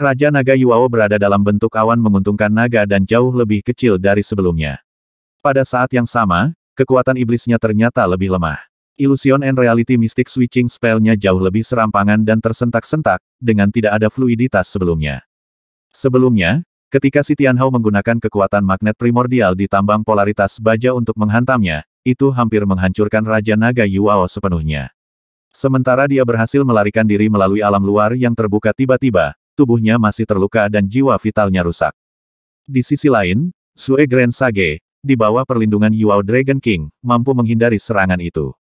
Raja Naga Yuwao berada dalam bentuk awan menguntungkan naga dan jauh lebih kecil dari sebelumnya. Pada saat yang sama, kekuatan iblisnya ternyata lebih lemah. Illusion and Reality Mystic Switching spellnya jauh lebih serampangan dan tersentak-sentak, dengan tidak ada fluiditas sebelumnya. Sebelumnya, ketika si Tianhao menggunakan kekuatan magnet primordial di tambang polaritas baja untuk menghantamnya, itu hampir menghancurkan Raja Naga Yuwao sepenuhnya. Sementara dia berhasil melarikan diri melalui alam luar yang terbuka tiba-tiba, tubuhnya masih terluka dan jiwa vitalnya rusak. Di sisi lain, Sue Grand Sage, di bawah perlindungan Yuao Dragon King, mampu menghindari serangan itu.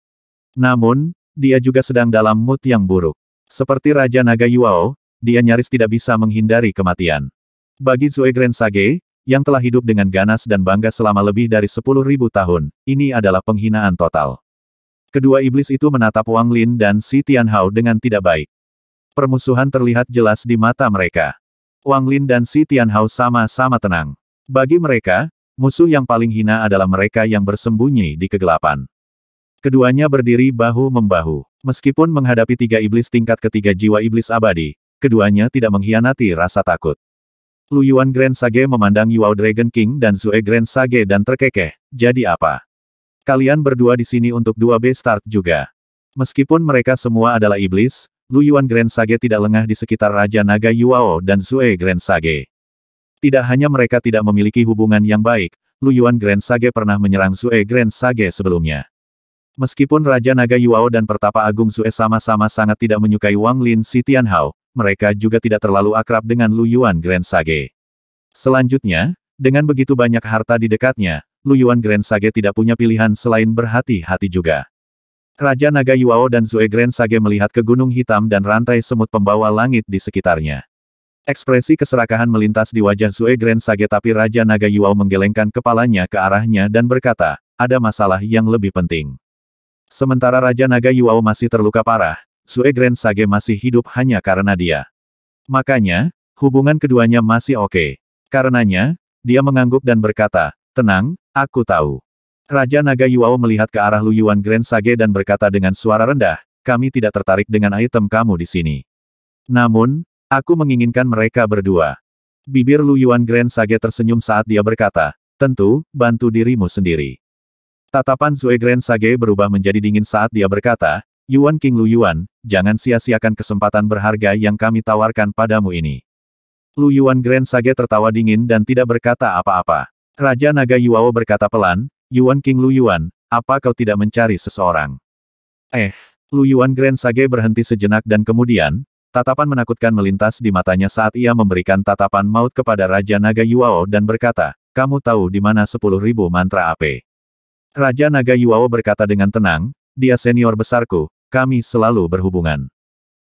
Namun, dia juga sedang dalam mood yang buruk. Seperti Raja Naga Yuao, dia nyaris tidak bisa menghindari kematian. Bagi Zue Grand Sage, yang telah hidup dengan ganas dan bangga selama lebih dari 10.000 tahun, ini adalah penghinaan total. Kedua iblis itu menatap Wang Lin dan Si Tianhao dengan tidak baik permusuhan terlihat jelas di mata mereka. Wang Lin dan Si Tianhao sama-sama tenang. Bagi mereka, musuh yang paling hina adalah mereka yang bersembunyi di kegelapan. Keduanya berdiri bahu-membahu. Meskipun menghadapi tiga iblis tingkat ketiga jiwa iblis abadi, keduanya tidak mengkhianati rasa takut. Lu Yuan Grand Sage memandang Yuao Dragon King dan Zue Grand Sage dan terkekeh, jadi apa? Kalian berdua di sini untuk dua b start juga. Meskipun mereka semua adalah iblis, Lu Yuan Grand Sage tidak lengah di sekitar Raja Naga Yuao dan Zue Grand Sage. Tidak hanya mereka tidak memiliki hubungan yang baik, Lu Yuan Grand Sage pernah menyerang Zue Grand Sage sebelumnya. Meskipun Raja Naga Yuao dan Pertapa Agung Zue sama-sama sangat tidak menyukai Wang Lin Si Tianhao, mereka juga tidak terlalu akrab dengan Lu Yuan Grand Sage. Selanjutnya, dengan begitu banyak harta di dekatnya, Lu Yuan Grand Sage tidak punya pilihan selain berhati-hati juga. Raja Naga Yuao dan Zue Grand Sage melihat ke gunung hitam dan rantai semut pembawa langit di sekitarnya. Ekspresi keserakahan melintas di wajah Zue Grand Sage tapi Raja Naga Yuao menggelengkan kepalanya ke arahnya dan berkata, ada masalah yang lebih penting. Sementara Raja Naga Yuao masih terluka parah, Zue Grand Sage masih hidup hanya karena dia. Makanya, hubungan keduanya masih oke. Okay. Karenanya, dia mengangguk dan berkata, tenang, aku tahu. Raja Naga Yuwao melihat ke arah Lu Yuan Grand Sage dan berkata dengan suara rendah, kami tidak tertarik dengan item kamu di sini. Namun, aku menginginkan mereka berdua. Bibir Lu Yuan Grand Sage tersenyum saat dia berkata, tentu, bantu dirimu sendiri. Tatapan Zue Grand Sage berubah menjadi dingin saat dia berkata, Yuan King Lu Yuan, jangan sia-siakan kesempatan berharga yang kami tawarkan padamu ini. Lu Yuan Grand Sage tertawa dingin dan tidak berkata apa-apa. Raja Naga Yuwao berkata pelan, Yuan King Lu Yuan, apa kau tidak mencari seseorang? Eh, Lu Yuan Grand Sage berhenti sejenak dan kemudian, tatapan menakutkan melintas di matanya saat ia memberikan tatapan maut kepada Raja Naga Yuao dan berkata, kamu tahu di mana sepuluh ribu mantra AP. Raja Naga Yuao berkata dengan tenang, dia senior besarku, kami selalu berhubungan.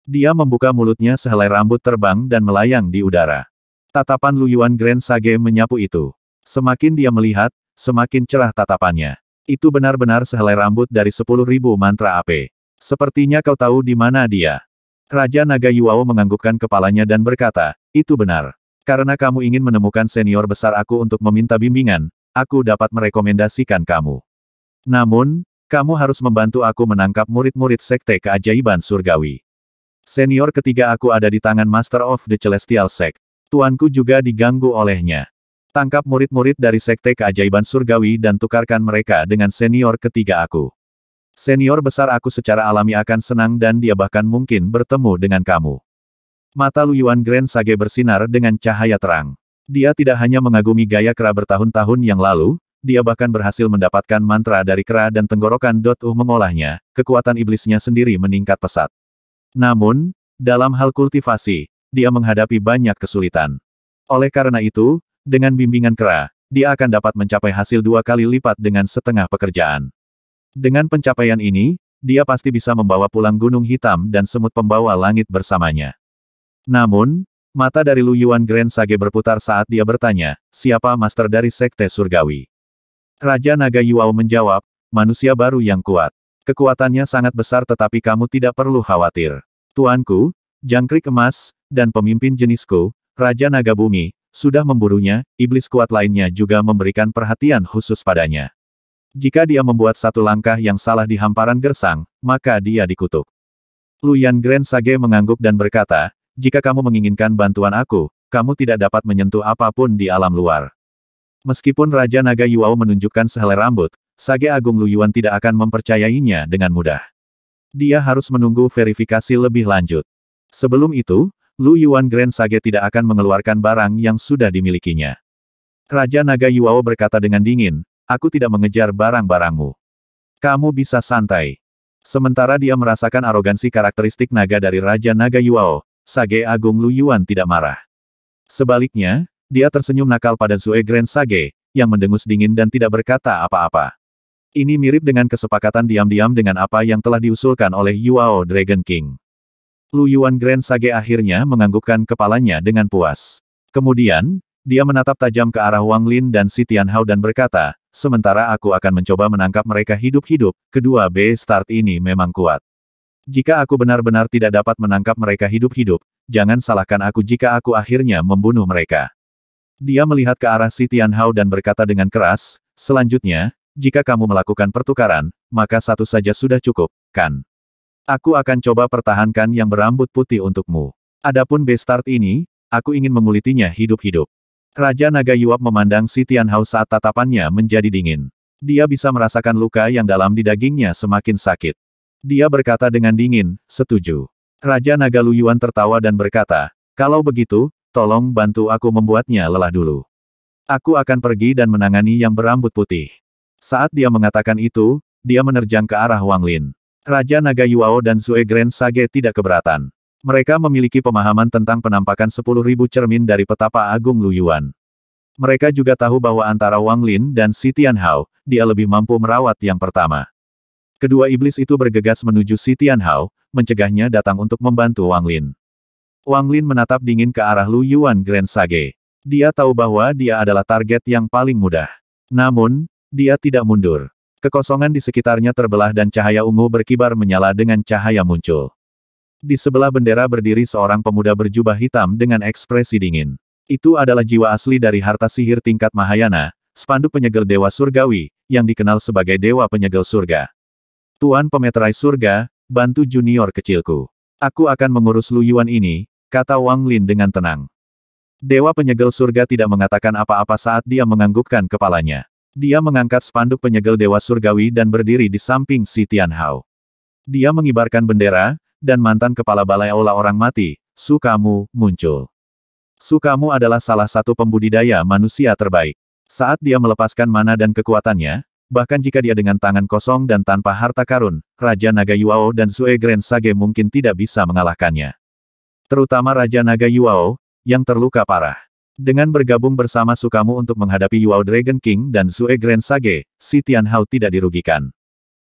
Dia membuka mulutnya sehelai rambut terbang dan melayang di udara. Tatapan Lu Yuan Grand Sage menyapu itu. Semakin dia melihat, Semakin cerah tatapannya. Itu benar-benar sehelai rambut dari sepuluh ribu mantra AP. Sepertinya kau tahu di mana dia. Raja Naga Yuao menganggukkan kepalanya dan berkata, itu benar. Karena kamu ingin menemukan senior besar aku untuk meminta bimbingan, aku dapat merekomendasikan kamu. Namun, kamu harus membantu aku menangkap murid-murid sekte keajaiban surgawi. Senior ketiga aku ada di tangan Master of the Celestial Sect. Tuanku juga diganggu olehnya. Tangkap murid-murid dari Sekte Keajaiban Surgawi dan tukarkan mereka dengan senior ketiga aku. Senior besar aku secara alami akan senang dan dia bahkan mungkin bertemu dengan kamu. Mata Luyuan Grand Sage bersinar dengan cahaya terang. Dia tidak hanya mengagumi gaya kera bertahun-tahun yang lalu, dia bahkan berhasil mendapatkan mantra dari kera dan tenggorokan Dotu uh mengolahnya, kekuatan iblisnya sendiri meningkat pesat. Namun, dalam hal kultivasi, dia menghadapi banyak kesulitan. Oleh karena itu, dengan bimbingan Kera, dia akan dapat mencapai hasil dua kali lipat dengan setengah pekerjaan. Dengan pencapaian ini, dia pasti bisa membawa pulang gunung hitam dan semut pembawa langit bersamanya. Namun, mata dari Lu Yuan Grand Sage berputar saat dia bertanya, siapa master dari Sekte Surgawi? Raja Naga Yuao menjawab, manusia baru yang kuat. Kekuatannya sangat besar tetapi kamu tidak perlu khawatir. Tuanku, jangkrik emas, dan pemimpin jenisku, Raja Naga Bumi, sudah memburunya, iblis kuat lainnya juga memberikan perhatian khusus padanya. Jika dia membuat satu langkah yang salah di hamparan gersang, maka dia dikutuk. Luyan Grand Sage mengangguk dan berkata, jika kamu menginginkan bantuan aku, kamu tidak dapat menyentuh apapun di alam luar. Meskipun Raja Naga Yuao menunjukkan sehelai rambut, Sage Agung Luyuan tidak akan mempercayainya dengan mudah. Dia harus menunggu verifikasi lebih lanjut. Sebelum itu, Lu Yuan Grand Sage tidak akan mengeluarkan barang yang sudah dimilikinya. Raja Naga Yuao berkata dengan dingin, aku tidak mengejar barang-barangmu. Kamu bisa santai. Sementara dia merasakan arogansi karakteristik naga dari Raja Naga Yuao, Sage Agung Lu Yuan tidak marah. Sebaliknya, dia tersenyum nakal pada Zue Grand Sage, yang mendengus dingin dan tidak berkata apa-apa. Ini mirip dengan kesepakatan diam-diam dengan apa yang telah diusulkan oleh Yuao Dragon King. Lu Yuan Grand Sage akhirnya menganggukkan kepalanya dengan puas. Kemudian, dia menatap tajam ke arah Wang Lin dan Si Hao dan berkata, sementara aku akan mencoba menangkap mereka hidup-hidup, kedua B start ini memang kuat. Jika aku benar-benar tidak dapat menangkap mereka hidup-hidup, jangan salahkan aku jika aku akhirnya membunuh mereka. Dia melihat ke arah Si Hao dan berkata dengan keras, selanjutnya, jika kamu melakukan pertukaran, maka satu saja sudah cukup, kan? Aku akan coba pertahankan yang berambut putih untukmu. Adapun Bestart ini, aku ingin mengulitinya hidup-hidup. Raja Naga Yuap memandang si Tianhao saat tatapannya menjadi dingin. Dia bisa merasakan luka yang dalam di dagingnya semakin sakit. Dia berkata dengan dingin, setuju. Raja Naga Luyuan tertawa dan berkata, kalau begitu, tolong bantu aku membuatnya lelah dulu. Aku akan pergi dan menangani yang berambut putih. Saat dia mengatakan itu, dia menerjang ke arah Wang Lin. Raja Naga Yuao dan Zue Grand Sage tidak keberatan. Mereka memiliki pemahaman tentang penampakan 10.000 cermin dari petapa Agung Lu Yuan. Mereka juga tahu bahwa antara Wang Lin dan Si Hao, dia lebih mampu merawat yang pertama. Kedua iblis itu bergegas menuju Si Hao, mencegahnya datang untuk membantu Wang Lin. Wang Lin menatap dingin ke arah Lu Yuan Grand Sage. Dia tahu bahwa dia adalah target yang paling mudah. Namun, dia tidak mundur. Kekosongan di sekitarnya terbelah dan cahaya ungu berkibar menyala dengan cahaya muncul. Di sebelah bendera berdiri seorang pemuda berjubah hitam dengan ekspresi dingin. Itu adalah jiwa asli dari harta sihir tingkat Mahayana, spanduk penyegel Dewa Surgawi, yang dikenal sebagai Dewa Penyegel Surga. Tuan Pemeterai Surga, bantu junior kecilku. Aku akan mengurus Lu Yuan ini, kata Wang Lin dengan tenang. Dewa Penyegel Surga tidak mengatakan apa-apa saat dia menganggukkan kepalanya. Dia mengangkat spanduk penyegel Dewa Surgawi dan berdiri di samping si Tianhao. Dia mengibarkan bendera, dan mantan kepala balai aula orang mati, Sukamu, muncul. Sukamu adalah salah satu pembudidaya manusia terbaik. Saat dia melepaskan mana dan kekuatannya, bahkan jika dia dengan tangan kosong dan tanpa harta karun, Raja Naga Yuao dan Sue Grand Sage mungkin tidak bisa mengalahkannya. Terutama Raja Naga Yuao, yang terluka parah. Dengan bergabung bersama Sukamu untuk menghadapi Yuao Dragon King dan Zue Grand Sage, si Tianhao tidak dirugikan.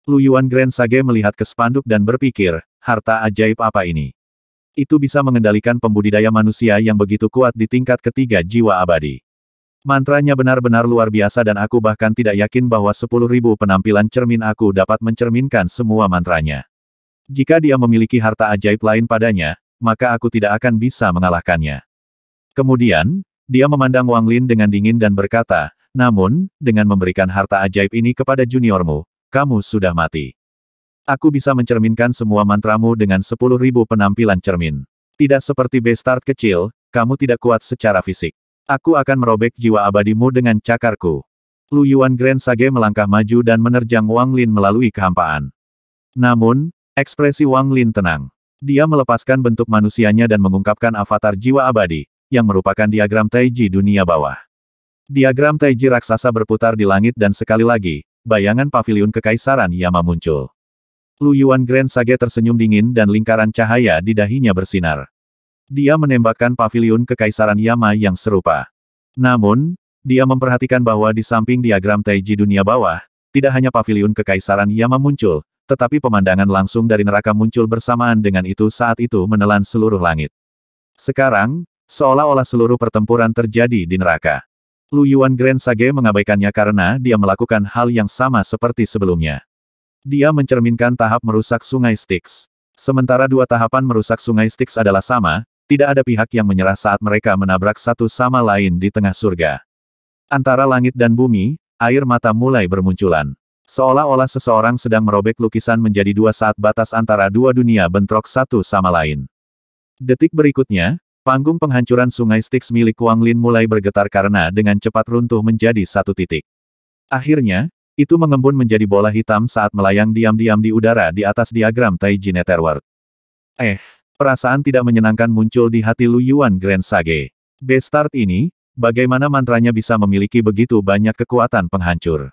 Luyuan Grand Sage melihat ke spanduk dan berpikir, harta ajaib apa ini? Itu bisa mengendalikan pembudidaya manusia yang begitu kuat di tingkat ketiga jiwa abadi. Mantranya benar-benar luar biasa dan aku bahkan tidak yakin bahwa sepuluh ribu penampilan cermin aku dapat mencerminkan semua mantranya. Jika dia memiliki harta ajaib lain padanya, maka aku tidak akan bisa mengalahkannya. Kemudian, dia memandang Wang Lin dengan dingin dan berkata, namun, dengan memberikan harta ajaib ini kepada juniormu, kamu sudah mati. Aku bisa mencerminkan semua mantramu dengan sepuluh ribu penampilan cermin. Tidak seperti bestart kecil, kamu tidak kuat secara fisik. Aku akan merobek jiwa abadimu dengan cakarku. Lu Yuan Grand Sage melangkah maju dan menerjang Wang Lin melalui kehampaan. Namun, ekspresi Wang Lin tenang. Dia melepaskan bentuk manusianya dan mengungkapkan avatar jiwa abadi, yang merupakan diagram Taiji dunia bawah. Diagram Taiji raksasa berputar di langit dan sekali lagi, bayangan pavilion kekaisaran Yama muncul. Lu Yuan Grand Sage tersenyum dingin dan lingkaran cahaya di dahinya bersinar. Dia menembakkan pavilion kekaisaran Yama yang serupa. Namun, dia memperhatikan bahwa di samping diagram Taiji dunia bawah, tidak hanya pavilion kekaisaran Yama muncul, tetapi pemandangan langsung dari neraka muncul bersamaan dengan itu saat itu menelan seluruh langit. Sekarang, Seolah-olah seluruh pertempuran terjadi di neraka. Lu Yuan Grand Sage mengabaikannya karena dia melakukan hal yang sama seperti sebelumnya. Dia mencerminkan tahap merusak sungai Styx. Sementara dua tahapan merusak sungai Styx adalah sama, tidak ada pihak yang menyerah saat mereka menabrak satu sama lain di tengah surga. Antara langit dan bumi, air mata mulai bermunculan. Seolah-olah seseorang sedang merobek lukisan menjadi dua saat batas antara dua dunia bentrok satu sama lain. Detik berikutnya, Panggung penghancuran sungai Styx milik Wang Lin mulai bergetar karena dengan cepat runtuh menjadi satu titik. Akhirnya, itu mengembun menjadi bola hitam saat melayang diam-diam di udara di atas diagram Taiji Netherworld. Eh, perasaan tidak menyenangkan muncul di hati Lu Yuan Grand Sage. Bestart ini, bagaimana mantranya bisa memiliki begitu banyak kekuatan penghancur?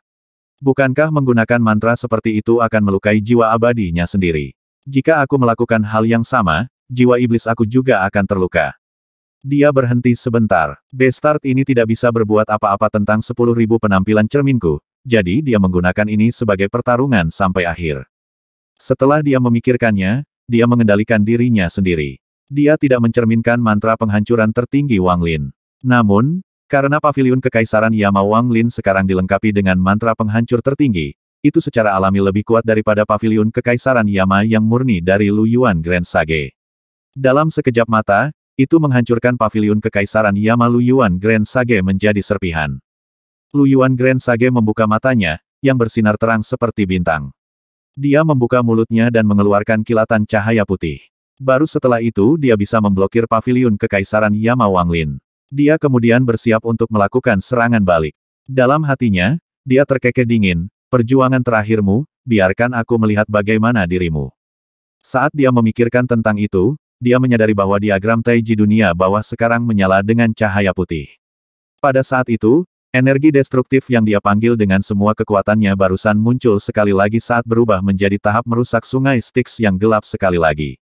Bukankah menggunakan mantra seperti itu akan melukai jiwa abadinya sendiri? Jika aku melakukan hal yang sama, jiwa iblis aku juga akan terluka. Dia berhenti sebentar. Bestart ini tidak bisa berbuat apa-apa tentang 10.000 penampilan cerminku, jadi dia menggunakan ini sebagai pertarungan sampai akhir. Setelah dia memikirkannya, dia mengendalikan dirinya sendiri. Dia tidak mencerminkan mantra penghancuran tertinggi Wang Lin. Namun, karena pavilion kekaisaran Yama Wang Lin sekarang dilengkapi dengan mantra penghancur tertinggi, itu secara alami lebih kuat daripada pavilion kekaisaran Yama yang murni dari Lu Yuan Grand Sage. Dalam sekejap mata, itu menghancurkan pavilion kekaisaran Yama Yuan Grand Sage menjadi serpihan. Yuan Grand Sage membuka matanya, yang bersinar terang seperti bintang. Dia membuka mulutnya dan mengeluarkan kilatan cahaya putih. Baru setelah itu dia bisa memblokir pavilion kekaisaran Yama Wanglin. Dia kemudian bersiap untuk melakukan serangan balik. Dalam hatinya, dia terkekeh dingin, perjuangan terakhirmu, biarkan aku melihat bagaimana dirimu. Saat dia memikirkan tentang itu, dia menyadari bahwa diagram Taiji dunia bawah sekarang menyala dengan cahaya putih. Pada saat itu, energi destruktif yang dia panggil dengan semua kekuatannya barusan muncul sekali lagi saat berubah menjadi tahap merusak sungai Styx yang gelap sekali lagi.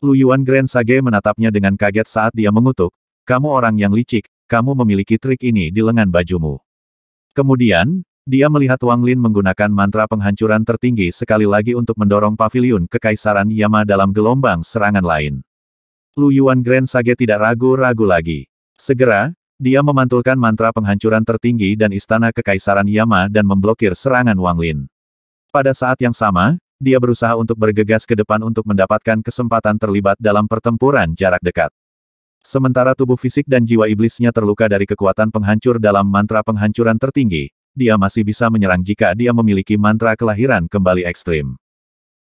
Lu Yuan Grand Sage menatapnya dengan kaget saat dia mengutuk, kamu orang yang licik, kamu memiliki trik ini di lengan bajumu. Kemudian, dia melihat Wang Lin menggunakan mantra penghancuran tertinggi sekali lagi untuk mendorong pavilion Kekaisaran Yama dalam gelombang serangan lain. Lu Yuan Grand Sage tidak ragu-ragu lagi. Segera, dia memantulkan mantra penghancuran tertinggi dan istana Kekaisaran Yama dan memblokir serangan Wang Lin. Pada saat yang sama, dia berusaha untuk bergegas ke depan untuk mendapatkan kesempatan terlibat dalam pertempuran jarak dekat. Sementara tubuh fisik dan jiwa iblisnya terluka dari kekuatan penghancur dalam mantra penghancuran tertinggi, dia masih bisa menyerang jika dia memiliki mantra kelahiran kembali ekstrim.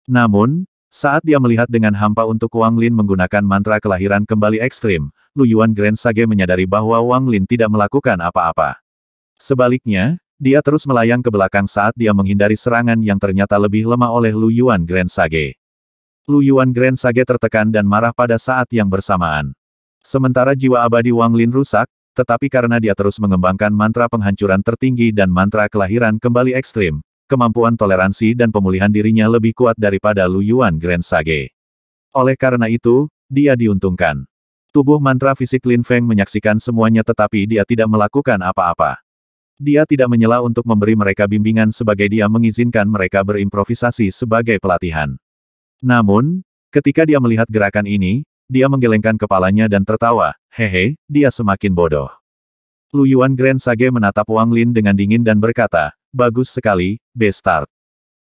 Namun, saat dia melihat dengan hampa untuk Wang Lin menggunakan mantra kelahiran kembali ekstrim, Lu Yuan Grand Sage menyadari bahwa Wang Lin tidak melakukan apa-apa. Sebaliknya, dia terus melayang ke belakang saat dia menghindari serangan yang ternyata lebih lemah oleh Lu Yuan Grand Sage. Lu Yuan Grand Sage tertekan dan marah pada saat yang bersamaan. Sementara jiwa abadi Wang Lin rusak, tetapi karena dia terus mengembangkan mantra penghancuran tertinggi dan mantra kelahiran kembali ekstrim, kemampuan toleransi dan pemulihan dirinya lebih kuat daripada Lu Yuan Grand Sage. Oleh karena itu, dia diuntungkan. Tubuh mantra fisik Lin Feng menyaksikan semuanya tetapi dia tidak melakukan apa-apa. Dia tidak menyela untuk memberi mereka bimbingan sebagai dia mengizinkan mereka berimprovisasi sebagai pelatihan. Namun, ketika dia melihat gerakan ini, dia menggelengkan kepalanya dan tertawa, hehe, dia semakin bodoh. Lu Yuan Grand Sage menatap Wang Lin dengan dingin dan berkata, bagus sekali, Bestart.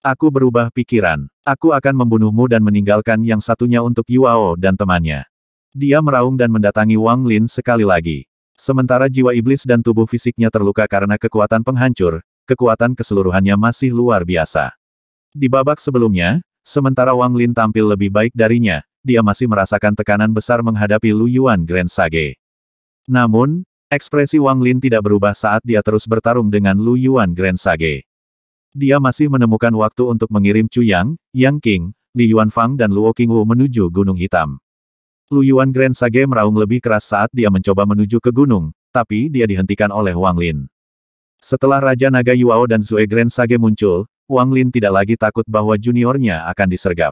Aku berubah pikiran. Aku akan membunuhmu dan meninggalkan yang satunya untuk Yuao dan temannya. Dia meraung dan mendatangi Wang Lin sekali lagi. Sementara jiwa iblis dan tubuh fisiknya terluka karena kekuatan penghancur, kekuatan keseluruhannya masih luar biasa. Di babak sebelumnya, sementara Wang Lin tampil lebih baik darinya, dia masih merasakan tekanan besar menghadapi Lu Yuan Grand Sage. Namun, ekspresi Wang Lin tidak berubah saat dia terus bertarung dengan Lu Yuan Grand Sage. Dia masih menemukan waktu untuk mengirim Chu Yang, Yang King, Li Fang dan Luo Qingwu menuju Gunung Hitam. Lu Yuan Grand Sage meraung lebih keras saat dia mencoba menuju ke gunung, tapi dia dihentikan oleh Wang Lin. Setelah Raja Naga Yuao dan Zue Grand Sage muncul, Wang Lin tidak lagi takut bahwa juniornya akan disergap.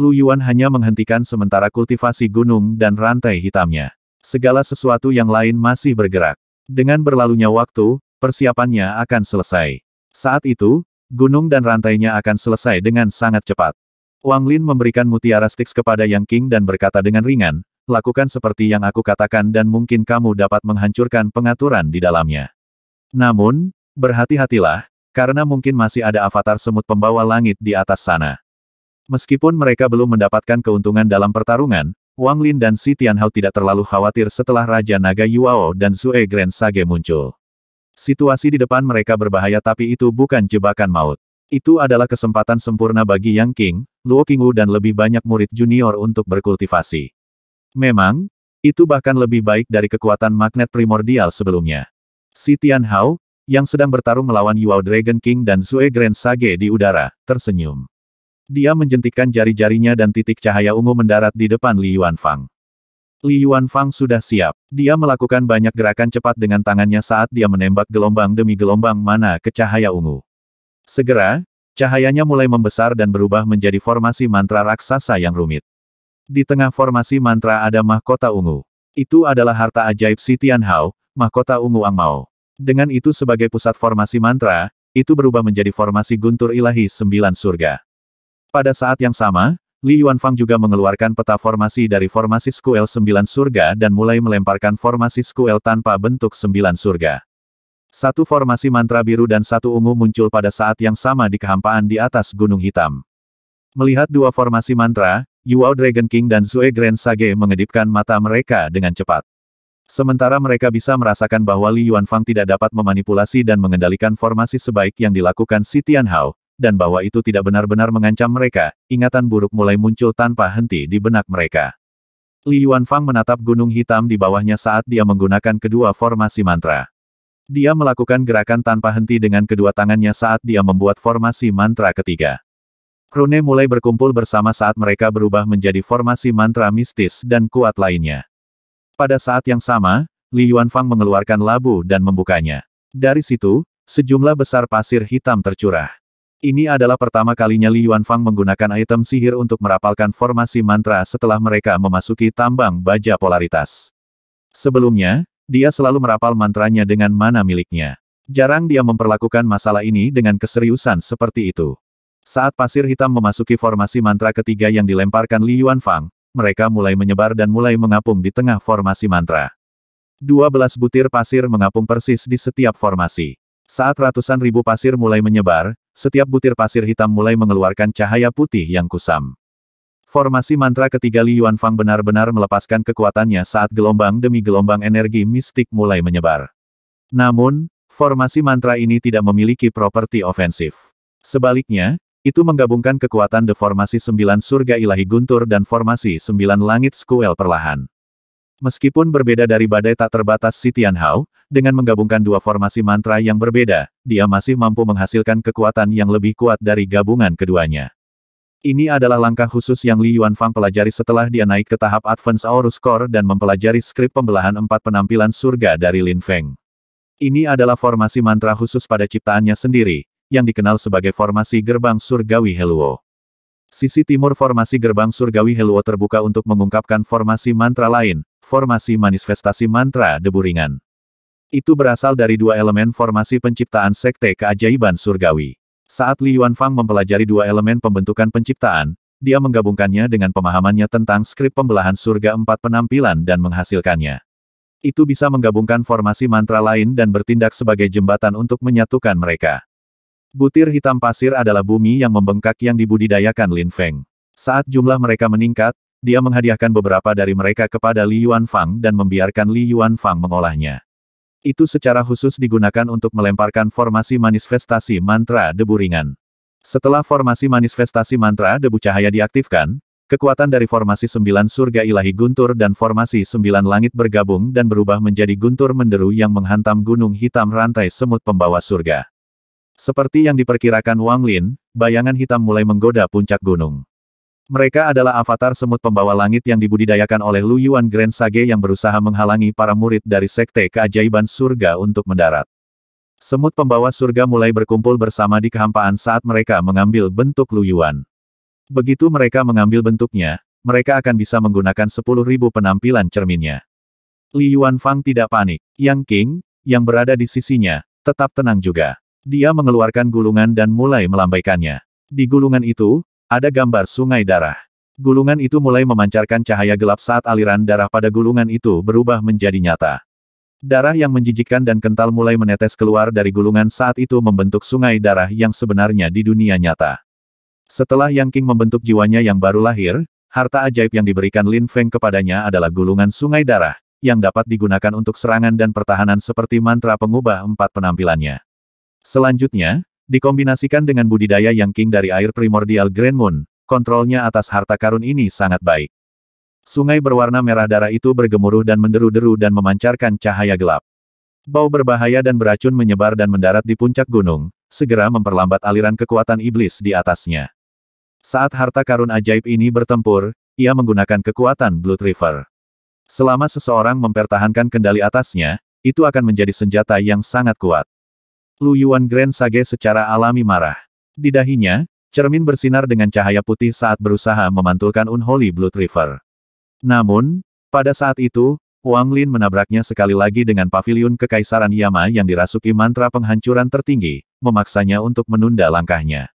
Lu Yuan hanya menghentikan sementara kultivasi gunung dan rantai hitamnya. Segala sesuatu yang lain masih bergerak. Dengan berlalunya waktu, persiapannya akan selesai. Saat itu, gunung dan rantainya akan selesai dengan sangat cepat. Wang Lin memberikan mutiara sticks kepada Yang King dan berkata dengan ringan, lakukan seperti yang aku katakan dan mungkin kamu dapat menghancurkan pengaturan di dalamnya. Namun, berhati-hatilah, karena mungkin masih ada avatar semut pembawa langit di atas sana. Meskipun mereka belum mendapatkan keuntungan dalam pertarungan, Wang Lin dan Si Tianhao tidak terlalu khawatir setelah Raja Naga Yuao dan Zue Grand Sage muncul. Situasi di depan mereka berbahaya tapi itu bukan jebakan maut. Itu adalah kesempatan sempurna bagi Yang King, Luo Qingwu dan lebih banyak murid junior untuk berkultivasi. Memang, itu bahkan lebih baik dari kekuatan magnet primordial sebelumnya. Si Tianhao, yang sedang bertarung melawan Yuao Dragon King dan Zue Grand Sage di udara, tersenyum. Dia menjentikkan jari-jarinya dan titik cahaya ungu mendarat di depan Li Yuanfang. Li Yuanfang sudah siap. Dia melakukan banyak gerakan cepat dengan tangannya saat dia menembak gelombang demi gelombang mana ke cahaya ungu. Segera, cahayanya mulai membesar dan berubah menjadi formasi mantra raksasa yang rumit. Di tengah formasi mantra ada mahkota ungu. Itu adalah harta ajaib Si Tianhao, mahkota ungu Ang Angmao. Dengan itu sebagai pusat formasi mantra, itu berubah menjadi formasi guntur ilahi sembilan surga. Pada saat yang sama, Li Yuanfang juga mengeluarkan peta formasi dari formasi skuel sembilan surga dan mulai melemparkan formasi skuel tanpa bentuk sembilan surga. Satu formasi mantra biru dan satu ungu muncul pada saat yang sama di kehampaan di atas Gunung Hitam. Melihat dua formasi mantra, Yuao Dragon King dan Zue Grand Sage mengedipkan mata mereka dengan cepat. Sementara mereka bisa merasakan bahwa Li Yuanfang tidak dapat memanipulasi dan mengendalikan formasi sebaik yang dilakukan si Tianhao, dan bahwa itu tidak benar-benar mengancam mereka, ingatan buruk mulai muncul tanpa henti di benak mereka. Li Yuanfang menatap gunung hitam di bawahnya saat dia menggunakan kedua formasi mantra. Dia melakukan gerakan tanpa henti dengan kedua tangannya saat dia membuat formasi mantra ketiga. Rune mulai berkumpul bersama saat mereka berubah menjadi formasi mantra mistis dan kuat lainnya. Pada saat yang sama, Li Yuanfang mengeluarkan labu dan membukanya. Dari situ, sejumlah besar pasir hitam tercurah. Ini adalah pertama kalinya Li Yuanfang menggunakan item sihir untuk merapalkan formasi mantra setelah mereka memasuki tambang baja polaritas. Sebelumnya, dia selalu merapal mantranya dengan mana miliknya. Jarang dia memperlakukan masalah ini dengan keseriusan seperti itu. Saat pasir hitam memasuki formasi mantra ketiga yang dilemparkan Li Yuanfang, mereka mulai menyebar dan mulai mengapung di tengah formasi mantra. 12 butir pasir mengapung persis di setiap formasi. Saat ratusan ribu pasir mulai menyebar, setiap butir pasir hitam mulai mengeluarkan cahaya putih yang kusam. Formasi mantra ketiga Li Yuanfang benar-benar melepaskan kekuatannya saat gelombang demi gelombang energi mistik mulai menyebar. Namun, formasi mantra ini tidak memiliki properti ofensif. Sebaliknya, itu menggabungkan kekuatan deformasi sembilan surga ilahi guntur dan formasi sembilan langit skuel perlahan. Meskipun berbeda dari badai tak terbatas si Tianhao, dengan menggabungkan dua formasi mantra yang berbeda, dia masih mampu menghasilkan kekuatan yang lebih kuat dari gabungan keduanya. Ini adalah langkah khusus yang Li Yuanfang pelajari setelah dia naik ke tahap Advance Aurus Core dan mempelajari skrip pembelahan empat penampilan surga dari Lin Feng. Ini adalah formasi mantra khusus pada ciptaannya sendiri, yang dikenal sebagai formasi gerbang surgawi Heluo. Sisi timur formasi gerbang surgawi Heluo terbuka untuk mengungkapkan formasi mantra lain, formasi manifestasi mantra debu ringan Itu berasal dari dua elemen formasi penciptaan sekte keajaiban surgawi. Saat Li Yuanfang mempelajari dua elemen pembentukan penciptaan, dia menggabungkannya dengan pemahamannya tentang skrip pembelahan surga empat penampilan dan menghasilkannya. Itu bisa menggabungkan formasi mantra lain dan bertindak sebagai jembatan untuk menyatukan mereka. Butir hitam pasir adalah bumi yang membengkak yang dibudidayakan Lin Feng. Saat jumlah mereka meningkat, dia menghadiahkan beberapa dari mereka kepada Li Yuan Fang dan membiarkan Li Yuan Fang mengolahnya. Itu secara khusus digunakan untuk melemparkan formasi manifestasi mantra debu ringan. Setelah formasi manifestasi mantra debu cahaya diaktifkan, kekuatan dari formasi sembilan surga ilahi guntur dan formasi sembilan langit bergabung dan berubah menjadi guntur menderu yang menghantam gunung hitam rantai semut pembawa surga. Seperti yang diperkirakan Wang Lin, bayangan hitam mulai menggoda puncak gunung. Mereka adalah avatar semut pembawa langit yang dibudidayakan oleh Lu Yuan Grand Sage yang berusaha menghalangi para murid dari Sekte Keajaiban Surga untuk mendarat. Semut pembawa surga mulai berkumpul bersama di kehampaan saat mereka mengambil bentuk Lu Yuan. Begitu mereka mengambil bentuknya, mereka akan bisa menggunakan 10.000 penampilan cerminnya. Li Yuan Fang tidak panik. Yang King, yang berada di sisinya, tetap tenang juga. Dia mengeluarkan gulungan dan mulai melambaikannya. Di gulungan itu, ada gambar sungai darah. Gulungan itu mulai memancarkan cahaya gelap saat aliran darah pada gulungan itu berubah menjadi nyata. Darah yang menjijikkan dan kental mulai menetes keluar dari gulungan saat itu membentuk sungai darah yang sebenarnya di dunia nyata. Setelah Yang King membentuk jiwanya yang baru lahir, harta ajaib yang diberikan Lin Feng kepadanya adalah gulungan sungai darah, yang dapat digunakan untuk serangan dan pertahanan seperti mantra pengubah empat penampilannya. Selanjutnya, Dikombinasikan dengan budidaya yang king dari air primordial Grand Moon, kontrolnya atas harta karun ini sangat baik. Sungai berwarna merah darah itu bergemuruh dan menderu-deru dan memancarkan cahaya gelap. Bau berbahaya dan beracun menyebar dan mendarat di puncak gunung, segera memperlambat aliran kekuatan iblis di atasnya. Saat harta karun ajaib ini bertempur, ia menggunakan kekuatan Blood River. Selama seseorang mempertahankan kendali atasnya, itu akan menjadi senjata yang sangat kuat. Lu Yuan Grand Sage secara alami marah. Di dahinya, cermin bersinar dengan cahaya putih saat berusaha memantulkan Unholy Blood River. Namun, pada saat itu, Wang Lin menabraknya sekali lagi dengan pavilion Kekaisaran Yama yang dirasuki mantra penghancuran tertinggi, memaksanya untuk menunda langkahnya.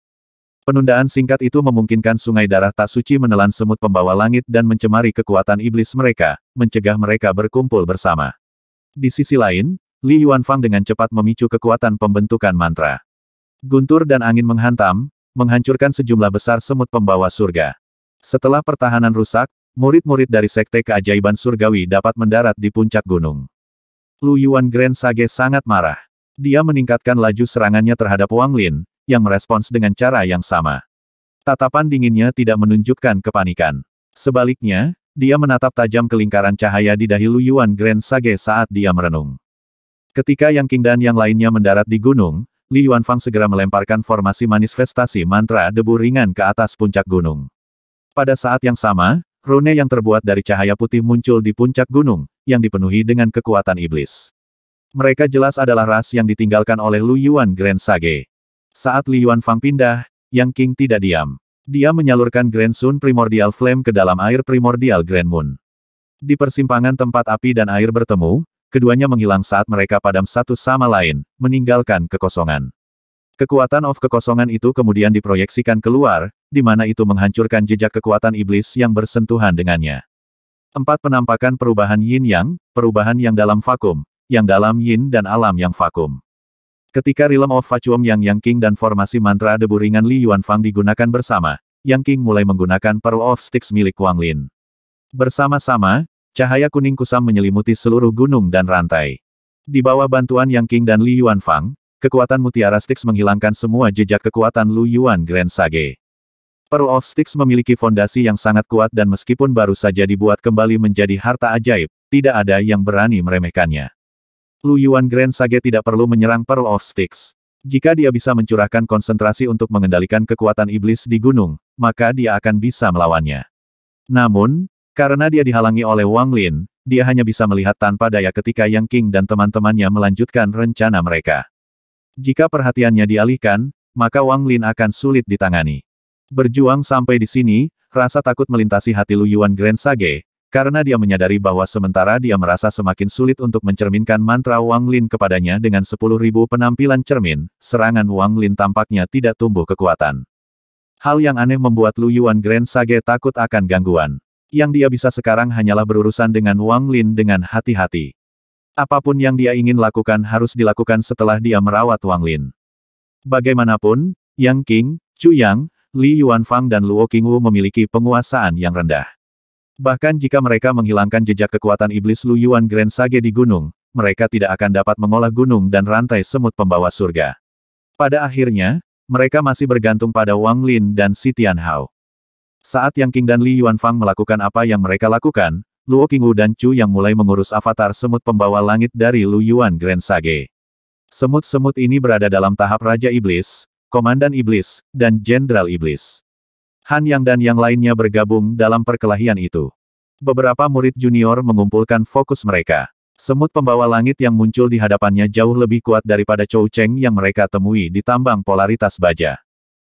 Penundaan singkat itu memungkinkan sungai darah tak suci menelan semut pembawa langit dan mencemari kekuatan iblis mereka, mencegah mereka berkumpul bersama. Di sisi lain, Li Yuanfang dengan cepat memicu kekuatan pembentukan mantra. Guntur dan angin menghantam, menghancurkan sejumlah besar semut pembawa surga. Setelah pertahanan rusak, murid-murid dari Sekte Keajaiban Surgawi dapat mendarat di puncak gunung. Lu Yuan Grand Sage sangat marah. Dia meningkatkan laju serangannya terhadap Wang Lin, yang merespons dengan cara yang sama. Tatapan dinginnya tidak menunjukkan kepanikan. Sebaliknya, dia menatap tajam ke cahaya di dahi Lu Yuan Grand Sage saat dia merenung. Ketika Yang King dan yang lainnya mendarat di gunung, Li Yuanfang segera melemparkan formasi manifestasi mantra debu ringan ke atas puncak gunung. Pada saat yang sama, rune yang terbuat dari cahaya putih muncul di puncak gunung, yang dipenuhi dengan kekuatan iblis. Mereka jelas adalah ras yang ditinggalkan oleh Lu Yuan Grand Sage. Saat Li Yuanfang pindah, Yang King tidak diam. Dia menyalurkan Grand Sun Primordial Flame ke dalam air Primordial Grand Moon. Di persimpangan tempat api dan air bertemu, keduanya menghilang saat mereka padam satu sama lain, meninggalkan kekosongan. Kekuatan of kekosongan itu kemudian diproyeksikan keluar, di mana itu menghancurkan jejak kekuatan iblis yang bersentuhan dengannya. Empat penampakan perubahan yin yang, perubahan yang dalam vakum, yang dalam yin dan alam yang vakum. Ketika Realm of Vacuum Yang Yang King dan formasi mantra debu ringan Li Yuanfang digunakan bersama, Yang King mulai menggunakan Pearl of Sticks milik Wang Lin. Bersama-sama, Cahaya kuning kusam menyelimuti seluruh gunung dan rantai. Di bawah bantuan Yang King dan Li Fang, kekuatan Mutiara Styx menghilangkan semua jejak kekuatan Lu Yuan Grand Sage. Pearl of Styx memiliki fondasi yang sangat kuat dan meskipun baru saja dibuat kembali menjadi harta ajaib, tidak ada yang berani meremehkannya. Lu Yuan Grand Sage tidak perlu menyerang Pearl of Styx. Jika dia bisa mencurahkan konsentrasi untuk mengendalikan kekuatan iblis di gunung, maka dia akan bisa melawannya. Namun, karena dia dihalangi oleh Wang Lin, dia hanya bisa melihat tanpa daya ketika Yang King dan teman-temannya melanjutkan rencana mereka. Jika perhatiannya dialihkan, maka Wang Lin akan sulit ditangani. Berjuang sampai di sini, rasa takut melintasi hati Lu Yuan Grand Sage, karena dia menyadari bahwa sementara dia merasa semakin sulit untuk mencerminkan mantra Wang Lin kepadanya dengan 10.000 penampilan cermin, serangan Wang Lin tampaknya tidak tumbuh kekuatan. Hal yang aneh membuat Lu Yuan Grand Sage takut akan gangguan. Yang dia bisa sekarang hanyalah berurusan dengan Wang Lin dengan hati-hati. Apapun yang dia ingin lakukan harus dilakukan setelah dia merawat Wang Lin. Bagaimanapun, Yang King, Chu Yang, Li Yuanfang dan Luo Qingwu memiliki penguasaan yang rendah. Bahkan jika mereka menghilangkan jejak kekuatan iblis Lu Yuan Grand Sage di gunung, mereka tidak akan dapat mengolah gunung dan rantai semut pembawa surga. Pada akhirnya, mereka masih bergantung pada Wang Lin dan Si Tianhao. Saat Yang King dan Li Yuanfang melakukan apa yang mereka lakukan, Luo Qingwu dan Chu yang mulai mengurus avatar semut pembawa langit dari Lu Yuan Grand Sage. Semut-semut ini berada dalam tahap Raja Iblis, Komandan Iblis, dan Jenderal Iblis. Han Yang dan yang lainnya bergabung dalam perkelahian itu. Beberapa murid junior mengumpulkan fokus mereka. Semut pembawa langit yang muncul di hadapannya jauh lebih kuat daripada Chou Cheng yang mereka temui di tambang polaritas baja.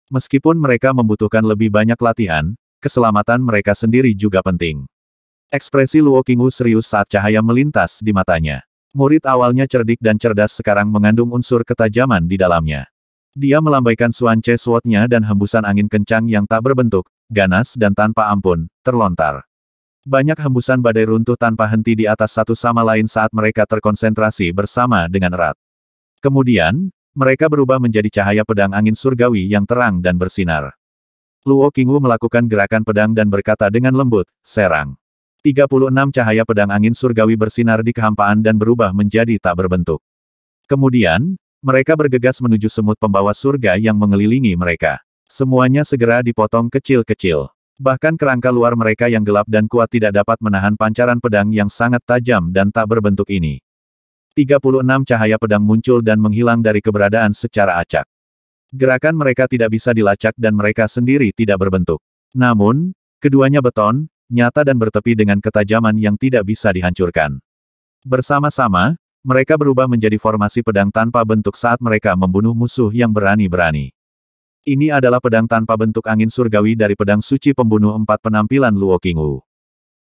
Meskipun mereka membutuhkan lebih banyak latihan, keselamatan mereka sendiri juga penting. Ekspresi Luo Qingwu serius saat cahaya melintas di matanya. Murid awalnya cerdik dan cerdas sekarang mengandung unsur ketajaman di dalamnya. Dia melambaikan suan che swordnya dan hembusan angin kencang yang tak berbentuk, ganas dan tanpa ampun, terlontar. Banyak hembusan badai runtuh tanpa henti di atas satu sama lain saat mereka terkonsentrasi bersama dengan erat. Kemudian, mereka berubah menjadi cahaya pedang angin surgawi yang terang dan bersinar. Luo Qingwu melakukan gerakan pedang dan berkata dengan lembut, serang. 36 cahaya pedang angin surgawi bersinar di kehampaan dan berubah menjadi tak berbentuk. Kemudian, mereka bergegas menuju semut pembawa surga yang mengelilingi mereka. Semuanya segera dipotong kecil-kecil. Bahkan kerangka luar mereka yang gelap dan kuat tidak dapat menahan pancaran pedang yang sangat tajam dan tak berbentuk ini. 36 cahaya pedang muncul dan menghilang dari keberadaan secara acak. Gerakan mereka tidak bisa dilacak dan mereka sendiri tidak berbentuk. Namun, keduanya beton, nyata dan bertepi dengan ketajaman yang tidak bisa dihancurkan. Bersama-sama, mereka berubah menjadi formasi pedang tanpa bentuk saat mereka membunuh musuh yang berani-berani. Ini adalah pedang tanpa bentuk angin surgawi dari pedang suci pembunuh empat penampilan Luo Qingwu.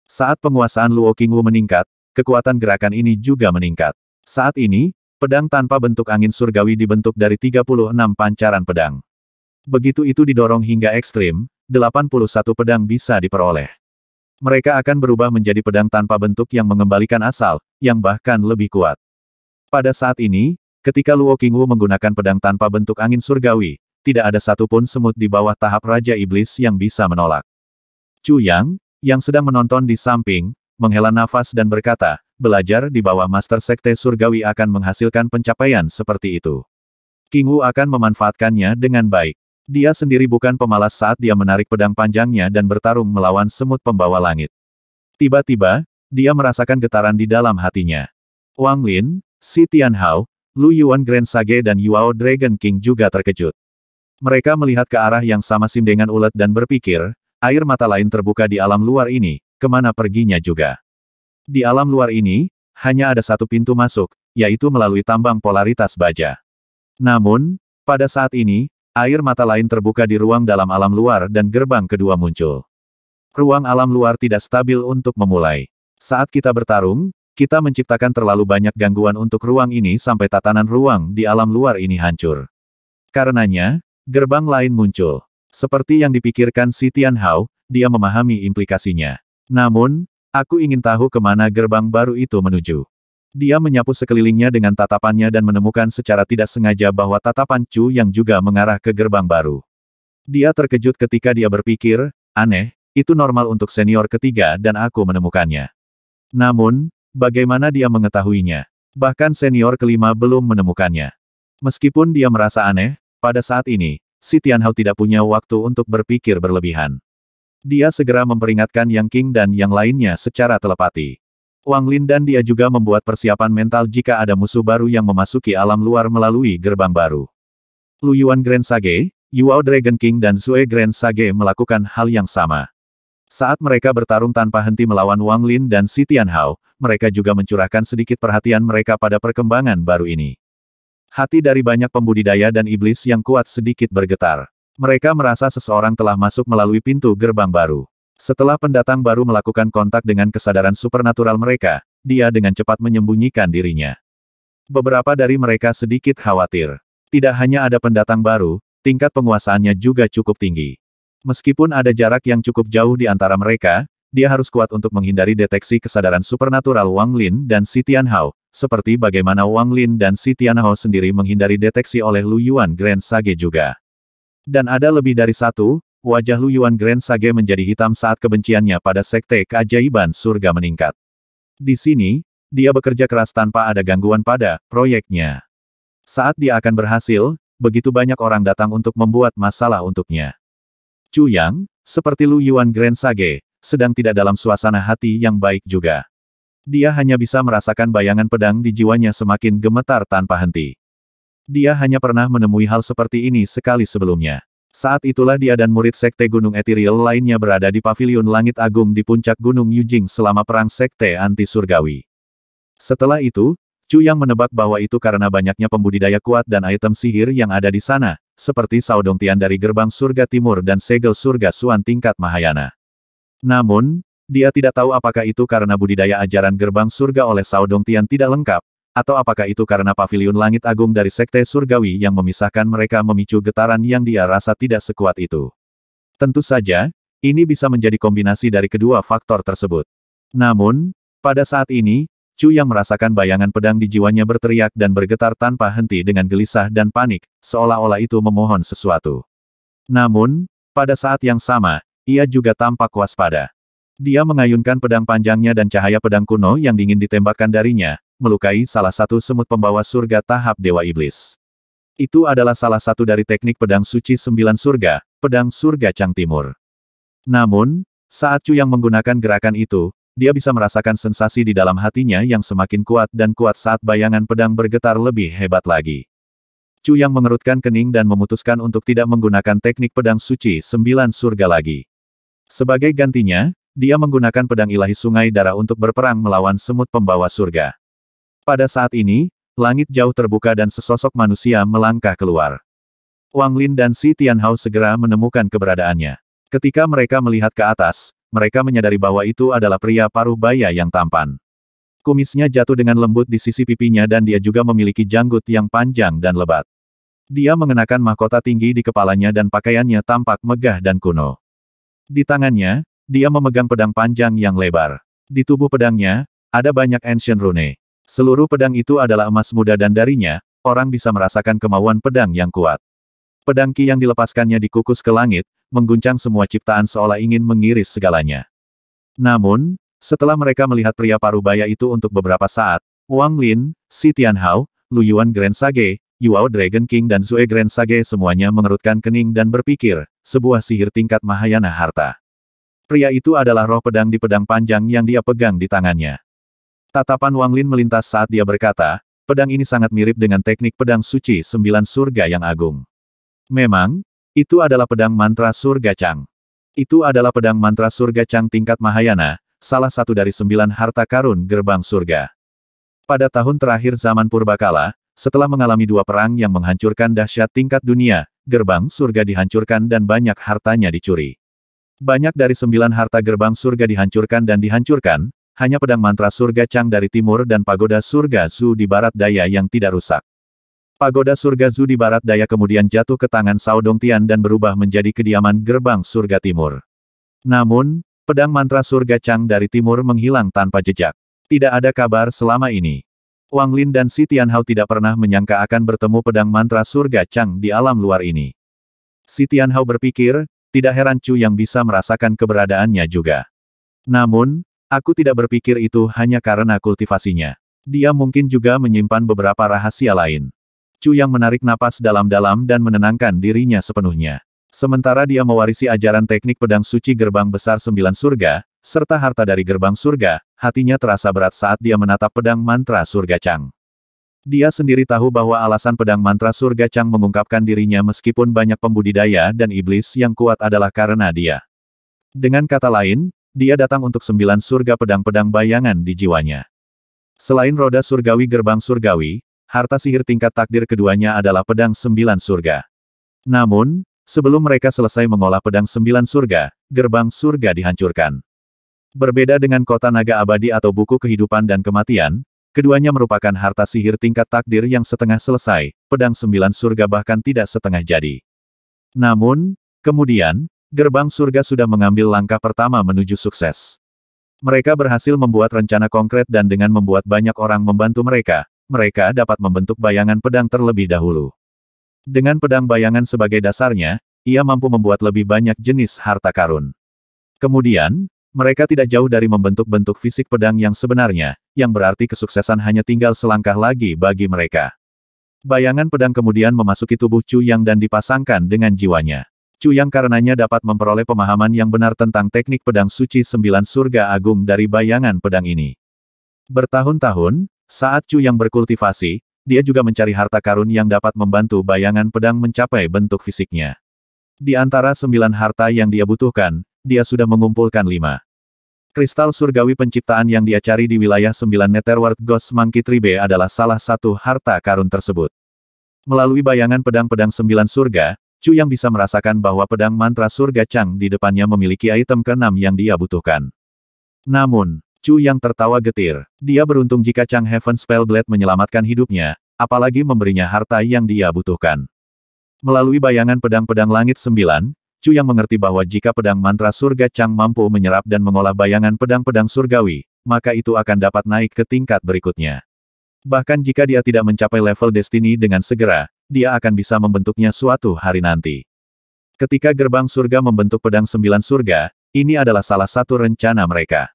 Saat penguasaan Luo Qingwu meningkat, kekuatan gerakan ini juga meningkat. Saat ini, pedang tanpa bentuk angin surgawi dibentuk dari 36 pancaran pedang. Begitu itu didorong hingga ekstrim, 81 pedang bisa diperoleh. Mereka akan berubah menjadi pedang tanpa bentuk yang mengembalikan asal, yang bahkan lebih kuat. Pada saat ini, ketika Luo Qingwu menggunakan pedang tanpa bentuk angin surgawi, tidak ada satupun semut di bawah tahap Raja Iblis yang bisa menolak. Chu Yang, yang sedang menonton di samping, menghela nafas dan berkata, belajar di bawah Master Sekte Surgawi akan menghasilkan pencapaian seperti itu. King Wu akan memanfaatkannya dengan baik. Dia sendiri bukan pemalas saat dia menarik pedang panjangnya dan bertarung melawan semut pembawa langit. Tiba-tiba, dia merasakan getaran di dalam hatinya. Wang Lin, Si Tianhao, Lu Yuan Grand Sage dan Yuao Dragon King juga terkejut. Mereka melihat ke arah yang sama sim dengan ulet dan berpikir, air mata lain terbuka di alam luar ini, kemana perginya juga. Di alam luar ini, hanya ada satu pintu masuk, yaitu melalui tambang polaritas baja. Namun, pada saat ini, air mata lain terbuka di ruang dalam alam luar dan gerbang kedua muncul. Ruang alam luar tidak stabil untuk memulai. Saat kita bertarung, kita menciptakan terlalu banyak gangguan untuk ruang ini sampai tatanan ruang di alam luar ini hancur. Karenanya, gerbang lain muncul. Seperti yang dipikirkan si Tian Hao, dia memahami implikasinya. Namun, Aku ingin tahu kemana gerbang baru itu menuju. Dia menyapu sekelilingnya dengan tatapannya dan menemukan secara tidak sengaja bahwa tatapan Chu yang juga mengarah ke gerbang baru. Dia terkejut ketika dia berpikir, aneh, itu normal untuk senior ketiga dan aku menemukannya. Namun, bagaimana dia mengetahuinya? Bahkan senior kelima belum menemukannya. Meskipun dia merasa aneh, pada saat ini, si Tianhao tidak punya waktu untuk berpikir berlebihan. Dia segera memperingatkan Yang King dan yang lainnya secara telepati. Wang Lin dan dia juga membuat persiapan mental jika ada musuh baru yang memasuki alam luar melalui gerbang baru. Lu Yuan Grand Sage, Yuao Dragon King dan Sue Grand Sage melakukan hal yang sama. Saat mereka bertarung tanpa henti melawan Wang Lin dan Si Tianhao, mereka juga mencurahkan sedikit perhatian mereka pada perkembangan baru ini. Hati dari banyak pembudidaya dan iblis yang kuat sedikit bergetar. Mereka merasa seseorang telah masuk melalui pintu gerbang baru. Setelah pendatang baru melakukan kontak dengan kesadaran supernatural mereka, dia dengan cepat menyembunyikan dirinya. Beberapa dari mereka sedikit khawatir. Tidak hanya ada pendatang baru, tingkat penguasaannya juga cukup tinggi. Meskipun ada jarak yang cukup jauh di antara mereka, dia harus kuat untuk menghindari deteksi kesadaran supernatural Wang Lin dan Si Hao. seperti bagaimana Wang Lin dan Si Hao sendiri menghindari deteksi oleh Lu Yuan Grand Sage juga. Dan ada lebih dari satu, wajah Lu Yuan Grand Sage menjadi hitam saat kebenciannya pada Sekte Keajaiban Surga meningkat. Di sini, dia bekerja keras tanpa ada gangguan pada proyeknya. Saat dia akan berhasil, begitu banyak orang datang untuk membuat masalah untuknya. Chu Yang, seperti Lu Yuan Grand Sage, sedang tidak dalam suasana hati yang baik juga. Dia hanya bisa merasakan bayangan pedang di jiwanya semakin gemetar tanpa henti. Dia hanya pernah menemui hal seperti ini sekali sebelumnya. Saat itulah dia dan murid Sekte Gunung Ethereal lainnya berada di Paviliun Langit Agung di puncak Gunung Yujing selama Perang Sekte Anti-Surgawi. Setelah itu, Chu yang menebak bahwa itu karena banyaknya pembudidaya kuat dan item sihir yang ada di sana, seperti saudong tian dari gerbang surga timur dan segel surga suan tingkat Mahayana. Namun, dia tidak tahu apakah itu karena budidaya ajaran gerbang surga oleh saudong tian tidak lengkap, atau apakah itu karena paviliun langit agung dari sekte surgawi yang memisahkan mereka memicu getaran yang dia rasa tidak sekuat itu. Tentu saja, ini bisa menjadi kombinasi dari kedua faktor tersebut. Namun, pada saat ini, Chu yang merasakan bayangan pedang di jiwanya berteriak dan bergetar tanpa henti dengan gelisah dan panik, seolah-olah itu memohon sesuatu. Namun, pada saat yang sama, ia juga tampak waspada. Dia mengayunkan pedang panjangnya dan cahaya pedang kuno yang dingin ditembakkan darinya, melukai salah satu semut pembawa surga tahap Dewa Iblis. Itu adalah salah satu dari teknik pedang suci sembilan surga, pedang surga Chang Timur. Namun, saat Chu yang menggunakan gerakan itu, dia bisa merasakan sensasi di dalam hatinya yang semakin kuat dan kuat saat bayangan pedang bergetar lebih hebat lagi. Chu yang mengerutkan kening dan memutuskan untuk tidak menggunakan teknik pedang suci sembilan surga lagi. Sebagai gantinya, dia menggunakan pedang ilahi sungai darah untuk berperang melawan semut pembawa surga. Pada saat ini, langit jauh terbuka dan sesosok manusia melangkah keluar. Wang Lin dan Si Tianhao segera menemukan keberadaannya. Ketika mereka melihat ke atas, mereka menyadari bahwa itu adalah pria paruh baya yang tampan. Kumisnya jatuh dengan lembut di sisi pipinya dan dia juga memiliki janggut yang panjang dan lebat. Dia mengenakan mahkota tinggi di kepalanya dan pakaiannya tampak megah dan kuno. Di tangannya, dia memegang pedang panjang yang lebar. Di tubuh pedangnya, ada banyak ancient rune. Seluruh pedang itu adalah emas muda dan darinya, orang bisa merasakan kemauan pedang yang kuat. Pedang Ki yang dilepaskannya dikukus ke langit, mengguncang semua ciptaan seolah ingin mengiris segalanya. Namun, setelah mereka melihat pria parubaya itu untuk beberapa saat, Wang Lin, Si Tianhao, Lu Yuan Grand Sage, Yuao Dragon King dan Zue Grand Sage semuanya mengerutkan kening dan berpikir, sebuah sihir tingkat Mahayana harta. Pria itu adalah roh pedang di pedang panjang yang dia pegang di tangannya. Tatapan Wang Lin melintas saat dia berkata, pedang ini sangat mirip dengan teknik pedang suci sembilan surga yang agung. Memang, itu adalah pedang mantra surga Chang. Itu adalah pedang mantra surga Chang tingkat Mahayana, salah satu dari sembilan harta karun gerbang surga. Pada tahun terakhir zaman purbakala, setelah mengalami dua perang yang menghancurkan dahsyat tingkat dunia, gerbang surga dihancurkan dan banyak hartanya dicuri. Banyak dari sembilan harta gerbang surga dihancurkan dan dihancurkan, hanya pedang mantra surga Chang dari timur dan pagoda surga Zu di barat daya yang tidak rusak. Pagoda surga Zu di barat daya kemudian jatuh ke tangan Sao tian dan berubah menjadi kediaman gerbang surga timur. Namun, pedang mantra surga Chang dari timur menghilang tanpa jejak. Tidak ada kabar selama ini. Wang Lin dan Si Tianhao tidak pernah menyangka akan bertemu pedang mantra surga Chang di alam luar ini. Si Tianhao berpikir, tidak heran Chu yang bisa merasakan keberadaannya juga. Namun, Aku tidak berpikir itu hanya karena kultivasinya. Dia mungkin juga menyimpan beberapa rahasia lain. Chu yang menarik napas dalam-dalam dan menenangkan dirinya sepenuhnya. Sementara dia mewarisi ajaran teknik pedang suci gerbang besar sembilan surga, serta harta dari gerbang surga, hatinya terasa berat saat dia menatap pedang mantra surga Chang. Dia sendiri tahu bahwa alasan pedang mantra surga Chang mengungkapkan dirinya meskipun banyak pembudidaya dan iblis yang kuat adalah karena dia. Dengan kata lain, dia datang untuk sembilan surga pedang-pedang bayangan di jiwanya. Selain roda surgawi gerbang surgawi, harta sihir tingkat takdir keduanya adalah pedang sembilan surga. Namun, sebelum mereka selesai mengolah pedang sembilan surga, gerbang surga dihancurkan. Berbeda dengan kota naga abadi atau buku kehidupan dan kematian, keduanya merupakan harta sihir tingkat takdir yang setengah selesai, pedang sembilan surga bahkan tidak setengah jadi. Namun, kemudian, Gerbang surga sudah mengambil langkah pertama menuju sukses. Mereka berhasil membuat rencana konkret dan dengan membuat banyak orang membantu mereka, mereka dapat membentuk bayangan pedang terlebih dahulu. Dengan pedang bayangan sebagai dasarnya, ia mampu membuat lebih banyak jenis harta karun. Kemudian, mereka tidak jauh dari membentuk bentuk fisik pedang yang sebenarnya, yang berarti kesuksesan hanya tinggal selangkah lagi bagi mereka. Bayangan pedang kemudian memasuki tubuh Chu Yang dan dipasangkan dengan jiwanya. Chu Yang karenanya dapat memperoleh pemahaman yang benar tentang teknik pedang suci sembilan surga agung dari bayangan pedang ini. Bertahun-tahun, saat Chu Yang berkultivasi, dia juga mencari harta karun yang dapat membantu bayangan pedang mencapai bentuk fisiknya. Di antara sembilan harta yang dia butuhkan, dia sudah mengumpulkan lima. Kristal surgawi penciptaan yang dia cari di wilayah sembilan Netherworld Ghost Monkey Tribe adalah salah satu harta karun tersebut. Melalui bayangan pedang-pedang sembilan surga, Chu yang bisa merasakan bahwa pedang mantra surga Chang di depannya memiliki item keenam yang dia butuhkan. Namun, Chu yang tertawa getir. Dia beruntung jika Chang Heaven Spellblade menyelamatkan hidupnya, apalagi memberinya harta yang dia butuhkan. Melalui bayangan pedang-pedang langit sembilan, Chu yang mengerti bahwa jika pedang mantra surga Chang mampu menyerap dan mengolah bayangan pedang-pedang surgawi, maka itu akan dapat naik ke tingkat berikutnya. Bahkan jika dia tidak mencapai level destiny dengan segera, dia akan bisa membentuknya suatu hari nanti. Ketika gerbang surga membentuk pedang sembilan surga, ini adalah salah satu rencana mereka.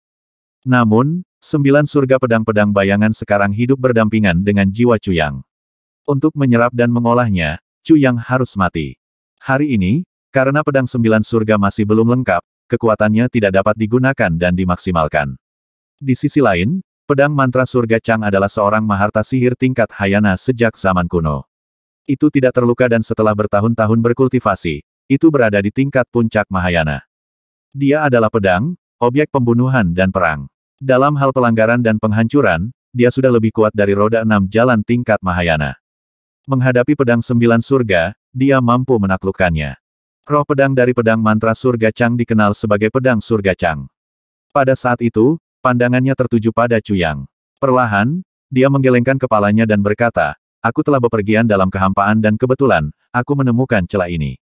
Namun, sembilan surga pedang-pedang bayangan sekarang hidup berdampingan dengan jiwa Cuyang. Untuk menyerap dan mengolahnya, Cuyang harus mati. Hari ini, karena pedang sembilan surga masih belum lengkap, kekuatannya tidak dapat digunakan dan dimaksimalkan. Di sisi lain, pedang mantra surga Chang adalah seorang maharta sihir tingkat Hayana sejak zaman kuno. Itu tidak terluka dan setelah bertahun-tahun berkultivasi, itu berada di tingkat puncak Mahayana. Dia adalah pedang, objek pembunuhan dan perang. Dalam hal pelanggaran dan penghancuran, dia sudah lebih kuat dari roda enam jalan tingkat Mahayana. Menghadapi pedang sembilan surga, dia mampu menaklukkannya. Roh pedang dari pedang mantra surga Chang dikenal sebagai pedang surga Chang. Pada saat itu, pandangannya tertuju pada Cuyang. Perlahan, dia menggelengkan kepalanya dan berkata, Aku telah bepergian dalam kehampaan dan kebetulan, aku menemukan celah ini.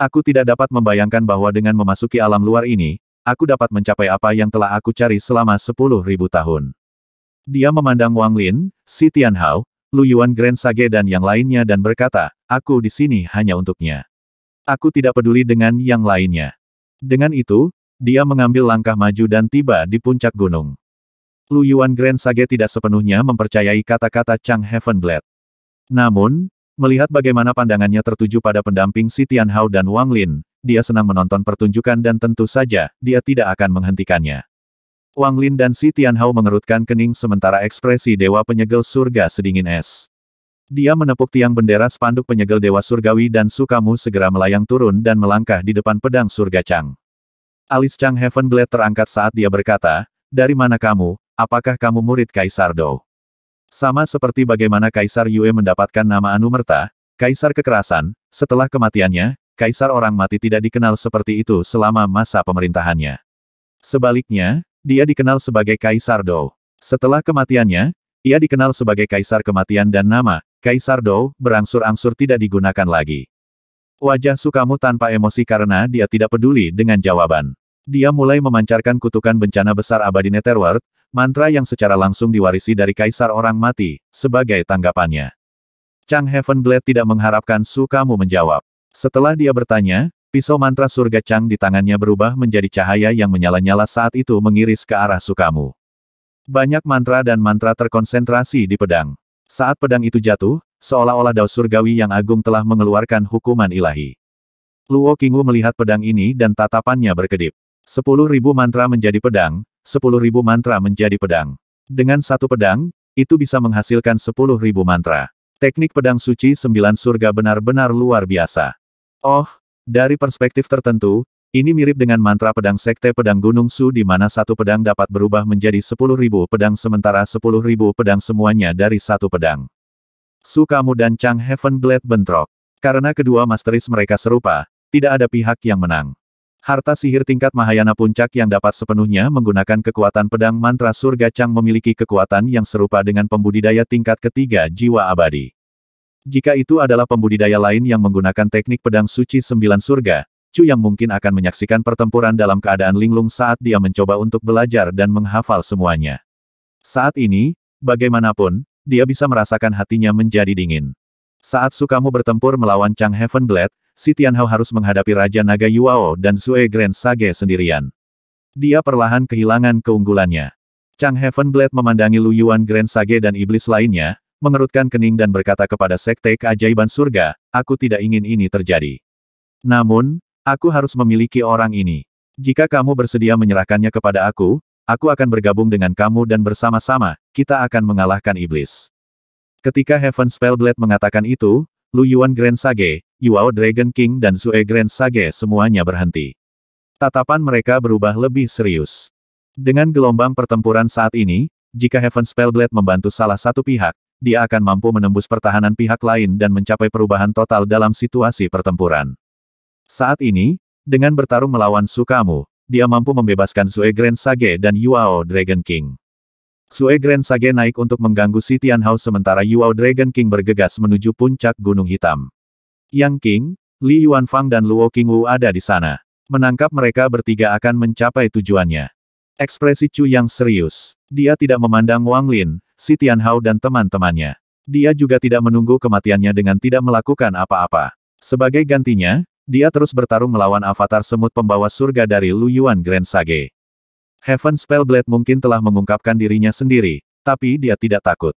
Aku tidak dapat membayangkan bahwa dengan memasuki alam luar ini, aku dapat mencapai apa yang telah aku cari selama sepuluh ribu tahun. Dia memandang Wang Lin, Si Tianhao, Lu Yuan Grand Sage dan yang lainnya dan berkata, aku di sini hanya untuknya. Aku tidak peduli dengan yang lainnya. Dengan itu, dia mengambil langkah maju dan tiba di puncak gunung. Lu Yuan Grand Sage tidak sepenuhnya mempercayai kata-kata Chang Heaven Blade. Namun, melihat bagaimana pandangannya tertuju pada pendamping Si Tianhao dan Wang Lin, dia senang menonton pertunjukan dan tentu saja, dia tidak akan menghentikannya. Wang Lin dan Si Tianhao mengerutkan kening sementara ekspresi Dewa Penyegel Surga sedingin es. Dia menepuk tiang bendera spanduk penyegel Dewa Surgawi dan Sukamu segera melayang turun dan melangkah di depan pedang Surga Chang. Alis Chang Heaven Blade terangkat saat dia berkata, dari mana kamu, apakah kamu murid Kaisar Dou? Sama seperti bagaimana Kaisar Yue mendapatkan nama Anumerta, Kaisar Kekerasan, setelah kematiannya, Kaisar Orang Mati tidak dikenal seperti itu selama masa pemerintahannya. Sebaliknya, dia dikenal sebagai Kaisar Dou. Setelah kematiannya, ia dikenal sebagai Kaisar Kematian dan nama, Kaisar Dou, berangsur-angsur tidak digunakan lagi. Wajah Sukamu tanpa emosi karena dia tidak peduli dengan jawaban. Dia mulai memancarkan kutukan bencana besar abadi Netherworld, mantra yang secara langsung diwarisi dari kaisar orang mati, sebagai tanggapannya. Chang Heaven Blade tidak mengharapkan Su Kamu menjawab. Setelah dia bertanya, pisau mantra surga Chang di tangannya berubah menjadi cahaya yang menyala-nyala saat itu mengiris ke arah Su Kamu. Banyak mantra dan mantra terkonsentrasi di pedang. Saat pedang itu jatuh, seolah-olah Dao Surgawi yang agung telah mengeluarkan hukuman ilahi. Luo Qingwu melihat pedang ini dan tatapannya berkedip. Sepuluh ribu mantra menjadi pedang, sepuluh ribu mantra menjadi pedang. Dengan satu pedang, itu bisa menghasilkan sepuluh ribu mantra. Teknik pedang suci sembilan surga benar-benar luar biasa. Oh, dari perspektif tertentu, ini mirip dengan mantra pedang sekte pedang Gunung Su di mana satu pedang dapat berubah menjadi sepuluh ribu pedang sementara sepuluh ribu pedang semuanya dari satu pedang. Sukamu dan Chang Heaven Blade bentrok. Karena kedua masteris mereka serupa, tidak ada pihak yang menang. Harta sihir tingkat Mahayana Puncak yang dapat sepenuhnya menggunakan kekuatan pedang mantra surga Chang memiliki kekuatan yang serupa dengan pembudidaya tingkat ketiga jiwa abadi. Jika itu adalah pembudidaya lain yang menggunakan teknik pedang suci sembilan surga, Chu yang mungkin akan menyaksikan pertempuran dalam keadaan linglung saat dia mencoba untuk belajar dan menghafal semuanya. Saat ini, bagaimanapun, dia bisa merasakan hatinya menjadi dingin. Saat Sukamu bertempur melawan Chang Heaven Blade, si Tianhao harus menghadapi Raja Naga Yuao dan Sue Grand Sage sendirian. Dia perlahan kehilangan keunggulannya. Chang Heaven Blade memandangi Lu Yuan Grand Sage dan iblis lainnya, mengerutkan kening dan berkata kepada Sekte Keajaiban Surga, aku tidak ingin ini terjadi. Namun, aku harus memiliki orang ini. Jika kamu bersedia menyerahkannya kepada aku, aku akan bergabung dengan kamu dan bersama-sama, kita akan mengalahkan iblis. Ketika Heaven Spellblade mengatakan itu, Lu Yuan Grand Sage, Yuao Dragon King dan Zue Grand Sage semuanya berhenti. Tatapan mereka berubah lebih serius. Dengan gelombang pertempuran saat ini, jika Heaven Spellblade membantu salah satu pihak, dia akan mampu menembus pertahanan pihak lain dan mencapai perubahan total dalam situasi pertempuran. Saat ini, dengan bertarung melawan Sukamu, dia mampu membebaskan Sue Grand Sage dan Yuao Dragon King. Sue Grand Sage naik untuk mengganggu Si Tianhao sementara Yuao Dragon King bergegas menuju puncak Gunung Hitam. Yang King, Li Yuanfang dan Luo Qingwu ada di sana. Menangkap mereka bertiga akan mencapai tujuannya. Ekspresi Chu yang serius. Dia tidak memandang Wang Lin, Si Hao dan teman-temannya. Dia juga tidak menunggu kematiannya dengan tidak melakukan apa-apa. Sebagai gantinya, dia terus bertarung melawan avatar semut pembawa surga dari Lu Yuan Grand Sage. Heaven Spellblade mungkin telah mengungkapkan dirinya sendiri, tapi dia tidak takut.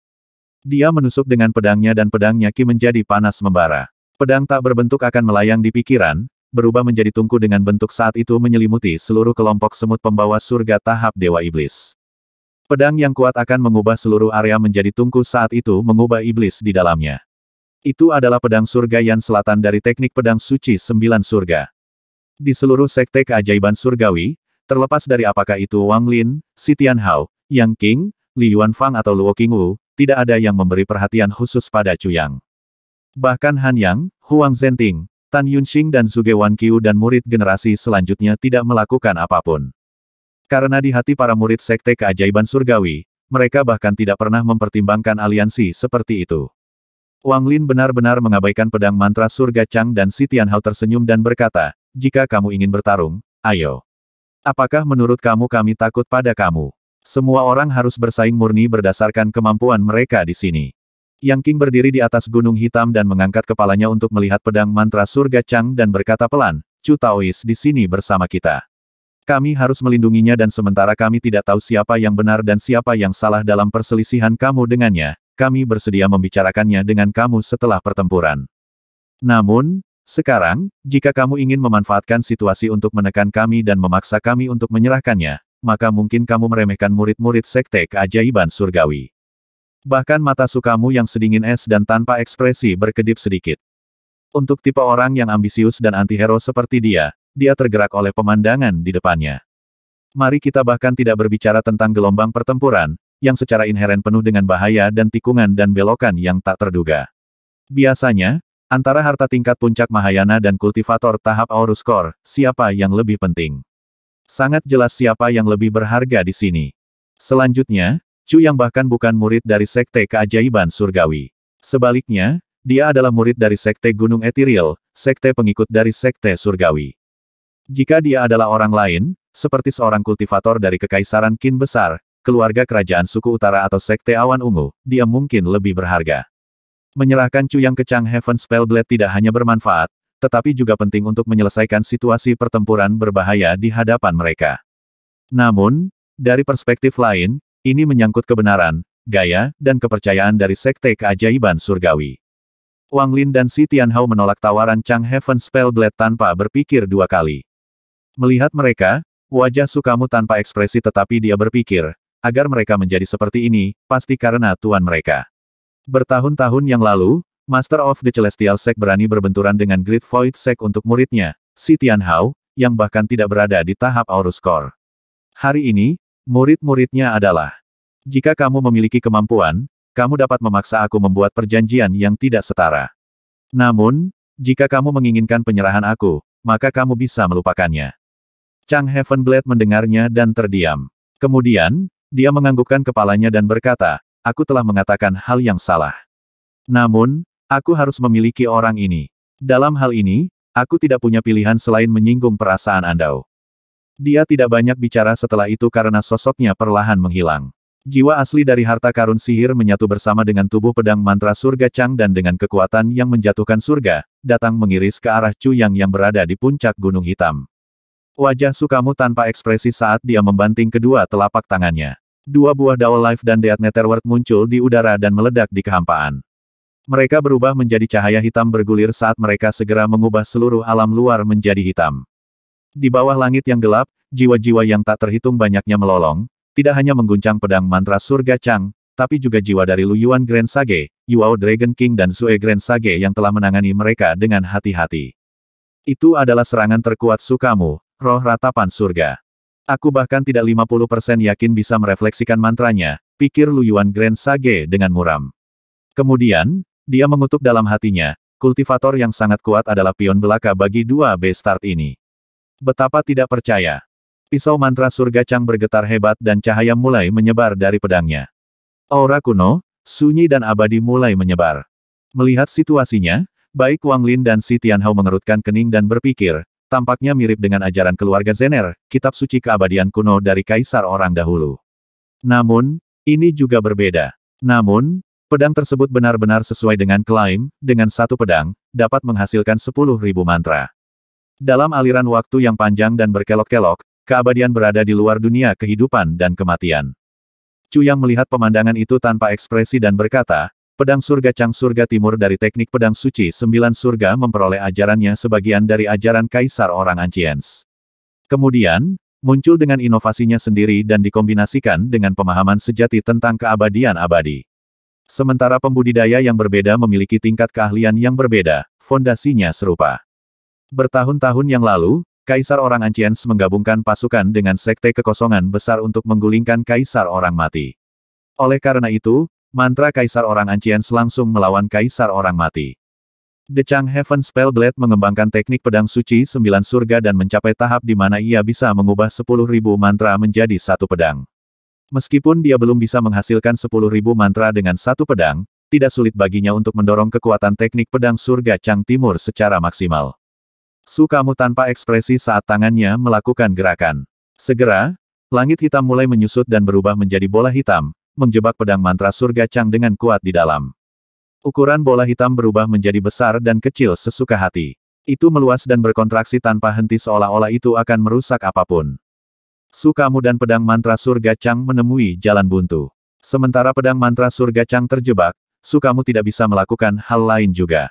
Dia menusuk dengan pedangnya dan pedangnya kini menjadi panas membara. Pedang tak berbentuk akan melayang di pikiran, berubah menjadi tungku dengan bentuk saat itu menyelimuti seluruh kelompok semut pembawa surga tahap Dewa Iblis. Pedang yang kuat akan mengubah seluruh area menjadi tungku saat itu mengubah iblis di dalamnya. Itu adalah pedang surga yang selatan dari teknik pedang suci sembilan surga. Di seluruh sekte keajaiban surgawi, terlepas dari apakah itu Wang Lin, Tian Hao, Yang King, Li Yuanfang atau Luo Qingwu, tidak ada yang memberi perhatian khusus pada Chu Yang. Bahkan Han Yang, Huang Zenting, Tan Yunxing dan Zugewan Wanqiu dan murid generasi selanjutnya tidak melakukan apapun. Karena di hati para murid Sekte Keajaiban Surgawi, mereka bahkan tidak pernah mempertimbangkan aliansi seperti itu. Wang Lin benar-benar mengabaikan pedang mantra surga Chang dan si Tianhao tersenyum dan berkata, jika kamu ingin bertarung, ayo. Apakah menurut kamu kami takut pada kamu? Semua orang harus bersaing murni berdasarkan kemampuan mereka di sini. Yang King berdiri di atas gunung hitam dan mengangkat kepalanya untuk melihat pedang mantra surga Chang dan berkata pelan, Chu Taois di sini bersama kita. Kami harus melindunginya dan sementara kami tidak tahu siapa yang benar dan siapa yang salah dalam perselisihan kamu dengannya, kami bersedia membicarakannya dengan kamu setelah pertempuran. Namun, sekarang, jika kamu ingin memanfaatkan situasi untuk menekan kami dan memaksa kami untuk menyerahkannya, maka mungkin kamu meremehkan murid-murid Sekte Keajaiban Surgawi. Bahkan mata sukamu yang sedingin es dan tanpa ekspresi berkedip sedikit. Untuk tipe orang yang ambisius dan antihero seperti dia, dia tergerak oleh pemandangan di depannya. Mari kita bahkan tidak berbicara tentang gelombang pertempuran, yang secara inheren penuh dengan bahaya dan tikungan dan belokan yang tak terduga. Biasanya, antara harta tingkat puncak Mahayana dan kultivator tahap Aorus Core, siapa yang lebih penting? Sangat jelas siapa yang lebih berharga di sini. Selanjutnya, Chu yang bahkan bukan murid dari Sekte Keajaiban Surgawi. Sebaliknya, dia adalah murid dari Sekte Gunung Etiril, Sekte pengikut dari Sekte Surgawi. Jika dia adalah orang lain, seperti seorang kultivator dari Kekaisaran Kin Besar, keluarga kerajaan suku utara atau Sekte Awan Ungu, dia mungkin lebih berharga. Menyerahkan Chu yang ke Chang Heaven Spellblade tidak hanya bermanfaat, tetapi juga penting untuk menyelesaikan situasi pertempuran berbahaya di hadapan mereka. Namun, dari perspektif lain, ini menyangkut kebenaran, gaya, dan kepercayaan dari Sekte Keajaiban Surgawi. Wang Lin dan Si Hao menolak tawaran Chang Heaven Spellblade tanpa berpikir dua kali. Melihat mereka, wajah Sukamu tanpa ekspresi tetapi dia berpikir, agar mereka menjadi seperti ini, pasti karena tuan mereka. Bertahun-tahun yang lalu, Master of the Celestial Sect berani berbenturan dengan Great Void Sect untuk muridnya, Si Hao, yang bahkan tidak berada di tahap Aurus Core. Hari ini, Murid-muridnya adalah, jika kamu memiliki kemampuan, kamu dapat memaksa aku membuat perjanjian yang tidak setara. Namun, jika kamu menginginkan penyerahan aku, maka kamu bisa melupakannya. Chang Heavenblade mendengarnya dan terdiam. Kemudian, dia menganggukkan kepalanya dan berkata, aku telah mengatakan hal yang salah. Namun, aku harus memiliki orang ini. Dalam hal ini, aku tidak punya pilihan selain menyinggung perasaan Andau. Dia tidak banyak bicara setelah itu karena sosoknya perlahan menghilang. Jiwa asli dari harta karun sihir menyatu bersama dengan tubuh pedang mantra surga Chang dan dengan kekuatan yang menjatuhkan surga, datang mengiris ke arah Chu Yang yang berada di puncak gunung hitam. Wajah Sukamu tanpa ekspresi saat dia membanting kedua telapak tangannya. Dua buah Dao Life dan deat Netherworld muncul di udara dan meledak di kehampaan. Mereka berubah menjadi cahaya hitam bergulir saat mereka segera mengubah seluruh alam luar menjadi hitam. Di bawah langit yang gelap, jiwa-jiwa yang tak terhitung banyaknya melolong, tidak hanya mengguncang pedang mantra surga Chang, tapi juga jiwa dari Luyuan Grand Sage, Yuao Dragon King dan Sue Grand Sage yang telah menangani mereka dengan hati-hati. Itu adalah serangan terkuat sukamu, roh ratapan surga. Aku bahkan tidak 50% yakin bisa merefleksikan mantranya, pikir Luyuan Grand Sage dengan muram. Kemudian, dia mengutuk dalam hatinya, kultivator yang sangat kuat adalah pion belaka bagi dua B-start ini. Betapa tidak percaya. Pisau mantra surga Chang bergetar hebat dan cahaya mulai menyebar dari pedangnya. Aura kuno, sunyi dan abadi mulai menyebar. Melihat situasinya, baik Wang Lin dan Si Tianhao mengerutkan kening dan berpikir, tampaknya mirip dengan ajaran keluarga Zener, kitab suci keabadian kuno dari kaisar orang dahulu. Namun, ini juga berbeda. Namun, pedang tersebut benar-benar sesuai dengan klaim, dengan satu pedang, dapat menghasilkan sepuluh ribu mantra. Dalam aliran waktu yang panjang dan berkelok-kelok, keabadian berada di luar dunia kehidupan dan kematian. Chu Yang melihat pemandangan itu tanpa ekspresi dan berkata, Pedang Surga Chang Surga Timur dari teknik Pedang Suci Sembilan Surga memperoleh ajarannya sebagian dari ajaran Kaisar Orang Anciens. Kemudian, muncul dengan inovasinya sendiri dan dikombinasikan dengan pemahaman sejati tentang keabadian abadi. Sementara pembudidaya yang berbeda memiliki tingkat keahlian yang berbeda, fondasinya serupa. Bertahun-tahun yang lalu, Kaisar Orang Anciens menggabungkan pasukan dengan Sekte Kekosongan Besar untuk menggulingkan Kaisar Orang Mati. Oleh karena itu, mantra Kaisar Orang Anciens langsung melawan Kaisar Orang Mati. The Chang Heaven Spellblade mengembangkan teknik pedang suci sembilan surga dan mencapai tahap di mana ia bisa mengubah sepuluh ribu mantra menjadi satu pedang. Meskipun dia belum bisa menghasilkan sepuluh ribu mantra dengan satu pedang, tidak sulit baginya untuk mendorong kekuatan teknik pedang surga Chang Timur secara maksimal. Sukamu tanpa ekspresi saat tangannya melakukan gerakan. Segera, langit hitam mulai menyusut dan berubah menjadi bola hitam, menjebak pedang mantra surga Chang dengan kuat di dalam. Ukuran bola hitam berubah menjadi besar dan kecil sesuka hati. Itu meluas dan berkontraksi tanpa henti seolah-olah itu akan merusak apapun. Sukamu dan pedang mantra surga Chang menemui jalan buntu. Sementara pedang mantra surga Chang terjebak, Sukamu tidak bisa melakukan hal lain juga.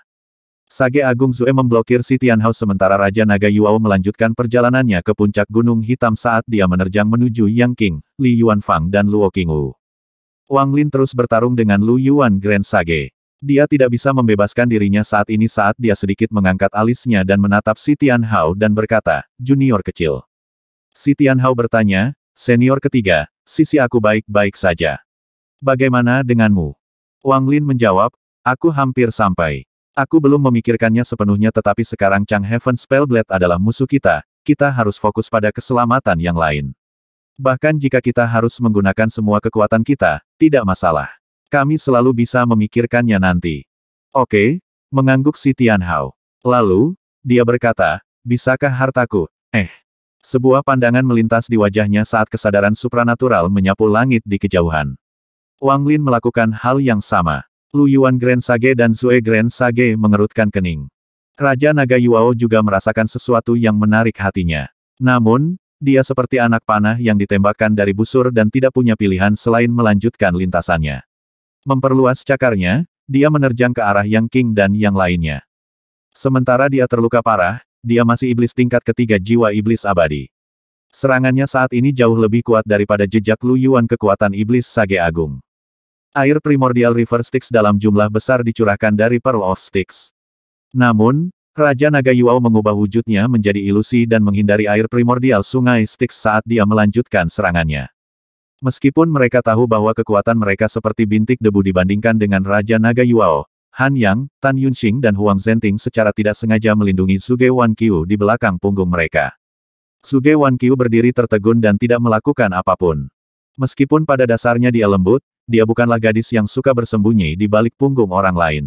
Sage Agung Zue memblokir si Tianhao sementara Raja Naga Yuao melanjutkan perjalanannya ke puncak Gunung Hitam saat dia menerjang menuju Yang King, Li Yuanfang dan Luo Qingwu. Wang Lin terus bertarung dengan Lu Yuan Grand Sage. Dia tidak bisa membebaskan dirinya saat ini saat dia sedikit mengangkat alisnya dan menatap si Tianhao dan berkata, junior kecil. Si Tianhao bertanya, senior ketiga, sisi aku baik-baik saja. Bagaimana denganmu? Wang Lin menjawab, aku hampir sampai. Aku belum memikirkannya sepenuhnya tetapi sekarang Chang Heaven Spellblade adalah musuh kita, kita harus fokus pada keselamatan yang lain. Bahkan jika kita harus menggunakan semua kekuatan kita, tidak masalah. Kami selalu bisa memikirkannya nanti. Oke, mengangguk si Tianhao. Lalu, dia berkata, bisakah hartaku? Eh. Sebuah pandangan melintas di wajahnya saat kesadaran supranatural menyapu langit di kejauhan. Wang Lin melakukan hal yang sama. Lu Yuan Grand Sage dan Zue Grand Sage mengerutkan kening. Raja Naga Yuao juga merasakan sesuatu yang menarik hatinya. Namun, dia seperti anak panah yang ditembakkan dari busur dan tidak punya pilihan selain melanjutkan lintasannya. Memperluas cakarnya, dia menerjang ke arah Yang King dan yang lainnya. Sementara dia terluka parah, dia masih iblis tingkat ketiga jiwa iblis abadi. Serangannya saat ini jauh lebih kuat daripada jejak Lu Yuan kekuatan iblis Sage Agung. Air primordial River Sticks dalam jumlah besar dicurahkan dari Pearl of Sticks. Namun, Raja Naga Yuao mengubah wujudnya menjadi ilusi dan menghindari air primordial sungai Sticks saat dia melanjutkan serangannya. Meskipun mereka tahu bahwa kekuatan mereka seperti bintik debu dibandingkan dengan Raja Naga Yuao, Han Yang, Tan Yunxing dan Huang Zenting secara tidak sengaja melindungi Suge Wan Wankyu di belakang punggung mereka. Suge Wan Wankyu berdiri tertegun dan tidak melakukan apapun. Meskipun pada dasarnya dia lembut, dia bukanlah gadis yang suka bersembunyi di balik punggung orang lain.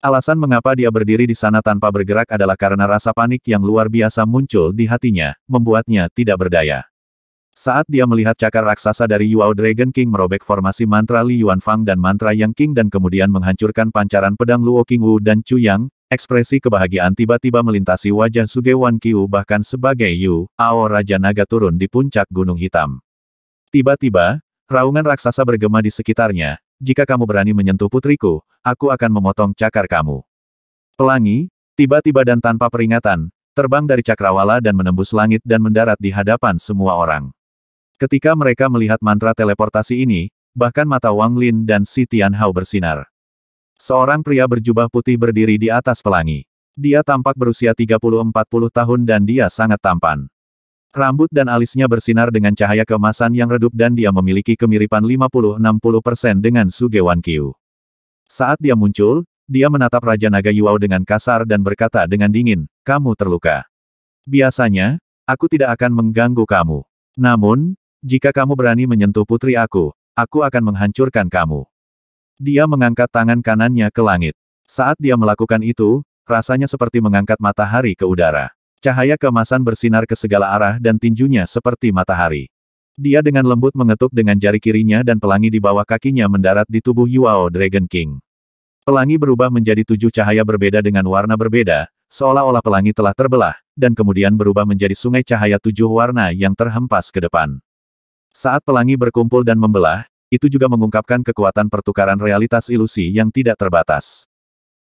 Alasan mengapa dia berdiri di sana tanpa bergerak adalah karena rasa panik yang luar biasa muncul di hatinya, membuatnya tidak berdaya. Saat dia melihat cakar raksasa dari Yuao Dragon King merobek formasi mantra Li Yuan Fang dan mantra Yang King dan kemudian menghancurkan pancaran pedang Luo King Wu dan Chu Yang, ekspresi kebahagiaan tiba-tiba melintasi wajah Suge Wan Qiu bahkan sebagai Yu, Ao Raja Naga turun di puncak Gunung Hitam. Tiba-tiba, Raungan raksasa bergema di sekitarnya, jika kamu berani menyentuh putriku, aku akan memotong cakar kamu. Pelangi, tiba-tiba dan tanpa peringatan, terbang dari cakrawala dan menembus langit dan mendarat di hadapan semua orang. Ketika mereka melihat mantra teleportasi ini, bahkan mata Wang Lin dan Si Hao bersinar. Seorang pria berjubah putih berdiri di atas pelangi. Dia tampak berusia 30-40 tahun dan dia sangat tampan. Rambut dan alisnya bersinar dengan cahaya keemasan yang redup dan dia memiliki kemiripan 50-60% dengan Sugewan Kyu. Saat dia muncul, dia menatap Raja Naga Yuao dengan kasar dan berkata dengan dingin, kamu terluka. Biasanya, aku tidak akan mengganggu kamu. Namun, jika kamu berani menyentuh putri aku, aku akan menghancurkan kamu. Dia mengangkat tangan kanannya ke langit. Saat dia melakukan itu, rasanya seperti mengangkat matahari ke udara. Cahaya kemasan bersinar ke segala arah dan tinjunya seperti matahari. Dia dengan lembut mengetuk dengan jari kirinya dan pelangi di bawah kakinya mendarat di tubuh Yuao Dragon King. Pelangi berubah menjadi tujuh cahaya berbeda dengan warna berbeda, seolah-olah pelangi telah terbelah, dan kemudian berubah menjadi sungai cahaya tujuh warna yang terhempas ke depan. Saat pelangi berkumpul dan membelah, itu juga mengungkapkan kekuatan pertukaran realitas ilusi yang tidak terbatas.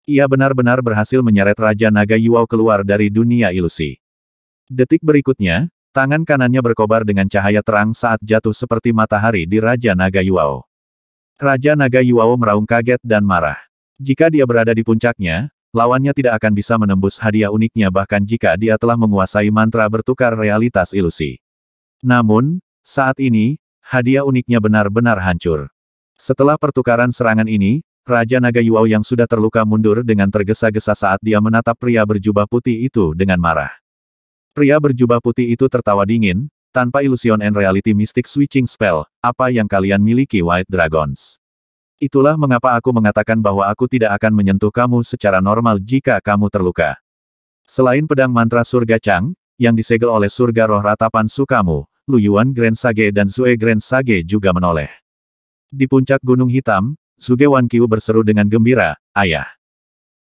Ia benar-benar berhasil menyeret Raja Naga Yuwau keluar dari dunia ilusi. Detik berikutnya, tangan kanannya berkobar dengan cahaya terang saat jatuh seperti matahari di Raja Naga Yuwau. Raja Naga Yuwau meraung kaget dan marah. Jika dia berada di puncaknya, lawannya tidak akan bisa menembus hadiah uniknya bahkan jika dia telah menguasai mantra bertukar realitas ilusi. Namun, saat ini, hadiah uniknya benar-benar hancur. Setelah pertukaran serangan ini, Raja Naga Yuao yang sudah terluka mundur dengan tergesa-gesa saat dia menatap pria berjubah putih itu dengan marah. Pria berjubah putih itu tertawa dingin, tanpa ilusion and reality mystic switching spell, apa yang kalian miliki White Dragons. Itulah mengapa aku mengatakan bahwa aku tidak akan menyentuh kamu secara normal jika kamu terluka. Selain pedang mantra surga Chang, yang disegel oleh surga roh ratapan Sukamu, Lu Yuan, Grand Sage dan Sue Grand Sage juga menoleh. Di puncak Gunung Hitam, Suge Wan Kiu berseru dengan gembira, ayah.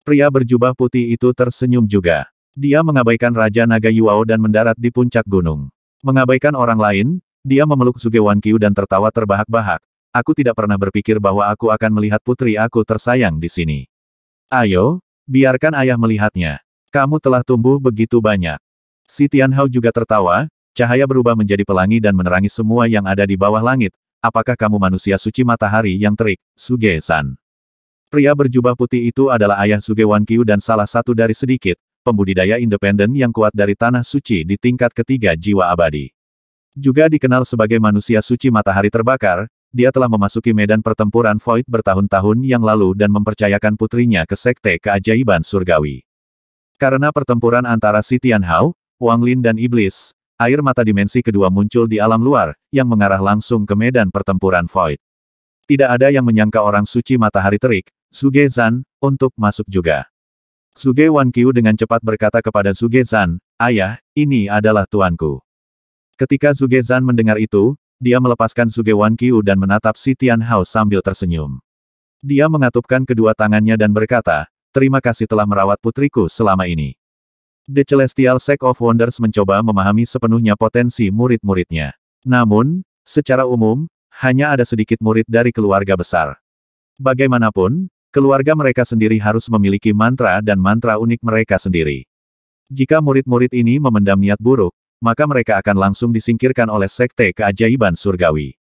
Pria berjubah putih itu tersenyum juga. Dia mengabaikan Raja Naga Yuao dan mendarat di puncak gunung. Mengabaikan orang lain, dia memeluk Suge Wan Kiu dan tertawa terbahak-bahak. Aku tidak pernah berpikir bahwa aku akan melihat putri aku tersayang di sini. Ayo, biarkan ayah melihatnya. Kamu telah tumbuh begitu banyak. Si Hao juga tertawa, cahaya berubah menjadi pelangi dan menerangi semua yang ada di bawah langit, apakah kamu manusia suci matahari yang terik, suge Pria berjubah putih itu adalah ayah Sugewan Kyu dan salah satu dari sedikit, pembudidaya independen yang kuat dari Tanah Suci di tingkat ketiga jiwa abadi. Juga dikenal sebagai manusia suci matahari terbakar, dia telah memasuki medan pertempuran Void bertahun-tahun yang lalu dan mempercayakan putrinya ke Sekte Keajaiban Surgawi. Karena pertempuran antara Si Tianhao, Wang Lin dan Iblis, air mata dimensi kedua muncul di alam luar, yang mengarah langsung ke medan pertempuran Void. Tidak ada yang menyangka orang suci matahari terik, Suge Zan, untuk masuk juga. Suge Wan Kyu dengan cepat berkata kepada Suge Zan, Ayah, ini adalah tuanku. Ketika Suge Zan mendengar itu, dia melepaskan Suge Wan Kyu dan menatap si Tian Hao sambil tersenyum. Dia mengatupkan kedua tangannya dan berkata, Terima kasih telah merawat putriku selama ini. The Celestial Sect of Wonders mencoba memahami sepenuhnya potensi murid-muridnya. Namun, secara umum, hanya ada sedikit murid dari keluarga besar. Bagaimanapun, keluarga mereka sendiri harus memiliki mantra dan mantra unik mereka sendiri. Jika murid-murid ini memendam niat buruk, maka mereka akan langsung disingkirkan oleh Sekte Keajaiban Surgawi.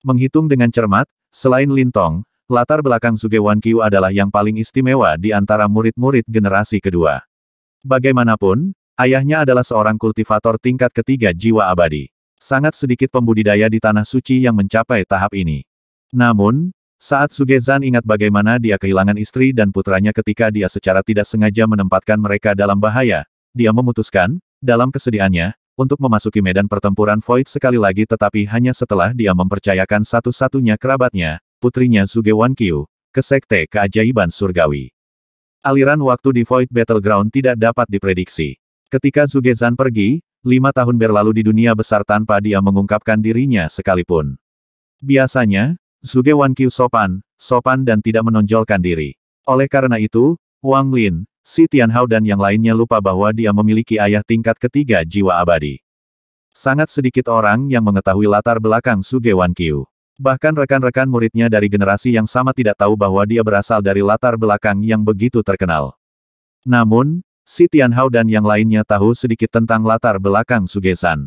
Menghitung dengan cermat, selain Lintong, latar belakang Wan Kyu adalah yang paling istimewa di antara murid-murid generasi kedua. Bagaimanapun, ayahnya adalah seorang kultivator tingkat ketiga jiwa abadi. Sangat sedikit pembudidaya di Tanah Suci yang mencapai tahap ini. Namun, saat Sugezan ingat bagaimana dia kehilangan istri dan putranya ketika dia secara tidak sengaja menempatkan mereka dalam bahaya, dia memutuskan, dalam kesedihannya, untuk memasuki medan pertempuran Void sekali lagi tetapi hanya setelah dia mempercayakan satu-satunya kerabatnya, putrinya Sugewan Kyu, ke Sekte Keajaiban Surgawi. Aliran waktu di Void Battleground tidak dapat diprediksi. Ketika Zugezan pergi, lima tahun berlalu di dunia besar tanpa dia mengungkapkan dirinya sekalipun. Biasanya, Zuge Wankyu sopan, sopan dan tidak menonjolkan diri. Oleh karena itu, Wang Lin, Si Tianhao dan yang lainnya lupa bahwa dia memiliki ayah tingkat ketiga jiwa abadi. Sangat sedikit orang yang mengetahui latar belakang Suge Wan Wankyu. Bahkan rekan-rekan muridnya dari generasi yang sama tidak tahu bahwa dia berasal dari latar belakang yang begitu terkenal. Namun, Si Tianhao dan yang lainnya tahu sedikit tentang latar belakang Sugesan.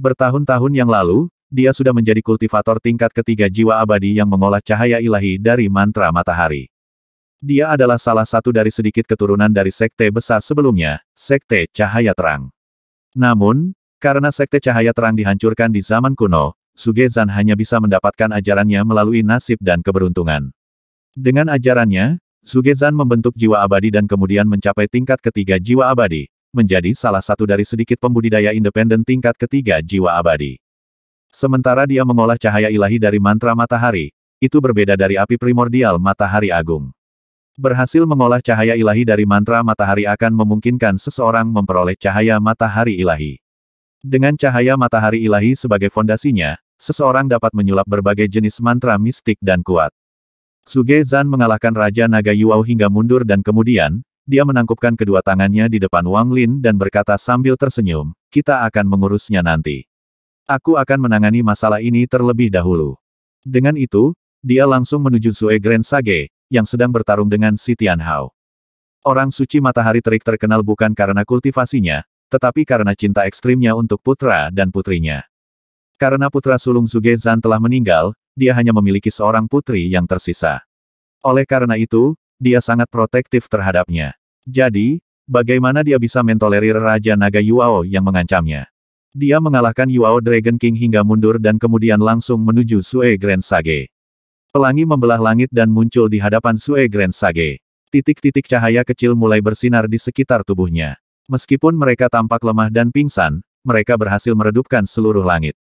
Bertahun-tahun yang lalu, dia sudah menjadi kultivator tingkat ketiga jiwa abadi yang mengolah cahaya ilahi dari mantra matahari. Dia adalah salah satu dari sedikit keturunan dari sekte besar sebelumnya, Sekte Cahaya Terang. Namun, karena Sekte Cahaya Terang dihancurkan di zaman kuno, Sugezan hanya bisa mendapatkan ajarannya melalui nasib dan keberuntungan. Dengan ajarannya, Sugezan membentuk jiwa abadi dan kemudian mencapai tingkat ketiga jiwa abadi, menjadi salah satu dari sedikit pembudidaya independen tingkat ketiga jiwa abadi. Sementara dia mengolah cahaya ilahi dari mantra matahari, itu berbeda dari api primordial matahari agung. Berhasil mengolah cahaya ilahi dari mantra matahari akan memungkinkan seseorang memperoleh cahaya matahari ilahi. Dengan cahaya matahari ilahi sebagai fondasinya, seseorang dapat menyulap berbagai jenis mantra mistik dan kuat. Suge Zan mengalahkan Raja Naga Yuau hingga mundur dan kemudian, dia menangkupkan kedua tangannya di depan Wang Lin dan berkata sambil tersenyum, kita akan mengurusnya nanti. Aku akan menangani masalah ini terlebih dahulu. Dengan itu, dia langsung menuju Sue Grand Sage, yang sedang bertarung dengan Si Hao. Orang suci matahari terik terkenal bukan karena kultivasinya, tetapi karena cinta ekstrimnya untuk putra dan putrinya. Karena putra sulung Zugezan telah meninggal, dia hanya memiliki seorang putri yang tersisa. Oleh karena itu, dia sangat protektif terhadapnya. Jadi, bagaimana dia bisa mentolerir Raja Naga Yuao yang mengancamnya? Dia mengalahkan Yuao Dragon King hingga mundur dan kemudian langsung menuju Sue Grand Sage. Pelangi membelah langit dan muncul di hadapan Sue Grand Sage. Titik-titik cahaya kecil mulai bersinar di sekitar tubuhnya. Meskipun mereka tampak lemah dan pingsan, mereka berhasil meredupkan seluruh langit.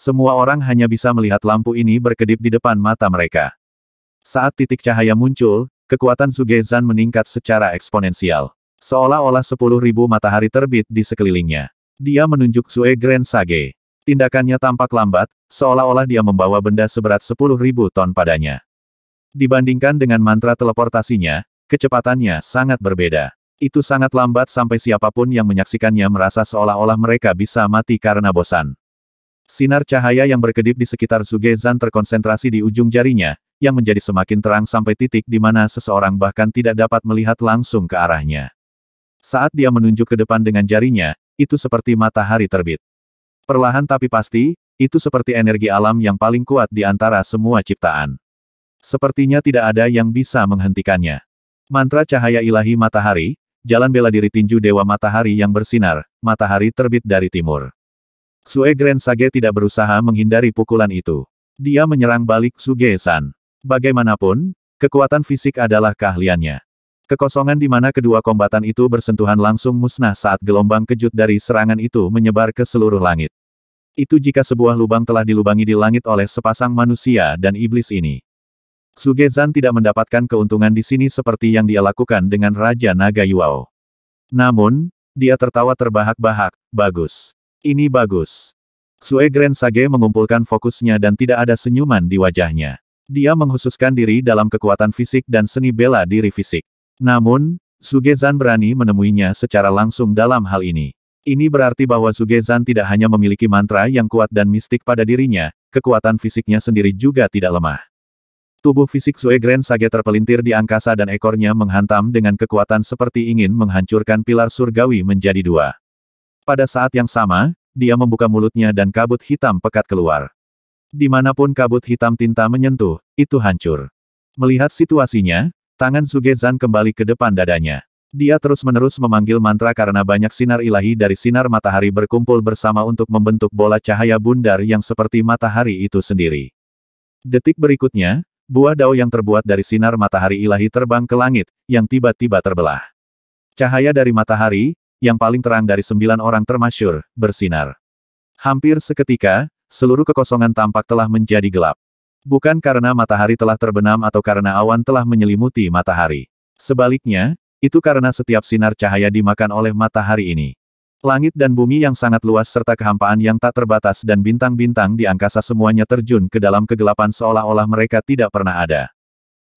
Semua orang hanya bisa melihat lampu ini berkedip di depan mata mereka. Saat titik cahaya muncul, kekuatan Sugezan meningkat secara eksponensial. Seolah-olah 10.000 matahari terbit di sekelilingnya. Dia menunjuk Sue Grand Sage. Tindakannya tampak lambat, seolah-olah dia membawa benda seberat 10.000 ton padanya. Dibandingkan dengan mantra teleportasinya, kecepatannya sangat berbeda. Itu sangat lambat sampai siapapun yang menyaksikannya merasa seolah-olah mereka bisa mati karena bosan. Sinar cahaya yang berkedip di sekitar Sugezan terkonsentrasi di ujung jarinya, yang menjadi semakin terang sampai titik di mana seseorang bahkan tidak dapat melihat langsung ke arahnya. Saat dia menunjuk ke depan dengan jarinya, itu seperti matahari terbit. Perlahan tapi pasti, itu seperti energi alam yang paling kuat di antara semua ciptaan. Sepertinya tidak ada yang bisa menghentikannya. Mantra cahaya ilahi matahari, jalan bela diri tinju dewa matahari yang bersinar, matahari terbit dari timur. Sue Grand Sage tidak berusaha menghindari pukulan itu. Dia menyerang balik suge Bagaimanapun, kekuatan fisik adalah keahliannya. Kekosongan di mana kedua kombatan itu bersentuhan langsung musnah saat gelombang kejut dari serangan itu menyebar ke seluruh langit. Itu jika sebuah lubang telah dilubangi di langit oleh sepasang manusia dan iblis ini. Sugezan tidak mendapatkan keuntungan di sini seperti yang dia lakukan dengan Raja Naga Yuao. Namun, dia tertawa terbahak-bahak, bagus. Ini bagus. Sue Grand Sage mengumpulkan fokusnya dan tidak ada senyuman di wajahnya. Dia menghususkan diri dalam kekuatan fisik dan seni bela diri fisik. Namun, Sugezan berani menemuinya secara langsung dalam hal ini. Ini berarti bahwa Sugezan tidak hanya memiliki mantra yang kuat dan mistik pada dirinya, kekuatan fisiknya sendiri juga tidak lemah. Tubuh fisik Sue Grand Sage terpelintir di angkasa dan ekornya menghantam dengan kekuatan seperti ingin menghancurkan pilar surgawi menjadi dua. Pada saat yang sama, dia membuka mulutnya dan kabut hitam pekat keluar. Dimanapun kabut hitam tinta menyentuh, itu hancur. Melihat situasinya, tangan Sugezan kembali ke depan dadanya. Dia terus-menerus memanggil mantra karena banyak sinar ilahi dari sinar matahari berkumpul bersama untuk membentuk bola cahaya bundar yang seperti matahari itu sendiri. Detik berikutnya, buah dao yang terbuat dari sinar matahari ilahi terbang ke langit, yang tiba-tiba terbelah. Cahaya dari matahari, yang paling terang dari sembilan orang termasyur, bersinar. Hampir seketika, seluruh kekosongan tampak telah menjadi gelap. Bukan karena matahari telah terbenam atau karena awan telah menyelimuti matahari. Sebaliknya, itu karena setiap sinar cahaya dimakan oleh matahari ini. Langit dan bumi yang sangat luas serta kehampaan yang tak terbatas dan bintang-bintang di angkasa semuanya terjun ke dalam kegelapan seolah-olah mereka tidak pernah ada.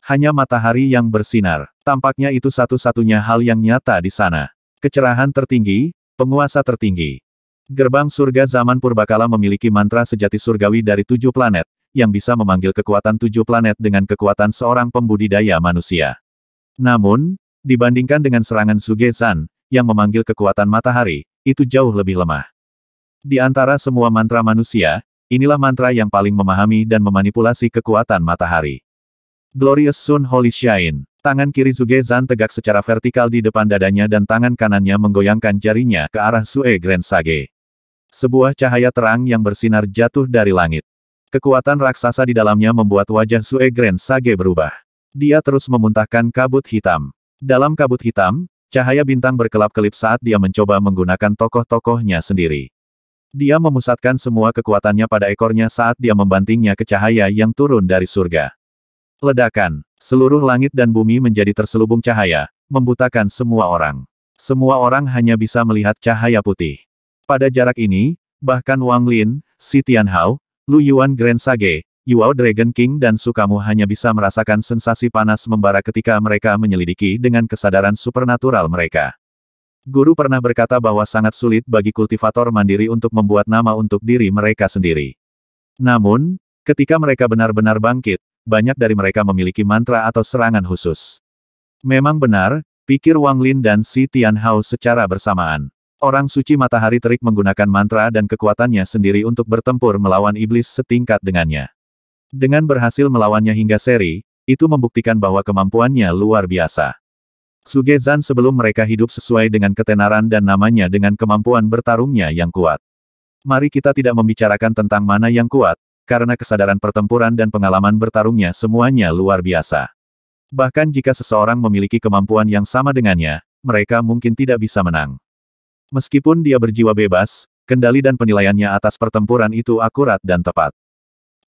Hanya matahari yang bersinar. Tampaknya itu satu-satunya hal yang nyata di sana. Kecerahan tertinggi, penguasa tertinggi. Gerbang surga zaman purbakala memiliki mantra sejati surgawi dari tujuh planet, yang bisa memanggil kekuatan tujuh planet dengan kekuatan seorang pembudidaya manusia. Namun, dibandingkan dengan serangan Sugesan yang memanggil kekuatan matahari, itu jauh lebih lemah. Di antara semua mantra manusia, inilah mantra yang paling memahami dan memanipulasi kekuatan matahari. Glorious Sun Holy Shine Tangan kiri Zuge Zan tegak secara vertikal di depan dadanya dan tangan kanannya menggoyangkan jarinya ke arah Sue Grand Sage. Sebuah cahaya terang yang bersinar jatuh dari langit. Kekuatan raksasa di dalamnya membuat wajah Sue Grand Sage berubah. Dia terus memuntahkan kabut hitam. Dalam kabut hitam, cahaya bintang berkelap-kelip saat dia mencoba menggunakan tokoh-tokohnya sendiri. Dia memusatkan semua kekuatannya pada ekornya saat dia membantingnya ke cahaya yang turun dari surga. Ledakan. Seluruh langit dan bumi menjadi terselubung cahaya, membutakan semua orang. Semua orang hanya bisa melihat cahaya putih. Pada jarak ini, bahkan Wang Lin, Si Hao, Lu Yuan Grand Sage, Yuao Dragon King dan Sukamu hanya bisa merasakan sensasi panas membara ketika mereka menyelidiki dengan kesadaran supernatural mereka. Guru pernah berkata bahwa sangat sulit bagi kultivator mandiri untuk membuat nama untuk diri mereka sendiri. Namun, ketika mereka benar-benar bangkit, banyak dari mereka memiliki mantra atau serangan khusus. Memang benar, pikir Wang Lin dan Si Tian Hao secara bersamaan. Orang suci matahari terik menggunakan mantra dan kekuatannya sendiri untuk bertempur melawan iblis setingkat dengannya. Dengan berhasil melawannya hingga seri, itu membuktikan bahwa kemampuannya luar biasa. Sugezan sebelum mereka hidup sesuai dengan ketenaran dan namanya dengan kemampuan bertarungnya yang kuat. Mari kita tidak membicarakan tentang mana yang kuat, karena kesadaran pertempuran dan pengalaman bertarungnya semuanya luar biasa. Bahkan jika seseorang memiliki kemampuan yang sama dengannya, mereka mungkin tidak bisa menang. Meskipun dia berjiwa bebas, kendali dan penilaiannya atas pertempuran itu akurat dan tepat.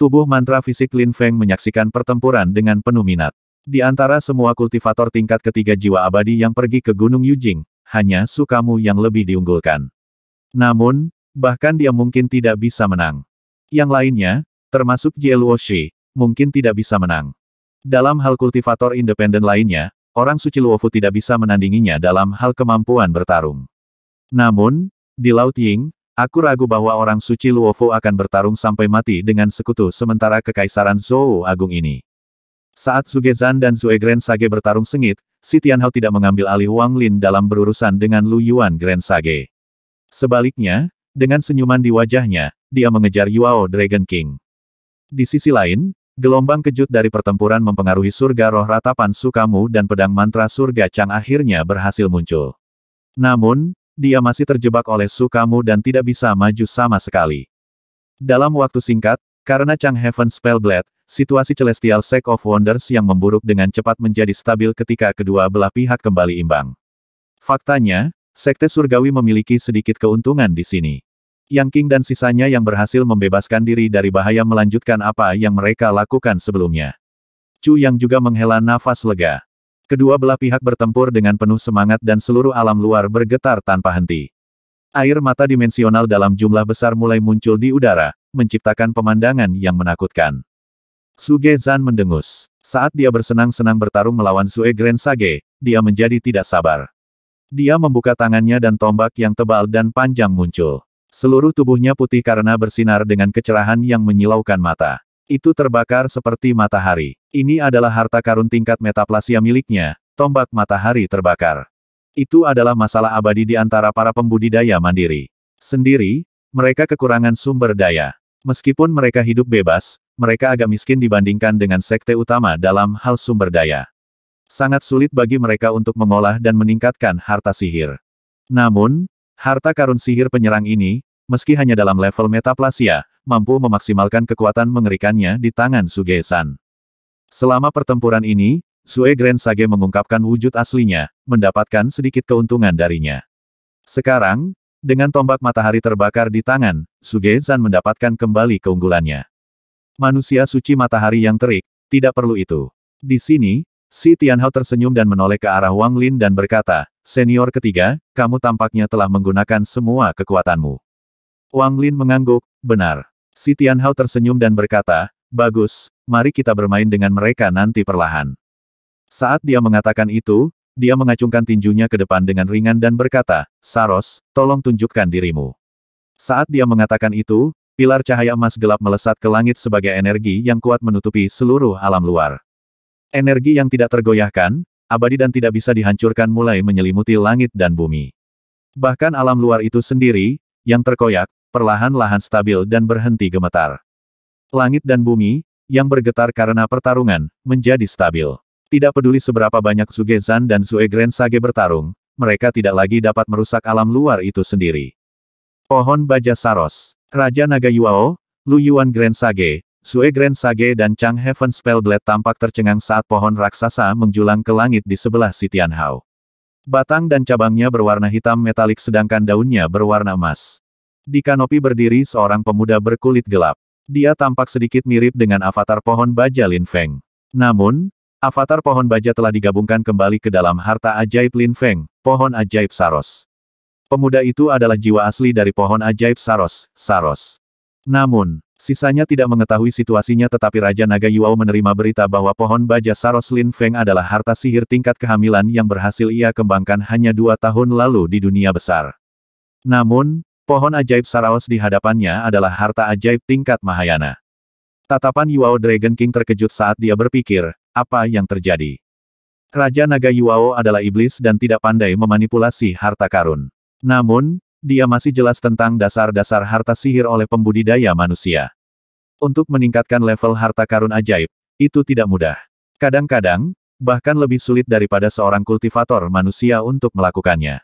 Tubuh mantra fisik Lin Feng menyaksikan pertempuran dengan penuh minat. Di antara semua kultivator tingkat ketiga jiwa abadi yang pergi ke Gunung Yujing, hanya Sukamu yang lebih diunggulkan. Namun, bahkan dia mungkin tidak bisa menang. Yang lainnya, termasuk Jie Shi, mungkin tidak bisa menang. Dalam hal kultivator independen lainnya, orang suci Luofu tidak bisa menandinginya dalam hal kemampuan bertarung. Namun, di Laut Ying, aku ragu bahwa orang suci Luofu akan bertarung sampai mati dengan sekutu sementara kekaisaran Zhou Agung ini. Saat Zugezan dan Grand Sage bertarung sengit, Si Tianhao tidak mengambil alih Wang Lin dalam berurusan dengan Lu Yuan Grand Sage. Sebaliknya, dengan senyuman di wajahnya, dia mengejar Yuao Dragon King. Di sisi lain, gelombang kejut dari pertempuran mempengaruhi surga roh ratapan sukamu dan pedang mantra surga Chang akhirnya berhasil muncul. Namun, dia masih terjebak oleh sukamu dan tidak bisa maju sama sekali. Dalam waktu singkat, karena Chang Heaven Spellblade, situasi Celestial Sack of Wonders yang memburuk dengan cepat menjadi stabil ketika kedua belah pihak kembali imbang. Faktanya, Sekte Surgawi memiliki sedikit keuntungan di sini. Yang King dan sisanya yang berhasil membebaskan diri dari bahaya melanjutkan apa yang mereka lakukan sebelumnya. Chu yang juga menghela nafas lega. Kedua belah pihak bertempur dengan penuh semangat dan seluruh alam luar bergetar tanpa henti. Air mata dimensional dalam jumlah besar mulai muncul di udara, menciptakan pemandangan yang menakutkan. Suge Zan mendengus. Saat dia bersenang-senang bertarung melawan Sue Grand Sage, dia menjadi tidak sabar. Dia membuka tangannya dan tombak yang tebal dan panjang muncul. Seluruh tubuhnya putih karena bersinar dengan kecerahan yang menyilaukan mata. Itu terbakar seperti matahari. Ini adalah harta karun tingkat metaplasia miliknya, tombak matahari terbakar. Itu adalah masalah abadi di antara para pembudidaya mandiri. Sendiri, mereka kekurangan sumber daya. Meskipun mereka hidup bebas, mereka agak miskin dibandingkan dengan sekte utama dalam hal sumber daya. Sangat sulit bagi mereka untuk mengolah dan meningkatkan harta sihir. Namun, harta karun sihir penyerang ini, meski hanya dalam level metaplasia, mampu memaksimalkan kekuatan mengerikannya di tangan suge Selama pertempuran ini, Sue Grand Sage mengungkapkan wujud aslinya, mendapatkan sedikit keuntungan darinya. Sekarang, dengan tombak matahari terbakar di tangan, Suge-san mendapatkan kembali keunggulannya. Manusia suci matahari yang terik, tidak perlu itu. Di sini, Si Tianhao tersenyum dan menoleh ke arah Wang Lin dan berkata, Senior ketiga, kamu tampaknya telah menggunakan semua kekuatanmu. Wang Lin mengangguk, benar. Si Tianhao tersenyum dan berkata, bagus, mari kita bermain dengan mereka nanti perlahan. Saat dia mengatakan itu, dia mengacungkan tinjunya ke depan dengan ringan dan berkata, Saros, tolong tunjukkan dirimu. Saat dia mengatakan itu, pilar cahaya emas gelap melesat ke langit sebagai energi yang kuat menutupi seluruh alam luar. Energi yang tidak tergoyahkan, abadi dan tidak bisa dihancurkan mulai menyelimuti langit dan bumi. Bahkan alam luar itu sendiri, yang terkoyak, perlahan-lahan stabil dan berhenti gemetar. Langit dan bumi, yang bergetar karena pertarungan, menjadi stabil. Tidak peduli seberapa banyak Sugezan dan Zuegren Sage bertarung, mereka tidak lagi dapat merusak alam luar itu sendiri. Pohon Baja Saros, Raja Naga Yuao, Lu Yuan Grand Sage, Sue Grand Sage dan Chang Heaven Spellblade tampak tercengang saat pohon raksasa menjulang ke langit di sebelah si Tianhao. Batang dan cabangnya berwarna hitam metalik sedangkan daunnya berwarna emas. Di kanopi berdiri seorang pemuda berkulit gelap. Dia tampak sedikit mirip dengan avatar pohon baja Lin Feng. Namun, avatar pohon baja telah digabungkan kembali ke dalam harta ajaib Lin Feng, pohon ajaib Saros. Pemuda itu adalah jiwa asli dari pohon ajaib Saros, Saros. Namun, Sisanya tidak mengetahui situasinya tetapi Raja Naga Yuao menerima berita bahwa pohon baja Saros Lin Feng adalah harta sihir tingkat kehamilan yang berhasil ia kembangkan hanya dua tahun lalu di dunia besar. Namun, pohon ajaib Saraos di hadapannya adalah harta ajaib tingkat Mahayana. Tatapan Yuao Dragon King terkejut saat dia berpikir, apa yang terjadi? Raja Naga Yuao adalah iblis dan tidak pandai memanipulasi harta karun. Namun, dia masih jelas tentang dasar-dasar harta sihir oleh pembudidaya manusia. Untuk meningkatkan level harta karun ajaib, itu tidak mudah. Kadang-kadang, bahkan lebih sulit daripada seorang kultivator manusia untuk melakukannya.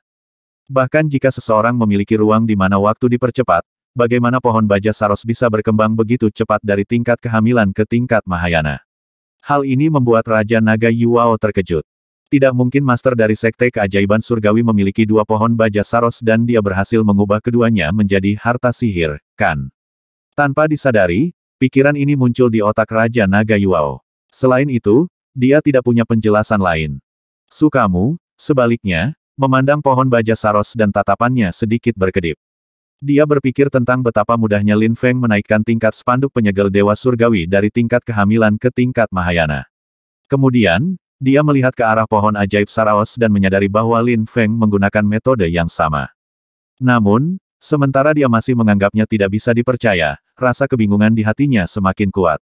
Bahkan jika seseorang memiliki ruang di mana waktu dipercepat, bagaimana pohon baja saros bisa berkembang begitu cepat dari tingkat kehamilan ke tingkat mahayana. Hal ini membuat Raja Naga Yuwao terkejut. Tidak mungkin master dari sekte keajaiban surgawi memiliki dua pohon baja saros dan dia berhasil mengubah keduanya menjadi harta sihir, kan? Tanpa disadari, pikiran ini muncul di otak Raja Naga Yuao. Selain itu, dia tidak punya penjelasan lain. Sukamu, sebaliknya, memandang pohon baja saros dan tatapannya sedikit berkedip. Dia berpikir tentang betapa mudahnya Lin Feng menaikkan tingkat spanduk penyegel Dewa Surgawi dari tingkat kehamilan ke tingkat Mahayana. Kemudian, dia melihat ke arah pohon ajaib Saraos dan menyadari bahwa Lin Feng menggunakan metode yang sama. Namun, sementara dia masih menganggapnya tidak bisa dipercaya, rasa kebingungan di hatinya semakin kuat.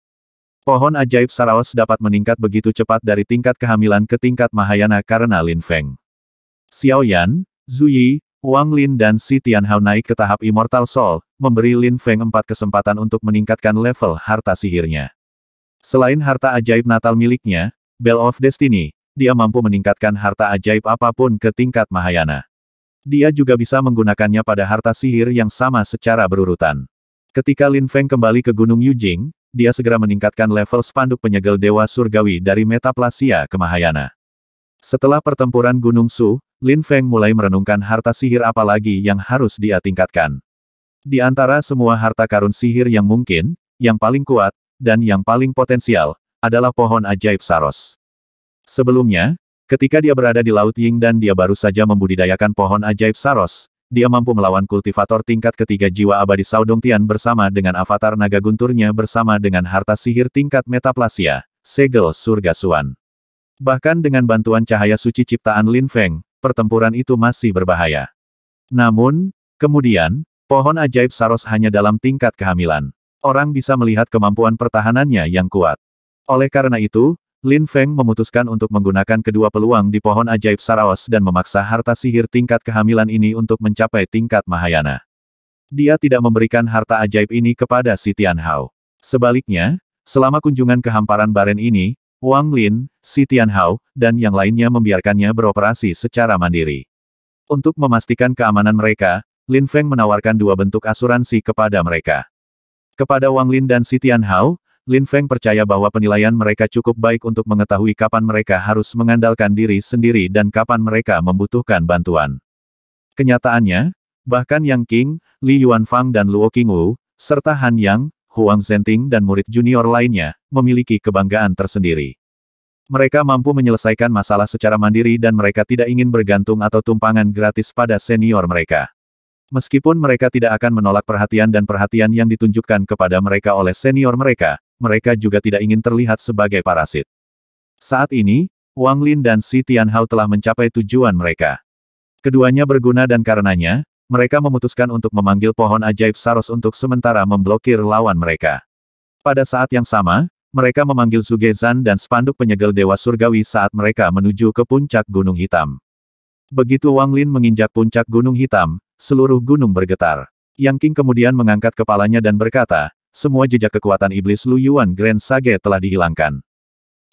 Pohon ajaib Saraos dapat meningkat begitu cepat dari tingkat kehamilan ke tingkat Mahayana karena Lin Feng. Xiao Yan, Zhu Yi, Wang Lin dan Si Tianhao naik ke tahap Immortal Soul, memberi Lin Feng empat kesempatan untuk meningkatkan level harta sihirnya. Selain harta ajaib natal miliknya, Bell of Destiny, dia mampu meningkatkan harta ajaib apapun ke tingkat Mahayana. Dia juga bisa menggunakannya pada harta sihir yang sama secara berurutan. Ketika Lin Feng kembali ke Gunung Yujing, dia segera meningkatkan level spanduk penyegel Dewa Surgawi dari Metaplasia ke Mahayana. Setelah pertempuran Gunung Su, Lin Feng mulai merenungkan harta sihir apa lagi yang harus dia tingkatkan. Di antara semua harta karun sihir yang mungkin, yang paling kuat, dan yang paling potensial, adalah pohon ajaib Saros. Sebelumnya, ketika dia berada di Laut Ying dan dia baru saja membudidayakan pohon ajaib Saros, dia mampu melawan kultivator tingkat ketiga jiwa abadi Saudong Tian bersama dengan avatar naga gunturnya bersama dengan harta sihir tingkat metaplasia, segel surga suan. Bahkan dengan bantuan cahaya suci ciptaan Lin Feng, pertempuran itu masih berbahaya. Namun, kemudian, pohon ajaib Saros hanya dalam tingkat kehamilan. Orang bisa melihat kemampuan pertahanannya yang kuat. Oleh karena itu, Lin Feng memutuskan untuk menggunakan kedua peluang di pohon ajaib Saraos dan memaksa harta sihir tingkat kehamilan ini untuk mencapai tingkat Mahayana. Dia tidak memberikan harta ajaib ini kepada si Hao. Sebaliknya, selama kunjungan kehamparan Baren ini, Wang Lin, si Hao, dan yang lainnya membiarkannya beroperasi secara mandiri. Untuk memastikan keamanan mereka, Lin Feng menawarkan dua bentuk asuransi kepada mereka. Kepada Wang Lin dan si Hao. Lin Feng percaya bahwa penilaian mereka cukup baik untuk mengetahui kapan mereka harus mengandalkan diri sendiri dan kapan mereka membutuhkan bantuan. Kenyataannya, bahkan Yang King, Li Yuanfang dan Luo Qingwu, serta Han Yang, Huang Zenting dan murid junior lainnya, memiliki kebanggaan tersendiri. Mereka mampu menyelesaikan masalah secara mandiri dan mereka tidak ingin bergantung atau tumpangan gratis pada senior mereka. Meskipun mereka tidak akan menolak perhatian dan perhatian yang ditunjukkan kepada mereka oleh senior mereka, mereka juga tidak ingin terlihat sebagai parasit. Saat ini, Wang Lin dan Si Tianhao telah mencapai tujuan mereka. Keduanya berguna dan karenanya, mereka memutuskan untuk memanggil pohon ajaib Saros untuk sementara memblokir lawan mereka. Pada saat yang sama, mereka memanggil Sugezan dan spanduk penyegel Dewa Surgawi saat mereka menuju ke puncak Gunung Hitam. Begitu Wang Lin menginjak puncak Gunung Hitam, seluruh gunung bergetar. Yang King kemudian mengangkat kepalanya dan berkata, semua jejak kekuatan iblis Lu Yuan Grand Sage telah dihilangkan.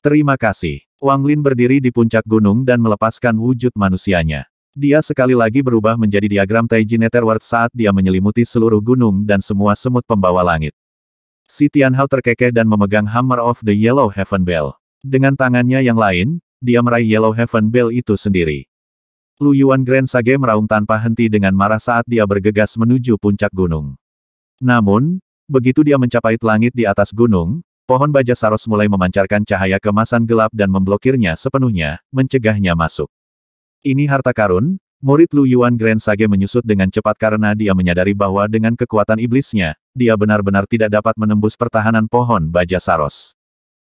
Terima kasih. Wang Lin berdiri di puncak gunung dan melepaskan wujud manusianya. Dia sekali lagi berubah menjadi diagram Taiji Netherworld saat dia menyelimuti seluruh gunung dan semua semut pembawa langit. Si Tianhao terkekeh dan memegang Hammer of the Yellow Heaven Bell. Dengan tangannya yang lain, dia meraih Yellow Heaven Bell itu sendiri. Lu Yuan Grand Sage meraung tanpa henti dengan marah saat dia bergegas menuju puncak gunung. Namun, Begitu dia mencapai langit di atas gunung, pohon baja Saros mulai memancarkan cahaya kemasan gelap dan memblokirnya sepenuhnya, mencegahnya masuk. Ini harta karun, murid Lu Yuan Grand Sage menyusut dengan cepat karena dia menyadari bahwa dengan kekuatan iblisnya, dia benar-benar tidak dapat menembus pertahanan pohon baja Saros.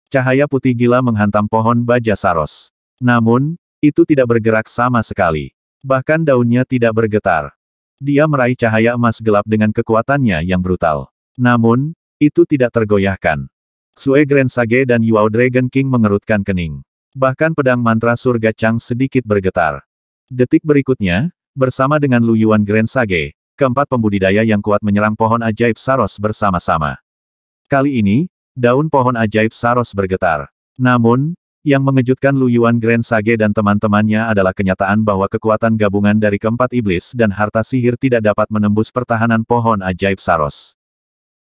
Cahaya putih gila menghantam pohon baja Saros. Namun, itu tidak bergerak sama sekali. Bahkan daunnya tidak bergetar. Dia meraih cahaya emas gelap dengan kekuatannya yang brutal. Namun, itu tidak tergoyahkan. Sue Grand Sage dan Yuao Dragon King mengerutkan kening. Bahkan pedang mantra surga Chang sedikit bergetar. Detik berikutnya, bersama dengan Lu Yuan Grand Sage, keempat pembudidaya yang kuat menyerang pohon ajaib Saros bersama-sama. Kali ini, daun pohon ajaib Saros bergetar. Namun, yang mengejutkan Lu Yuan Grand Sage dan teman-temannya adalah kenyataan bahwa kekuatan gabungan dari keempat iblis dan harta sihir tidak dapat menembus pertahanan pohon ajaib Saros.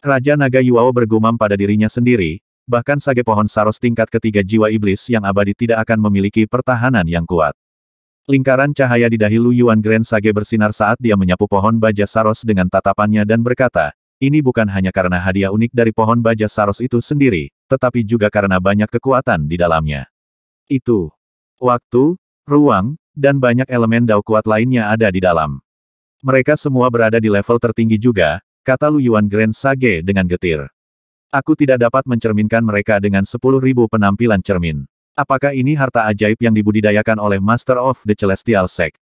Raja Naga Yuwao bergumam pada dirinya sendiri, bahkan sage pohon saros tingkat ketiga jiwa iblis yang abadi tidak akan memiliki pertahanan yang kuat. Lingkaran cahaya di dahi Lu Yuan Grand Sage bersinar saat dia menyapu pohon baja saros dengan tatapannya dan berkata, ini bukan hanya karena hadiah unik dari pohon baja saros itu sendiri, tetapi juga karena banyak kekuatan di dalamnya. Itu. Waktu, ruang, dan banyak elemen dao kuat lainnya ada di dalam. Mereka semua berada di level tertinggi juga, kata Lu Yuan Grand Sage dengan getir. Aku tidak dapat mencerminkan mereka dengan sepuluh ribu penampilan cermin. Apakah ini harta ajaib yang dibudidayakan oleh Master of the Celestial Sect?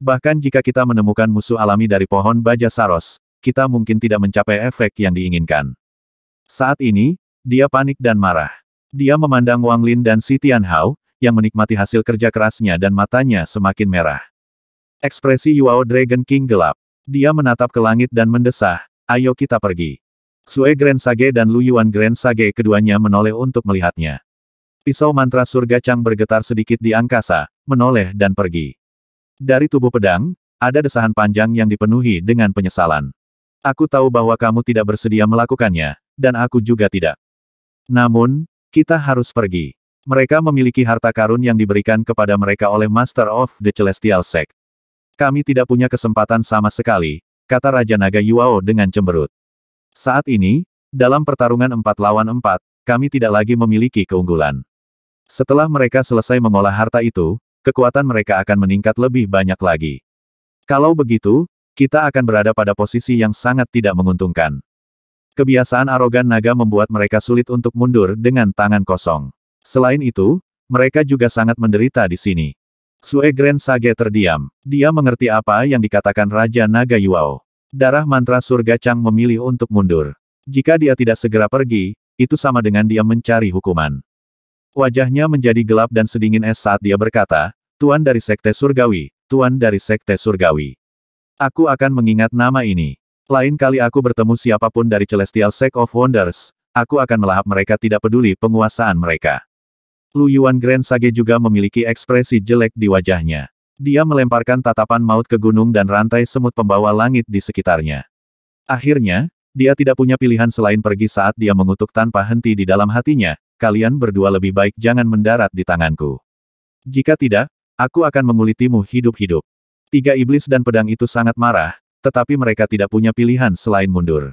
Bahkan jika kita menemukan musuh alami dari pohon baja saros, kita mungkin tidak mencapai efek yang diinginkan. Saat ini, dia panik dan marah. Dia memandang Wang Lin dan Si Hao, yang menikmati hasil kerja kerasnya dan matanya semakin merah. Ekspresi Yuao Dragon King gelap. Dia menatap ke langit dan mendesah, ayo kita pergi. Sue Grand Sage dan Lu Yuan Grand Sage keduanya menoleh untuk melihatnya. Pisau mantra surga Chang bergetar sedikit di angkasa, menoleh dan pergi. Dari tubuh pedang, ada desahan panjang yang dipenuhi dengan penyesalan. Aku tahu bahwa kamu tidak bersedia melakukannya, dan aku juga tidak. Namun, kita harus pergi. Mereka memiliki harta karun yang diberikan kepada mereka oleh Master of the Celestial Sect. Kami tidak punya kesempatan sama sekali, kata Raja Naga Yuao dengan cemberut. Saat ini, dalam pertarungan empat lawan empat, kami tidak lagi memiliki keunggulan. Setelah mereka selesai mengolah harta itu, kekuatan mereka akan meningkat lebih banyak lagi. Kalau begitu, kita akan berada pada posisi yang sangat tidak menguntungkan. Kebiasaan arogan naga membuat mereka sulit untuk mundur dengan tangan kosong. Selain itu, mereka juga sangat menderita di sini. Sue Grand Sage terdiam. Dia mengerti apa yang dikatakan Raja Naga Yuao. Darah mantra surga Chang memilih untuk mundur. Jika dia tidak segera pergi, itu sama dengan dia mencari hukuman. Wajahnya menjadi gelap dan sedingin es saat dia berkata, Tuan dari Sekte Surgawi, Tuan dari Sekte Surgawi. Aku akan mengingat nama ini. Lain kali aku bertemu siapapun dari Celestial Sect of Wonders, aku akan melahap mereka tidak peduli penguasaan mereka. Lu Yuan Grand Sage juga memiliki ekspresi jelek di wajahnya. Dia melemparkan tatapan maut ke gunung dan rantai semut pembawa langit di sekitarnya. Akhirnya, dia tidak punya pilihan selain pergi saat dia mengutuk tanpa henti di dalam hatinya, kalian berdua lebih baik jangan mendarat di tanganku. Jika tidak, aku akan mengulitimu hidup-hidup. Tiga iblis dan pedang itu sangat marah, tetapi mereka tidak punya pilihan selain mundur.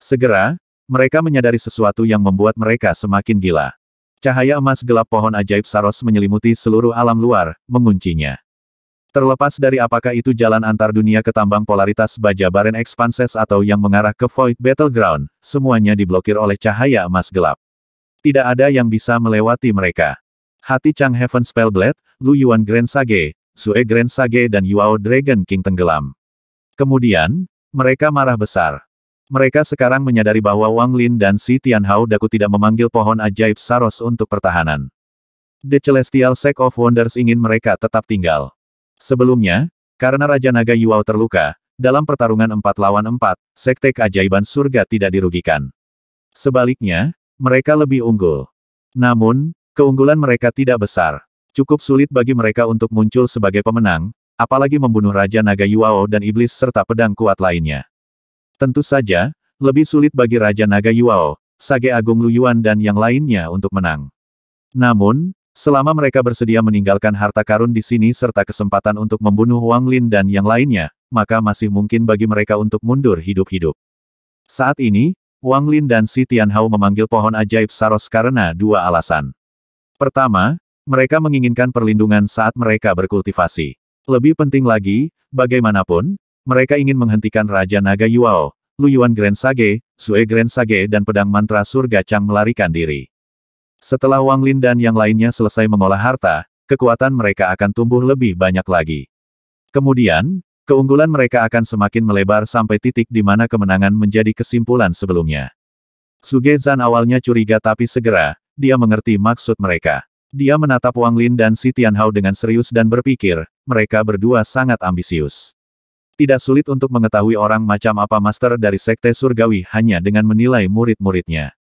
Segera, mereka menyadari sesuatu yang membuat mereka semakin gila. Cahaya emas gelap pohon ajaib Saros menyelimuti seluruh alam luar, menguncinya. Terlepas dari apakah itu jalan antar dunia ke tambang polaritas baja baren expanses atau yang mengarah ke void battleground, semuanya diblokir oleh cahaya emas gelap. Tidak ada yang bisa melewati mereka. Hati Chang Heaven Spellblade, Lu Yuan Grand Sage, Sue Grand Sage dan Yuao Dragon King tenggelam. Kemudian, mereka marah besar. Mereka sekarang menyadari bahwa Wang Lin dan Si Tianhao Daku tidak memanggil pohon ajaib Saros untuk pertahanan. The Celestial Sect of Wonders ingin mereka tetap tinggal. Sebelumnya, karena Raja Naga Yuao terluka, dalam pertarungan empat lawan empat, Sekte Keajaiban Surga tidak dirugikan. Sebaliknya, mereka lebih unggul. Namun, keunggulan mereka tidak besar. Cukup sulit bagi mereka untuk muncul sebagai pemenang, apalagi membunuh Raja Naga Yuao dan Iblis serta pedang kuat lainnya. Tentu saja, lebih sulit bagi Raja Naga Yuao, Sage Agung Lu Yuan, dan yang lainnya untuk menang. Namun, selama mereka bersedia meninggalkan harta karun di sini serta kesempatan untuk membunuh Wang Lin dan yang lainnya, maka masih mungkin bagi mereka untuk mundur hidup-hidup. Saat ini, Wang Lin dan Si Tianhao memanggil pohon ajaib Saros karena dua alasan. Pertama, mereka menginginkan perlindungan saat mereka berkultivasi. Lebih penting lagi, bagaimanapun, mereka ingin menghentikan Raja Naga Yuao, Yuan Grand Sage, Sue Grand Sage dan pedang mantra surga Chang melarikan diri. Setelah Wang Lin dan yang lainnya selesai mengolah harta, kekuatan mereka akan tumbuh lebih banyak lagi. Kemudian, keunggulan mereka akan semakin melebar sampai titik di mana kemenangan menjadi kesimpulan sebelumnya. Suge Zan awalnya curiga tapi segera, dia mengerti maksud mereka. Dia menatap Wang Lin dan Si Tianhao dengan serius dan berpikir, mereka berdua sangat ambisius. Tidak sulit untuk mengetahui orang macam apa master dari sekte surgawi hanya dengan menilai murid-muridnya.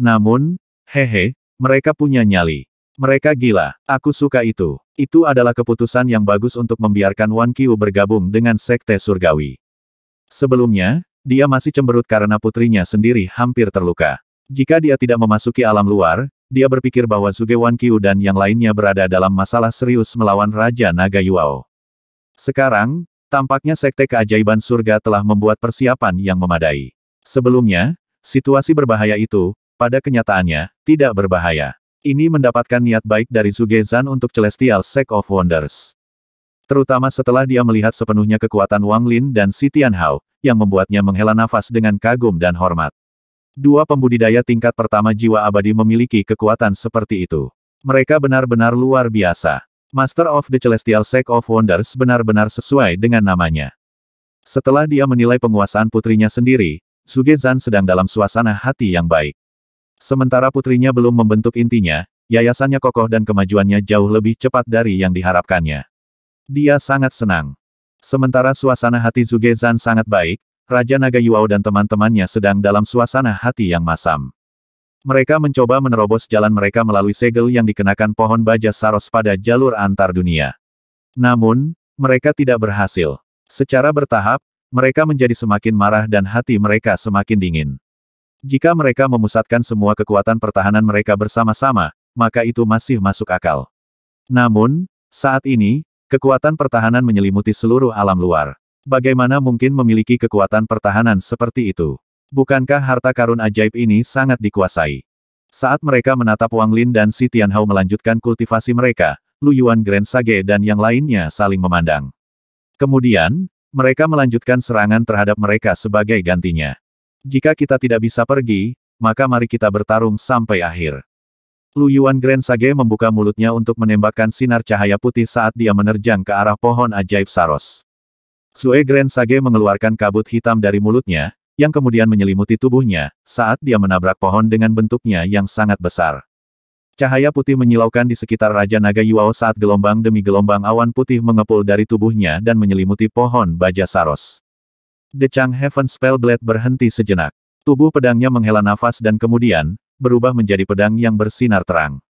Namun, hehe, mereka punya nyali. Mereka gila. Aku suka itu. Itu adalah keputusan yang bagus untuk membiarkan Wan Qiu bergabung dengan sekte surgawi. Sebelumnya, dia masih cemberut karena putrinya sendiri hampir terluka. Jika dia tidak memasuki alam luar, dia berpikir bahwa Zuge Wan Qiu dan yang lainnya berada dalam masalah serius melawan Raja Naga Yuao. Sekarang, Tampaknya Sekte Keajaiban Surga telah membuat persiapan yang memadai. Sebelumnya, situasi berbahaya itu, pada kenyataannya, tidak berbahaya. Ini mendapatkan niat baik dari Zugezan untuk Celestial Sect of Wonders. Terutama setelah dia melihat sepenuhnya kekuatan Wang Lin dan Si Tianhao, yang membuatnya menghela nafas dengan kagum dan hormat. Dua pembudidaya tingkat pertama jiwa abadi memiliki kekuatan seperti itu. Mereka benar-benar luar biasa. Master of the Celestial Sect of Wonders benar-benar sesuai dengan namanya. Setelah dia menilai penguasaan putrinya sendiri, Zan sedang dalam suasana hati yang baik. Sementara putrinya belum membentuk intinya, yayasannya kokoh dan kemajuannya jauh lebih cepat dari yang diharapkannya. Dia sangat senang. Sementara suasana hati Zugezan sangat baik, Raja Naga Yuao dan teman-temannya sedang dalam suasana hati yang masam. Mereka mencoba menerobos jalan mereka melalui segel yang dikenakan pohon baja saros pada jalur antar dunia. Namun, mereka tidak berhasil. Secara bertahap, mereka menjadi semakin marah dan hati mereka semakin dingin. Jika mereka memusatkan semua kekuatan pertahanan mereka bersama-sama, maka itu masih masuk akal. Namun, saat ini, kekuatan pertahanan menyelimuti seluruh alam luar. Bagaimana mungkin memiliki kekuatan pertahanan seperti itu? Bukankah harta karun ajaib ini sangat dikuasai? Saat mereka menatap Wang Lin dan Si Tianhao melanjutkan kultivasi mereka, Lu Yuan Grand Sage dan yang lainnya saling memandang. Kemudian, mereka melanjutkan serangan terhadap mereka sebagai gantinya. Jika kita tidak bisa pergi, maka mari kita bertarung sampai akhir. Lu Yuan Grand Sage membuka mulutnya untuk menembakkan sinar cahaya putih saat dia menerjang ke arah pohon ajaib Saros. Sue Grand Sage mengeluarkan kabut hitam dari mulutnya, yang kemudian menyelimuti tubuhnya, saat dia menabrak pohon dengan bentuknya yang sangat besar. Cahaya putih menyilaukan di sekitar Raja Naga Yuao saat gelombang demi gelombang awan putih mengepul dari tubuhnya dan menyelimuti pohon baja saros. The Chang Heaven Spell Blade berhenti sejenak. Tubuh pedangnya menghela nafas dan kemudian, berubah menjadi pedang yang bersinar terang.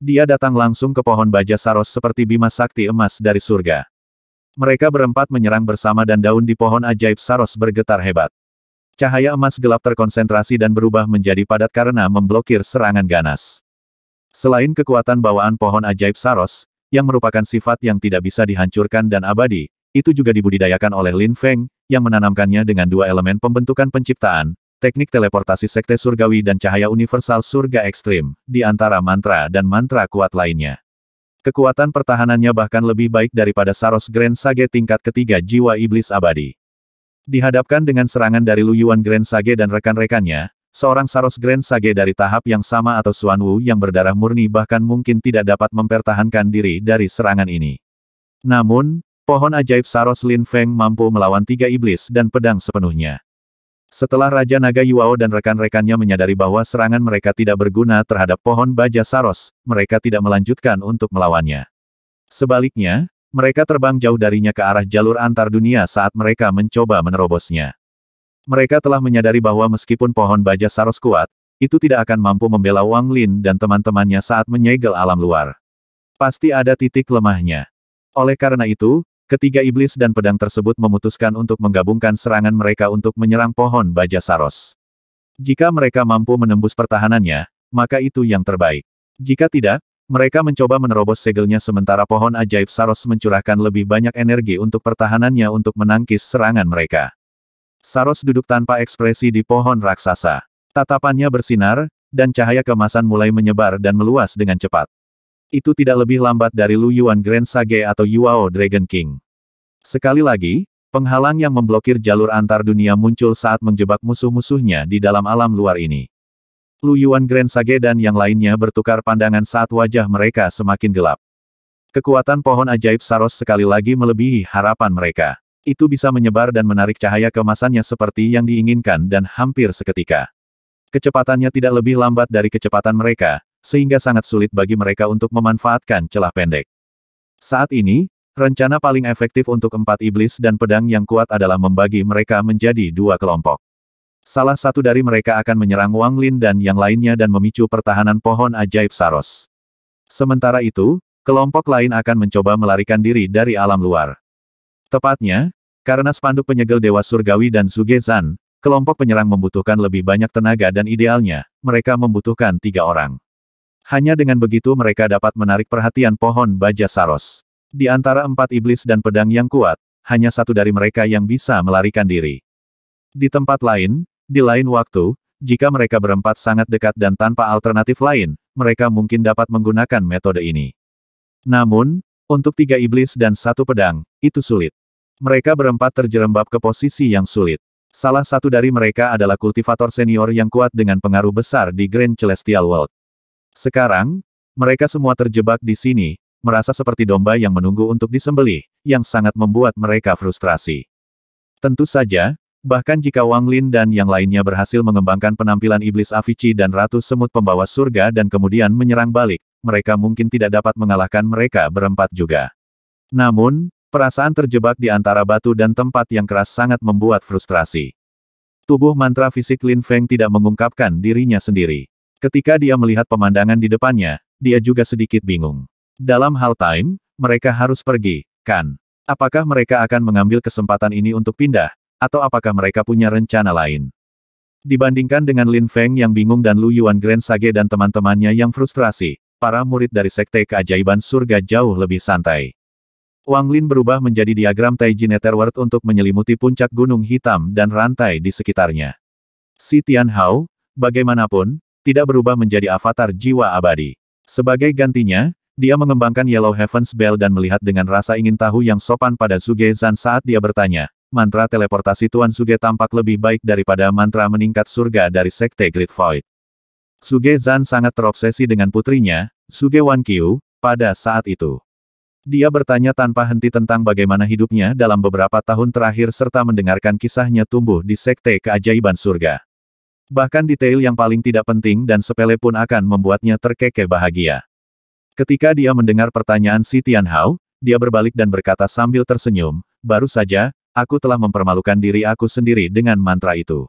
Dia datang langsung ke pohon baja saros seperti bima sakti emas dari surga. Mereka berempat menyerang bersama dan daun di pohon ajaib saros bergetar hebat. Cahaya emas gelap terkonsentrasi dan berubah menjadi padat karena memblokir serangan ganas. Selain kekuatan bawaan pohon ajaib Saros, yang merupakan sifat yang tidak bisa dihancurkan dan abadi, itu juga dibudidayakan oleh Lin Feng, yang menanamkannya dengan dua elemen pembentukan penciptaan, teknik teleportasi sekte surgawi dan cahaya universal surga ekstrim, di antara mantra dan mantra kuat lainnya. Kekuatan pertahanannya bahkan lebih baik daripada Saros Grand Sage tingkat ketiga jiwa iblis abadi. Dihadapkan dengan serangan dari Lu Yuan Grand Sage dan rekan-rekannya, seorang Saros Grand Sage dari tahap yang sama atau Suan Wu yang berdarah murni bahkan mungkin tidak dapat mempertahankan diri dari serangan ini. Namun, pohon ajaib Saros Lin Feng mampu melawan tiga iblis dan pedang sepenuhnya. Setelah Raja Naga Yuao dan rekan-rekannya menyadari bahwa serangan mereka tidak berguna terhadap pohon baja Saros, mereka tidak melanjutkan untuk melawannya. Sebaliknya, mereka terbang jauh darinya ke arah jalur antar dunia saat mereka mencoba menerobosnya. Mereka telah menyadari bahwa meskipun pohon baja Saros kuat, itu tidak akan mampu membela Wang Lin dan teman-temannya saat menyegel alam luar. Pasti ada titik lemahnya. Oleh karena itu, ketiga iblis dan pedang tersebut memutuskan untuk menggabungkan serangan mereka untuk menyerang pohon baja Saros. Jika mereka mampu menembus pertahanannya, maka itu yang terbaik. Jika tidak, mereka mencoba menerobos segelnya sementara pohon ajaib Saros mencurahkan lebih banyak energi untuk pertahanannya untuk menangkis serangan mereka. Saros duduk tanpa ekspresi di pohon raksasa. Tatapannya bersinar, dan cahaya kemasan mulai menyebar dan meluas dengan cepat. Itu tidak lebih lambat dari Lu Yuan Grand Sage atau Yuao Dragon King. Sekali lagi, penghalang yang memblokir jalur antar dunia muncul saat menjebak musuh-musuhnya di dalam alam luar ini. Lu Yuan Grand Sage dan yang lainnya bertukar pandangan saat wajah mereka semakin gelap. Kekuatan pohon ajaib Saros sekali lagi melebihi harapan mereka. Itu bisa menyebar dan menarik cahaya kemasannya seperti yang diinginkan dan hampir seketika. Kecepatannya tidak lebih lambat dari kecepatan mereka, sehingga sangat sulit bagi mereka untuk memanfaatkan celah pendek. Saat ini, rencana paling efektif untuk empat iblis dan pedang yang kuat adalah membagi mereka menjadi dua kelompok. Salah satu dari mereka akan menyerang Wang Lin dan yang lainnya dan memicu pertahanan pohon ajaib Saros. Sementara itu, kelompok lain akan mencoba melarikan diri dari alam luar. Tepatnya, karena spanduk penyegel Dewa Surgawi dan Sugezan, kelompok penyerang membutuhkan lebih banyak tenaga dan idealnya, mereka membutuhkan tiga orang. Hanya dengan begitu mereka dapat menarik perhatian pohon baja Saros. Di antara empat iblis dan pedang yang kuat, hanya satu dari mereka yang bisa melarikan diri. Di tempat lain, di lain waktu, jika mereka berempat sangat dekat dan tanpa alternatif lain, mereka mungkin dapat menggunakan metode ini. Namun, untuk tiga iblis dan satu pedang, itu sulit. Mereka berempat terjerembab ke posisi yang sulit. Salah satu dari mereka adalah kultivator senior yang kuat dengan pengaruh besar di Grand Celestial World. Sekarang, mereka semua terjebak di sini, merasa seperti domba yang menunggu untuk disembelih, yang sangat membuat mereka frustrasi. Tentu saja, Bahkan jika Wang Lin dan yang lainnya berhasil mengembangkan penampilan iblis Avici dan Ratu Semut Pembawa Surga dan kemudian menyerang balik, mereka mungkin tidak dapat mengalahkan mereka berempat juga. Namun, perasaan terjebak di antara batu dan tempat yang keras sangat membuat frustrasi. Tubuh mantra fisik Lin Feng tidak mengungkapkan dirinya sendiri. Ketika dia melihat pemandangan di depannya, dia juga sedikit bingung. Dalam hal time, mereka harus pergi, kan? Apakah mereka akan mengambil kesempatan ini untuk pindah, atau apakah mereka punya rencana lain? Dibandingkan dengan Lin Feng yang bingung dan Lu Yuan Grand Sage dan teman-temannya yang frustrasi, para murid dari Sekte Keajaiban Surga jauh lebih santai. Wang Lin berubah menjadi diagram Taiji Netherworld untuk menyelimuti puncak gunung hitam dan rantai di sekitarnya. Si Tian Hao, bagaimanapun, tidak berubah menjadi avatar jiwa abadi. Sebagai gantinya, dia mengembangkan Yellow Heaven's Bell dan melihat dengan rasa ingin tahu yang sopan pada Zuge Zan saat dia bertanya, mantra teleportasi Tuan Suge tampak lebih baik daripada mantra meningkat surga dari Sekte Great Void. Suge Zan sangat terobsesi dengan putrinya, Suge Wan Kyu, pada saat itu. Dia bertanya tanpa henti tentang bagaimana hidupnya dalam beberapa tahun terakhir serta mendengarkan kisahnya tumbuh di Sekte Keajaiban Surga. Bahkan detail yang paling tidak penting dan sepele pun akan membuatnya terkekeh bahagia. Ketika dia mendengar pertanyaan si Hao, dia berbalik dan berkata sambil tersenyum, baru saja, aku telah mempermalukan diri aku sendiri dengan mantra itu.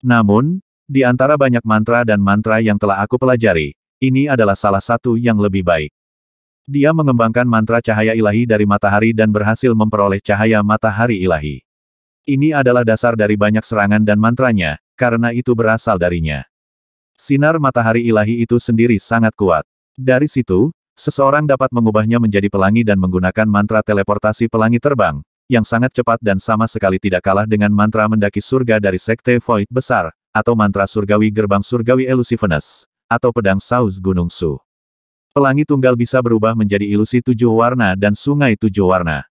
Namun, di antara banyak mantra dan mantra yang telah aku pelajari, ini adalah salah satu yang lebih baik. Dia mengembangkan mantra cahaya ilahi dari matahari dan berhasil memperoleh cahaya matahari ilahi. Ini adalah dasar dari banyak serangan dan mantranya, karena itu berasal darinya. Sinar matahari ilahi itu sendiri sangat kuat. Dari situ, seseorang dapat mengubahnya menjadi pelangi dan menggunakan mantra teleportasi pelangi terbang, yang sangat cepat dan sama sekali tidak kalah dengan mantra mendaki surga dari Sekte Void Besar, atau mantra surgawi gerbang surgawi Elusiveness, atau pedang saus Gunung Su. Pelangi tunggal bisa berubah menjadi ilusi tujuh warna dan sungai tujuh warna.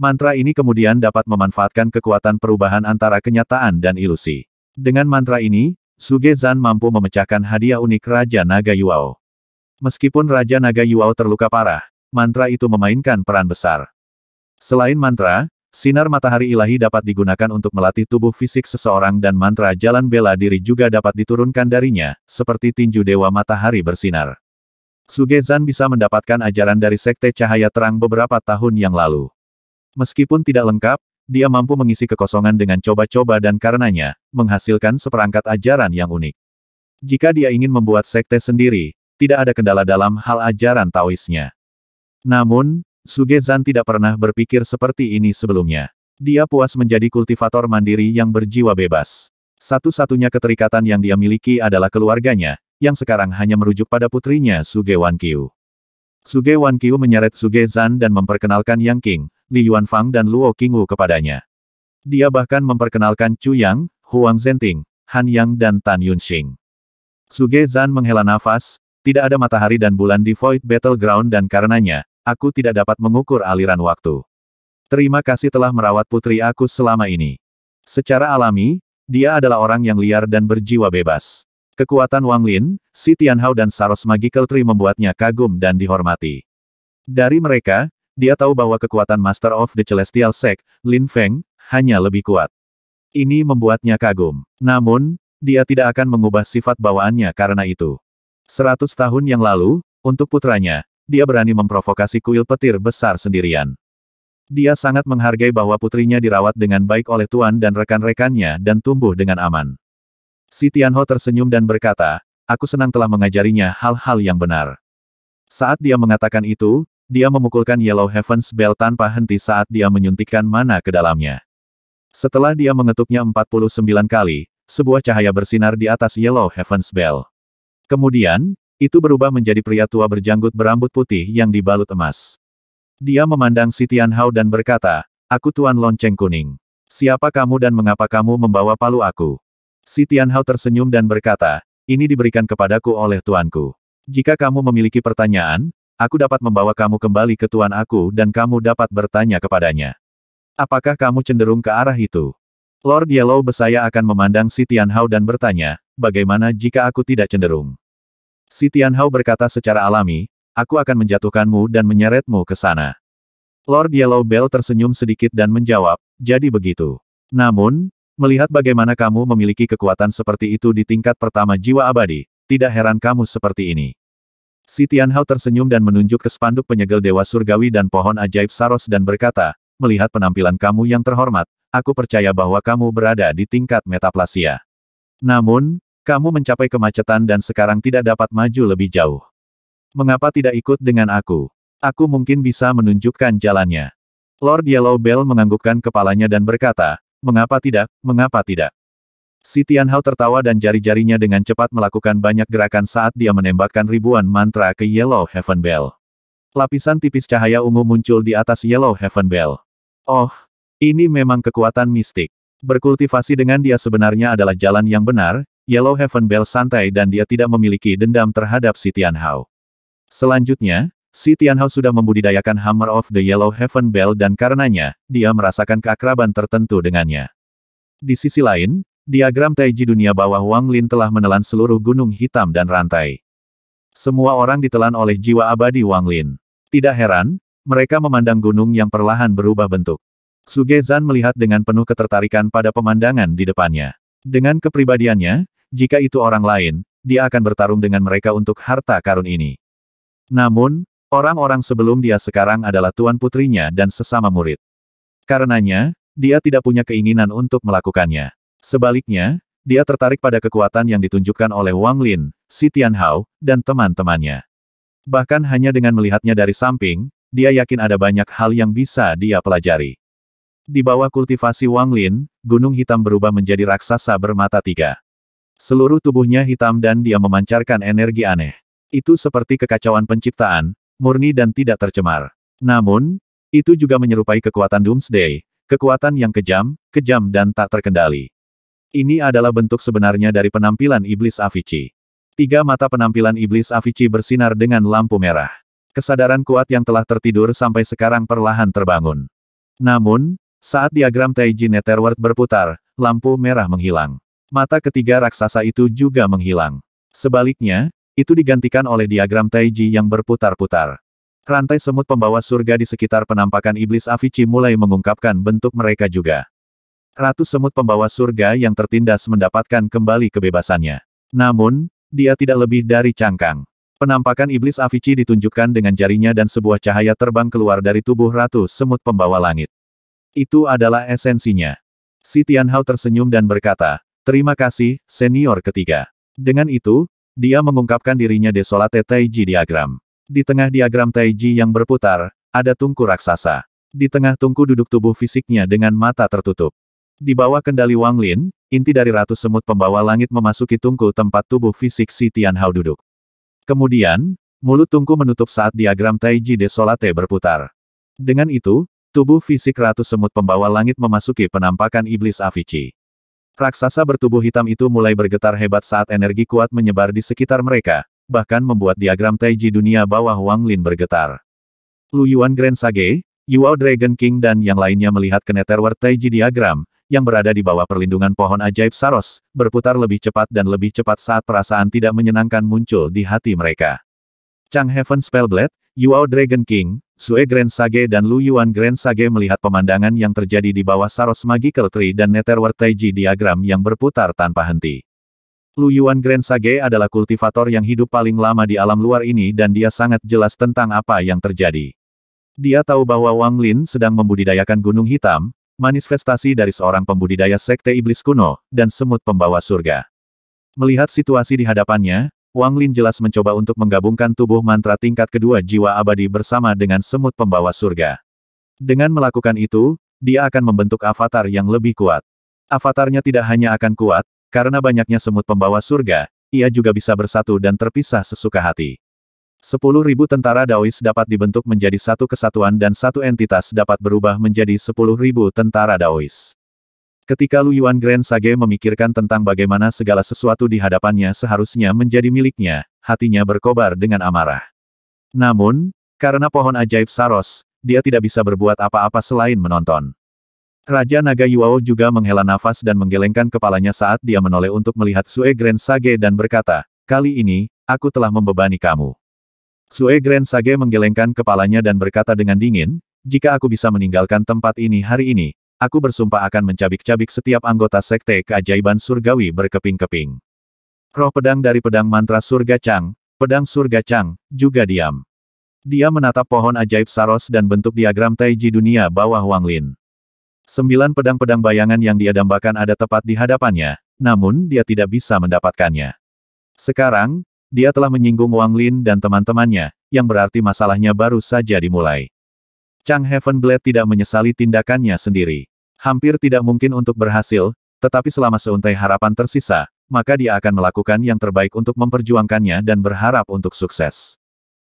Mantra ini kemudian dapat memanfaatkan kekuatan perubahan antara kenyataan dan ilusi. Dengan mantra ini, Suge Zan mampu memecahkan hadiah unik Raja Naga Yuao. Meskipun Raja Naga Yuao terluka parah, mantra itu memainkan peran besar. Selain mantra, sinar matahari ilahi dapat digunakan untuk melatih tubuh fisik seseorang dan mantra jalan bela diri juga dapat diturunkan darinya, seperti tinju dewa matahari bersinar. Sugezan bisa mendapatkan ajaran dari Sekte Cahaya Terang beberapa tahun yang lalu. Meskipun tidak lengkap, dia mampu mengisi kekosongan dengan coba-coba dan karenanya, menghasilkan seperangkat ajaran yang unik. Jika dia ingin membuat sekte sendiri, tidak ada kendala dalam hal ajaran Taoisnya. Namun, Sugezan tidak pernah berpikir seperti ini sebelumnya. Dia puas menjadi kultivator mandiri yang berjiwa bebas. Satu-satunya keterikatan yang dia miliki adalah keluarganya, yang sekarang hanya merujuk pada putrinya Sugewan Qiu. Wan Qiu menyeret Zan dan memperkenalkan Yang King, Li Fang dan Luo Qingwu kepadanya. Dia bahkan memperkenalkan Chu Yang, Huang Zenting, Han Yang dan Tan Yunxing. Zan menghela nafas, tidak ada matahari dan bulan di Void Battleground dan karenanya, aku tidak dapat mengukur aliran waktu. Terima kasih telah merawat putri aku selama ini. Secara alami, dia adalah orang yang liar dan berjiwa bebas. Kekuatan Wang Lin, Si Tianhao dan Saros Magical Tree membuatnya kagum dan dihormati. Dari mereka, dia tahu bahwa kekuatan Master of the Celestial Sect, Lin Feng, hanya lebih kuat. Ini membuatnya kagum. Namun, dia tidak akan mengubah sifat bawaannya karena itu. Seratus tahun yang lalu, untuk putranya, dia berani memprovokasi kuil petir besar sendirian. Dia sangat menghargai bahwa putrinya dirawat dengan baik oleh tuan dan rekan-rekannya dan tumbuh dengan aman. Si Tianho tersenyum dan berkata, aku senang telah mengajarinya hal-hal yang benar. Saat dia mengatakan itu, dia memukulkan Yellow Heaven's Bell tanpa henti saat dia menyuntikkan mana ke dalamnya. Setelah dia mengetuknya 49 kali, sebuah cahaya bersinar di atas Yellow Heaven's Bell. Kemudian, itu berubah menjadi pria tua berjanggut berambut putih yang dibalut emas. Dia memandang si Tianhao dan berkata, Aku Tuan Lonceng Kuning. Siapa kamu dan mengapa kamu membawa palu aku? Si Tianhao tersenyum dan berkata, Ini diberikan kepadaku oleh tuanku. Jika kamu memiliki pertanyaan, aku dapat membawa kamu kembali ke tuan aku dan kamu dapat bertanya kepadanya. Apakah kamu cenderung ke arah itu? Lord Yellow Besaya akan memandang si Tianhao dan bertanya, bagaimana jika aku tidak cenderung? Si Hao berkata secara alami, aku akan menjatuhkanmu dan menyeretmu ke sana. Lord Yellow Bell tersenyum sedikit dan menjawab, jadi begitu. Namun, melihat bagaimana kamu memiliki kekuatan seperti itu di tingkat pertama jiwa abadi, tidak heran kamu seperti ini. Si Hao tersenyum dan menunjuk ke spanduk penyegel Dewa Surgawi dan pohon ajaib Saros dan berkata, melihat penampilan kamu yang terhormat, aku percaya bahwa kamu berada di tingkat metaplasia. Namun, kamu mencapai kemacetan dan sekarang tidak dapat maju lebih jauh. Mengapa tidak ikut dengan aku? Aku mungkin bisa menunjukkan jalannya. Lord Yellow Bell menganggukkan kepalanya dan berkata, mengapa tidak, mengapa tidak. Si Tianhao tertawa dan jari-jarinya dengan cepat melakukan banyak gerakan saat dia menembakkan ribuan mantra ke Yellow Heaven Bell. Lapisan tipis cahaya ungu muncul di atas Yellow Heaven Bell. Oh, ini memang kekuatan mistik. Berkultivasi dengan dia sebenarnya adalah jalan yang benar, Yellow Heaven Bell santai dan dia tidak memiliki dendam terhadap si Tianhao. Selanjutnya, si Tianhao sudah membudidayakan Hammer of the Yellow Heaven Bell dan karenanya, dia merasakan keakraban tertentu dengannya. Di sisi lain, diagram Taiji dunia bawah Wang Lin telah menelan seluruh gunung hitam dan rantai. Semua orang ditelan oleh jiwa abadi Wang Lin. Tidak heran, mereka memandang gunung yang perlahan berubah bentuk. Zan melihat dengan penuh ketertarikan pada pemandangan di depannya. Dengan kepribadiannya, jika itu orang lain, dia akan bertarung dengan mereka untuk harta karun ini. Namun, orang-orang sebelum dia sekarang adalah tuan putrinya dan sesama murid. Karenanya, dia tidak punya keinginan untuk melakukannya. Sebaliknya, dia tertarik pada kekuatan yang ditunjukkan oleh Wang Lin, Si Hao, dan teman-temannya. Bahkan hanya dengan melihatnya dari samping, dia yakin ada banyak hal yang bisa dia pelajari. Di bawah kultivasi Wang Lin, gunung hitam berubah menjadi raksasa bermata tiga. Seluruh tubuhnya hitam dan dia memancarkan energi aneh. Itu seperti kekacauan penciptaan, murni dan tidak tercemar. Namun, itu juga menyerupai kekuatan Doomsday, kekuatan yang kejam, kejam dan tak terkendali. Ini adalah bentuk sebenarnya dari penampilan iblis Avicii. Tiga mata penampilan iblis Avicii bersinar dengan lampu merah. Kesadaran kuat yang telah tertidur sampai sekarang perlahan terbangun. Namun, saat diagram Taiji Netherworld berputar, lampu merah menghilang. Mata ketiga raksasa itu juga menghilang. Sebaliknya, itu digantikan oleh diagram Taiji yang berputar-putar. Rantai semut pembawa surga di sekitar penampakan iblis Avici mulai mengungkapkan bentuk mereka juga. Ratu semut pembawa surga yang tertindas mendapatkan kembali kebebasannya. Namun, dia tidak lebih dari cangkang. Penampakan iblis Avici ditunjukkan dengan jarinya dan sebuah cahaya terbang keluar dari tubuh Ratu Semut Pembawa Langit. Itu adalah esensinya. Si Tianhao tersenyum dan berkata, Terima kasih, senior ketiga. Dengan itu, dia mengungkapkan dirinya desolate Taiji diagram. Di tengah diagram Taiji yang berputar, ada tungku raksasa. Di tengah tungku duduk tubuh fisiknya dengan mata tertutup. Di bawah kendali Wang Lin, inti dari ratus semut pembawa langit memasuki tungku tempat tubuh fisik si Tianhao duduk. Kemudian, mulut tungku menutup saat diagram Taiji Desolate berputar. Dengan itu, Tubuh fisik Ratu Semut Pembawa Langit memasuki penampakan Iblis Avici. Raksasa bertubuh hitam itu mulai bergetar hebat saat energi kuat menyebar di sekitar mereka, bahkan membuat diagram Taiji dunia bawah Wang Lin bergetar. Lu Yuan Grand Sage, Yuao Dragon King dan yang lainnya melihat keneterwar Taiji diagram, yang berada di bawah perlindungan pohon ajaib Saros, berputar lebih cepat dan lebih cepat saat perasaan tidak menyenangkan muncul di hati mereka. Chang Heaven Spellblade, Yuao Dragon King, Sue Grand Sage dan Lu Yuan Grand Sage melihat pemandangan yang terjadi di bawah Saros Magical Tree dan Netherworld Taiji diagram yang berputar tanpa henti. Lu Yuan Grand Sage adalah kultivator yang hidup paling lama di alam luar ini dan dia sangat jelas tentang apa yang terjadi. Dia tahu bahwa Wang Lin sedang membudidayakan gunung hitam, manifestasi dari seorang pembudidaya sekte iblis kuno, dan semut pembawa surga. Melihat situasi di hadapannya, Wang Lin jelas mencoba untuk menggabungkan tubuh mantra tingkat kedua jiwa abadi bersama dengan semut pembawa surga. Dengan melakukan itu, dia akan membentuk avatar yang lebih kuat. Avatarnya tidak hanya akan kuat, karena banyaknya semut pembawa surga, ia juga bisa bersatu dan terpisah sesuka hati. Sepuluh ribu tentara Daois dapat dibentuk menjadi satu kesatuan dan satu entitas dapat berubah menjadi sepuluh ribu tentara Daois. Ketika Lu Yuan Grand Sage memikirkan tentang bagaimana segala sesuatu di hadapannya seharusnya menjadi miliknya, hatinya berkobar dengan amarah. Namun, karena pohon ajaib Saros, dia tidak bisa berbuat apa-apa selain menonton. Raja Naga Yuao juga menghela nafas dan menggelengkan kepalanya saat dia menoleh untuk melihat Sue Grand Sage dan berkata, Kali ini, aku telah membebani kamu. Sue Grand Sage menggelengkan kepalanya dan berkata dengan dingin, jika aku bisa meninggalkan tempat ini hari ini, Aku bersumpah akan mencabik-cabik setiap anggota sekte keajaiban surgawi berkeping-keping. Roh pedang dari pedang mantra surga Chang, pedang surga Chang, juga diam. Dia menatap pohon ajaib Saros dan bentuk diagram Taiji dunia bawah Wang Lin. Sembilan pedang-pedang bayangan yang dia dambakan ada tepat di hadapannya, namun dia tidak bisa mendapatkannya. Sekarang, dia telah menyinggung Wang Lin dan teman-temannya, yang berarti masalahnya baru saja dimulai. Chang Heaven Blade tidak menyesali tindakannya sendiri. Hampir tidak mungkin untuk berhasil, tetapi selama seuntai harapan tersisa, maka dia akan melakukan yang terbaik untuk memperjuangkannya dan berharap untuk sukses.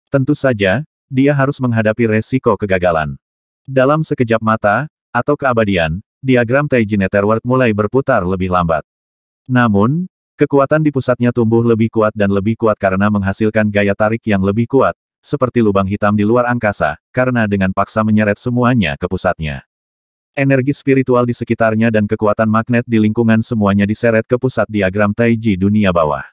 Tentu saja, dia harus menghadapi resiko kegagalan. Dalam sekejap mata, atau keabadian, diagram Taiji Netherworld mulai berputar lebih lambat. Namun, kekuatan di pusatnya tumbuh lebih kuat dan lebih kuat karena menghasilkan gaya tarik yang lebih kuat, seperti lubang hitam di luar angkasa, karena dengan paksa menyeret semuanya ke pusatnya. Energi spiritual di sekitarnya dan kekuatan magnet di lingkungan semuanya diseret ke pusat diagram Taiji dunia bawah.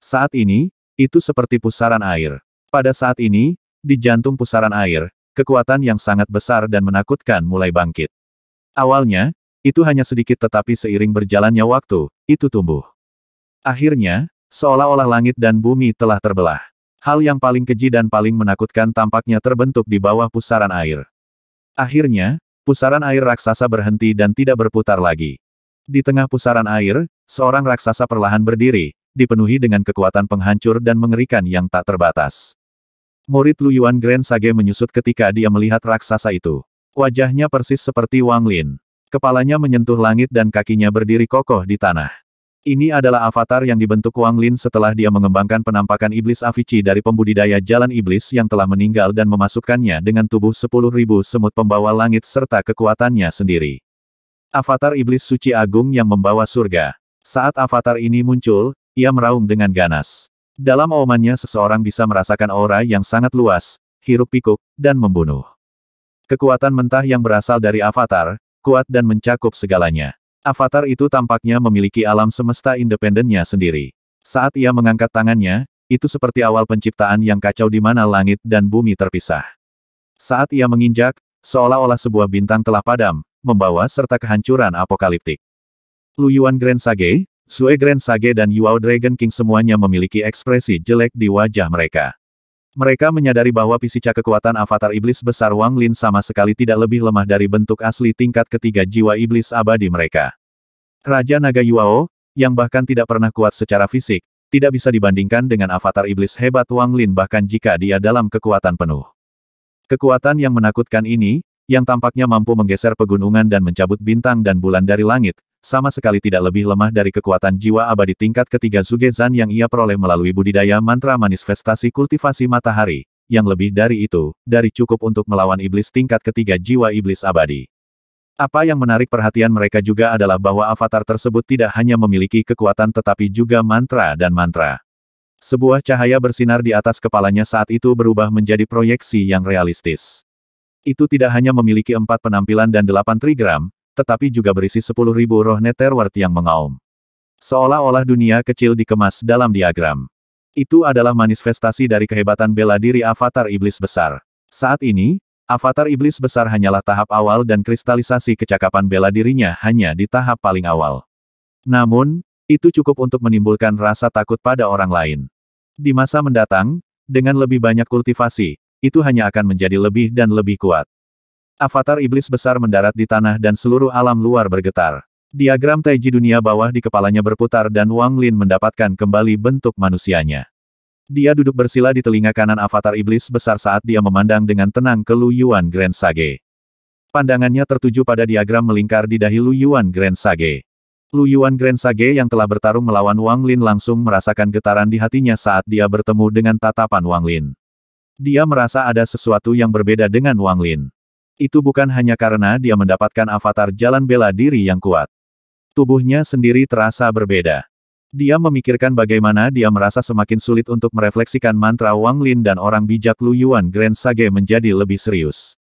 Saat ini, itu seperti pusaran air. Pada saat ini, di jantung pusaran air, kekuatan yang sangat besar dan menakutkan mulai bangkit. Awalnya, itu hanya sedikit tetapi seiring berjalannya waktu, itu tumbuh. Akhirnya, seolah-olah langit dan bumi telah terbelah. Hal yang paling keji dan paling menakutkan tampaknya terbentuk di bawah pusaran air. Akhirnya, Pusaran air raksasa berhenti dan tidak berputar lagi. Di tengah pusaran air, seorang raksasa perlahan berdiri, dipenuhi dengan kekuatan penghancur dan mengerikan yang tak terbatas. Murid Lu Yuan Grand Sage menyusut ketika dia melihat raksasa itu. Wajahnya persis seperti Wang Lin. Kepalanya menyentuh langit dan kakinya berdiri kokoh di tanah. Ini adalah avatar yang dibentuk Wang Lin setelah dia mengembangkan penampakan iblis Avicii dari pembudidaya jalan iblis yang telah meninggal dan memasukkannya dengan tubuh 10.000 semut pembawa langit serta kekuatannya sendiri. Avatar iblis suci agung yang membawa surga. Saat avatar ini muncul, ia meraung dengan ganas. Dalam aumannya seseorang bisa merasakan aura yang sangat luas, hirup pikuk, dan membunuh. Kekuatan mentah yang berasal dari avatar, kuat dan mencakup segalanya. Avatar itu tampaknya memiliki alam semesta independennya sendiri. Saat ia mengangkat tangannya, itu seperti awal penciptaan yang kacau di mana langit dan bumi terpisah. Saat ia menginjak, seolah-olah sebuah bintang telah padam, membawa serta kehancuran apokaliptik. Lu Yuan Grand Sage, Sue Grand Sage dan Yuao Dragon King semuanya memiliki ekspresi jelek di wajah mereka. Mereka menyadari bahwa pisica kekuatan avatar iblis besar Wang Lin sama sekali tidak lebih lemah dari bentuk asli tingkat ketiga jiwa iblis abadi mereka. Raja Naga Yuao, yang bahkan tidak pernah kuat secara fisik, tidak bisa dibandingkan dengan avatar iblis hebat Wang Lin bahkan jika dia dalam kekuatan penuh. Kekuatan yang menakutkan ini, yang tampaknya mampu menggeser pegunungan dan mencabut bintang dan bulan dari langit, sama sekali tidak lebih lemah dari kekuatan jiwa abadi tingkat ketiga Zugezan yang ia peroleh melalui budidaya mantra manifestasi kultivasi matahari. Yang lebih dari itu, dari cukup untuk melawan iblis tingkat ketiga jiwa iblis abadi. Apa yang menarik perhatian mereka juga adalah bahwa avatar tersebut tidak hanya memiliki kekuatan tetapi juga mantra dan mantra. Sebuah cahaya bersinar di atas kepalanya saat itu berubah menjadi proyeksi yang realistis. Itu tidak hanya memiliki empat penampilan dan delapan trigram, tetapi juga berisi 10.000 roh Netherworld yang mengaum. Seolah-olah dunia kecil dikemas dalam diagram. Itu adalah manifestasi dari kehebatan bela diri avatar iblis besar. Saat ini, avatar iblis besar hanyalah tahap awal dan kristalisasi kecakapan bela dirinya hanya di tahap paling awal. Namun, itu cukup untuk menimbulkan rasa takut pada orang lain. Di masa mendatang, dengan lebih banyak kultivasi, itu hanya akan menjadi lebih dan lebih kuat. Avatar iblis besar mendarat di tanah dan seluruh alam luar bergetar. Diagram Taiji dunia bawah di kepalanya berputar dan Wang Lin mendapatkan kembali bentuk manusianya. Dia duduk bersila di telinga kanan avatar iblis besar saat dia memandang dengan tenang ke Lu Yuan Grand Sage. Pandangannya tertuju pada diagram melingkar di dahi Lu Yuan Grand Sage. Lu Yuan Grand Sage yang telah bertarung melawan Wang Lin langsung merasakan getaran di hatinya saat dia bertemu dengan tatapan Wang Lin. Dia merasa ada sesuatu yang berbeda dengan Wang Lin. Itu bukan hanya karena dia mendapatkan avatar jalan bela diri yang kuat. Tubuhnya sendiri terasa berbeda. Dia memikirkan bagaimana dia merasa semakin sulit untuk merefleksikan mantra Wang Lin dan orang bijak Lu Yuan Grand Sage menjadi lebih serius.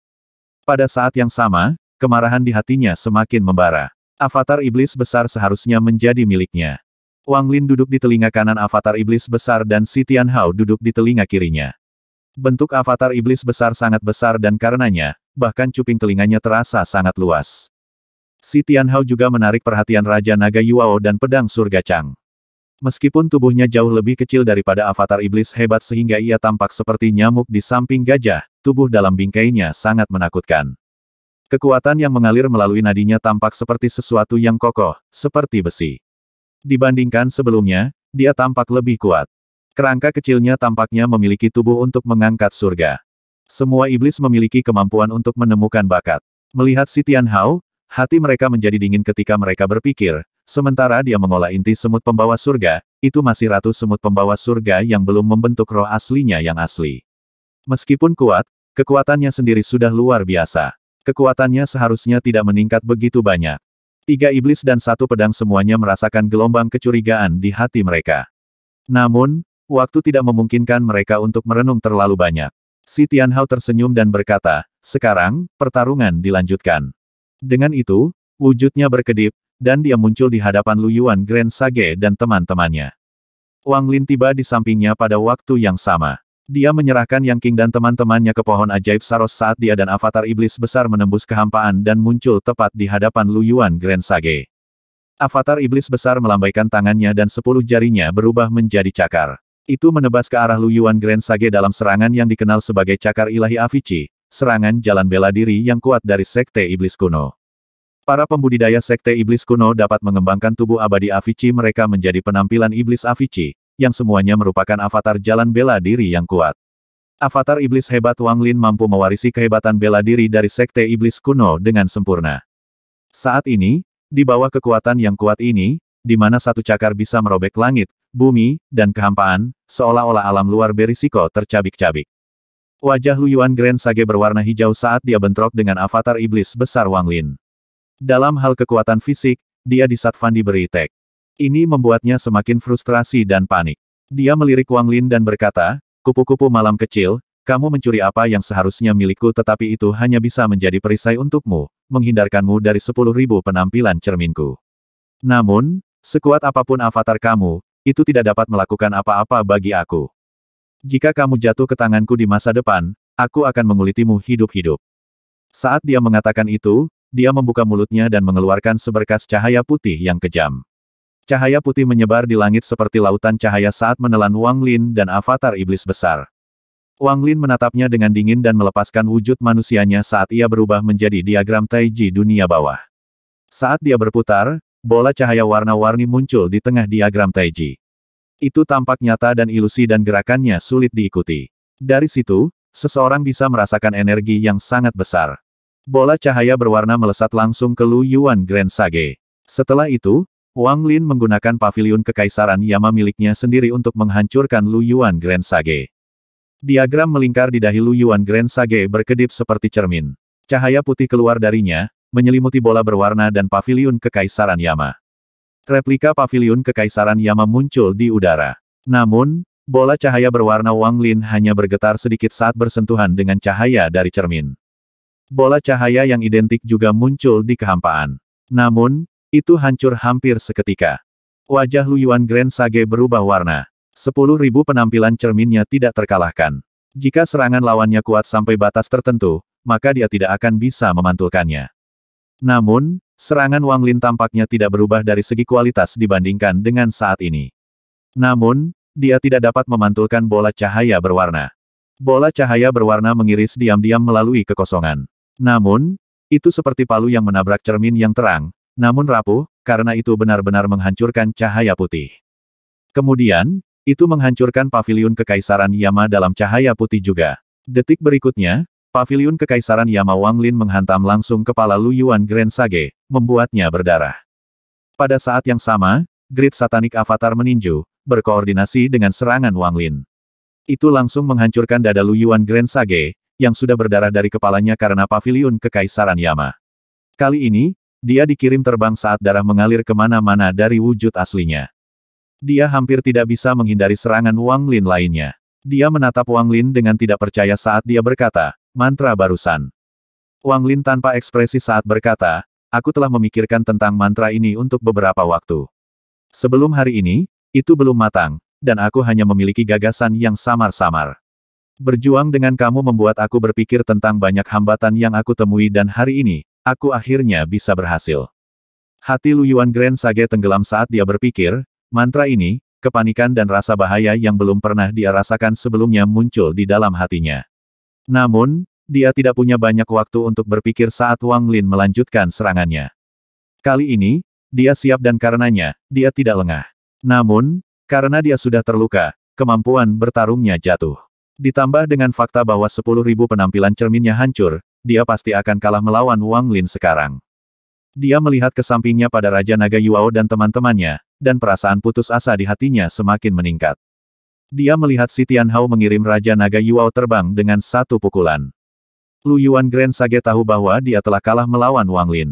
Pada saat yang sama, kemarahan di hatinya semakin membara. Avatar iblis besar seharusnya menjadi miliknya. Wang Lin duduk di telinga kanan avatar iblis besar dan Si Hao duduk di telinga kirinya. Bentuk avatar iblis besar sangat besar dan karenanya, bahkan cuping telinganya terasa sangat luas. Si Tianhao juga menarik perhatian Raja Naga Yuao dan pedang surga Chang. Meskipun tubuhnya jauh lebih kecil daripada avatar iblis hebat sehingga ia tampak seperti nyamuk di samping gajah, tubuh dalam bingkainya sangat menakutkan. Kekuatan yang mengalir melalui nadinya tampak seperti sesuatu yang kokoh, seperti besi. Dibandingkan sebelumnya, dia tampak lebih kuat. Kerangka kecilnya tampaknya memiliki tubuh untuk mengangkat surga. Semua iblis memiliki kemampuan untuk menemukan bakat. Melihat si Tian hati mereka menjadi dingin ketika mereka berpikir, sementara dia mengolah inti semut pembawa surga, itu masih ratu semut pembawa surga yang belum membentuk roh aslinya yang asli. Meskipun kuat, kekuatannya sendiri sudah luar biasa. Kekuatannya seharusnya tidak meningkat begitu banyak. Tiga iblis dan satu pedang semuanya merasakan gelombang kecurigaan di hati mereka. Namun, Waktu tidak memungkinkan mereka untuk merenung terlalu banyak. Si Tianhao tersenyum dan berkata, sekarang, pertarungan dilanjutkan. Dengan itu, wujudnya berkedip, dan dia muncul di hadapan Lu Luyuan Grand Sage dan teman-temannya. Wang Lin tiba di sampingnya pada waktu yang sama. Dia menyerahkan Yang King dan teman-temannya ke pohon ajaib Saros saat dia dan avatar iblis besar menembus kehampaan dan muncul tepat di hadapan Lu Luyuan Grand Sage. Avatar iblis besar melambaikan tangannya dan sepuluh jarinya berubah menjadi cakar. Itu menebas ke arah Luyuan Grand Sage dalam serangan yang dikenal sebagai Cakar Ilahi Avicii, serangan jalan bela diri yang kuat dari Sekte Iblis Kuno. Para pembudidaya Sekte Iblis Kuno dapat mengembangkan tubuh abadi Avicii mereka menjadi penampilan Iblis Avicii, yang semuanya merupakan avatar jalan bela diri yang kuat. Avatar Iblis hebat Wang Lin mampu mewarisi kehebatan bela diri dari Sekte Iblis Kuno dengan sempurna. Saat ini, di bawah kekuatan yang kuat ini, di mana satu cakar bisa merobek langit, bumi, dan kehampaan, seolah-olah alam luar berisiko tercabik-cabik. Wajah Lu Yuan Grand Sage berwarna hijau saat dia bentrok dengan avatar iblis besar Wang Lin. Dalam hal kekuatan fisik, dia disatvan diberi tek. Ini membuatnya semakin frustrasi dan panik. Dia melirik Wang Lin dan berkata, kupu-kupu malam kecil, kamu mencuri apa yang seharusnya milikku tetapi itu hanya bisa menjadi perisai untukmu, menghindarkanmu dari sepuluh ribu penampilan cerminku. Namun, sekuat apapun avatar kamu, itu tidak dapat melakukan apa-apa bagi aku. Jika kamu jatuh ke tanganku di masa depan, aku akan mengulitimu hidup-hidup. Saat dia mengatakan itu, dia membuka mulutnya dan mengeluarkan seberkas cahaya putih yang kejam. Cahaya putih menyebar di langit seperti lautan cahaya saat menelan Wang Lin dan avatar iblis besar. Wang Lin menatapnya dengan dingin dan melepaskan wujud manusianya saat ia berubah menjadi diagram Taiji dunia bawah. Saat dia berputar, bola cahaya warna-warni muncul di tengah diagram Taiji. Itu tampak nyata dan ilusi dan gerakannya sulit diikuti. Dari situ, seseorang bisa merasakan energi yang sangat besar. Bola cahaya berwarna melesat langsung ke Lu Yuan Grand Sage. Setelah itu, Wang Lin menggunakan pavilion kekaisaran Yama miliknya sendiri untuk menghancurkan Lu Yuan Grand Sage. Diagram melingkar di dahi Lu Yuan Grand Sage berkedip seperti cermin. Cahaya putih keluar darinya, menyelimuti bola berwarna dan pavilion Kekaisaran Yama. Replika pavilion Kekaisaran Yama muncul di udara. Namun, bola cahaya berwarna Wang Lin hanya bergetar sedikit saat bersentuhan dengan cahaya dari cermin. Bola cahaya yang identik juga muncul di kehampaan. Namun, itu hancur hampir seketika. Wajah Lu Yuan Grand Sage berubah warna. Sepuluh ribu penampilan cerminnya tidak terkalahkan. Jika serangan lawannya kuat sampai batas tertentu, maka dia tidak akan bisa memantulkannya. Namun, serangan Wang Lin tampaknya tidak berubah dari segi kualitas dibandingkan dengan saat ini. Namun, dia tidak dapat memantulkan bola cahaya berwarna. Bola cahaya berwarna mengiris diam-diam melalui kekosongan. Namun, itu seperti palu yang menabrak cermin yang terang, namun rapuh, karena itu benar-benar menghancurkan cahaya putih. Kemudian, itu menghancurkan pavilion kekaisaran Yama dalam cahaya putih juga. Detik berikutnya, Paviliun Kekaisaran Yama Wang Lin menghantam langsung kepala Lu Yuan Grand Sage, membuatnya berdarah. Pada saat yang sama, grid Satanic avatar meninju, berkoordinasi dengan serangan Wang Lin. Itu langsung menghancurkan dada Lu Yuan Grand Sage, yang sudah berdarah dari kepalanya karena paviliun Kekaisaran Yama. Kali ini, dia dikirim terbang saat darah mengalir kemana-mana dari wujud aslinya. Dia hampir tidak bisa menghindari serangan Wang Lin lainnya. Dia menatap Wang Lin dengan tidak percaya saat dia berkata, Mantra barusan. Wang Lin tanpa ekspresi saat berkata, aku telah memikirkan tentang mantra ini untuk beberapa waktu. Sebelum hari ini, itu belum matang, dan aku hanya memiliki gagasan yang samar-samar. Berjuang dengan kamu membuat aku berpikir tentang banyak hambatan yang aku temui dan hari ini, aku akhirnya bisa berhasil. Hati Lu Yuan Grand Sage tenggelam saat dia berpikir, mantra ini, kepanikan dan rasa bahaya yang belum pernah dia rasakan sebelumnya muncul di dalam hatinya. Namun, dia tidak punya banyak waktu untuk berpikir saat Wang Lin melanjutkan serangannya. Kali ini, dia siap dan karenanya, dia tidak lengah. Namun, karena dia sudah terluka, kemampuan bertarungnya jatuh. Ditambah dengan fakta bahwa 10.000 penampilan cerminnya hancur, dia pasti akan kalah melawan Wang Lin sekarang. Dia melihat ke sampingnya pada Raja Naga Yuao dan teman-temannya, dan perasaan putus asa di hatinya semakin meningkat. Dia melihat si Tianhao mengirim Raja Naga Yuao terbang dengan satu pukulan. Lu Yuan Grand Sage tahu bahwa dia telah kalah melawan Wang Lin.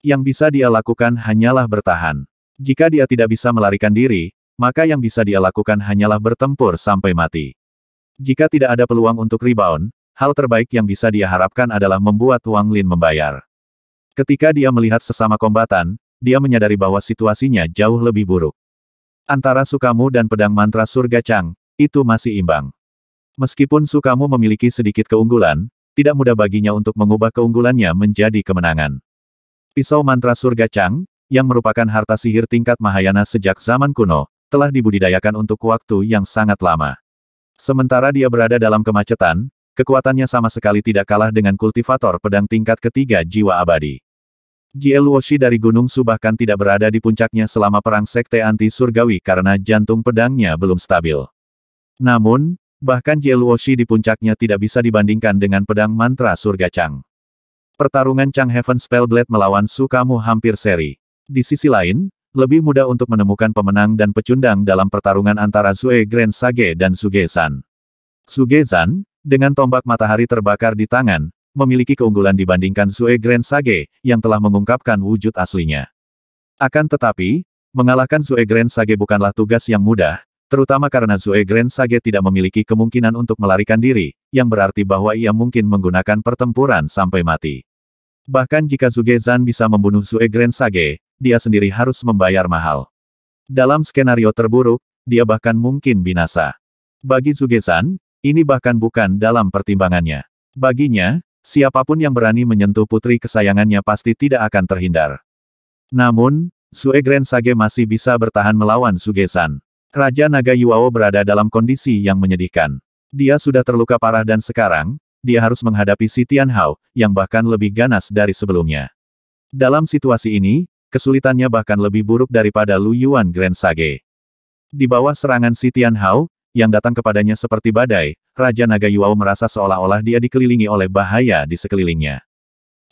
Yang bisa dia lakukan hanyalah bertahan. Jika dia tidak bisa melarikan diri, maka yang bisa dia lakukan hanyalah bertempur sampai mati. Jika tidak ada peluang untuk rebound, hal terbaik yang bisa dia harapkan adalah membuat Wang Lin membayar. Ketika dia melihat sesama kombatan, dia menyadari bahwa situasinya jauh lebih buruk. Antara Sukamu dan pedang mantra surga Chang, itu masih imbang. Meskipun Sukamu memiliki sedikit keunggulan, tidak mudah baginya untuk mengubah keunggulannya menjadi kemenangan. Pisau mantra surga Chang, yang merupakan harta sihir tingkat Mahayana sejak zaman kuno, telah dibudidayakan untuk waktu yang sangat lama. Sementara dia berada dalam kemacetan, kekuatannya sama sekali tidak kalah dengan kultivator pedang tingkat ketiga jiwa abadi. Jiel Woshi dari Gunung Su bahkan tidak berada di puncaknya selama perang sekte anti-surgawi karena jantung pedangnya belum stabil. Namun, bahkan Jiel Woshi di puncaknya tidak bisa dibandingkan dengan pedang mantra surga Chang. Pertarungan Chang Heaven Spellblade melawan Sukamu hampir seri. Di sisi lain, lebih mudah untuk menemukan pemenang dan pecundang dalam pertarungan antara Zue Grand Sage dan Suge San. dengan tombak matahari terbakar di tangan, memiliki keunggulan dibandingkan Zue Grand Sage, yang telah mengungkapkan wujud aslinya. Akan tetapi, mengalahkan Zue Grand Sage bukanlah tugas yang mudah, terutama karena Zue Grand Sage tidak memiliki kemungkinan untuk melarikan diri, yang berarti bahwa ia mungkin menggunakan pertempuran sampai mati. Bahkan jika Zuge Zan bisa membunuh Zue Grand Sage, dia sendiri harus membayar mahal. Dalam skenario terburuk, dia bahkan mungkin binasa. Bagi Zugezan, ini bahkan bukan dalam pertimbangannya. Baginya, Siapapun yang berani menyentuh putri kesayangannya pasti tidak akan terhindar. Namun, Sue Grand Sage masih bisa bertahan melawan Sugesan. Raja Naga Yuao berada dalam kondisi yang menyedihkan. Dia sudah terluka parah dan sekarang, dia harus menghadapi Si Tianhao, yang bahkan lebih ganas dari sebelumnya. Dalam situasi ini, kesulitannya bahkan lebih buruk daripada Lu Yuan Grand Sage. Di bawah serangan Si Tianhao, yang datang kepadanya seperti badai, Raja Naga Yuao merasa seolah-olah dia dikelilingi oleh bahaya di sekelilingnya.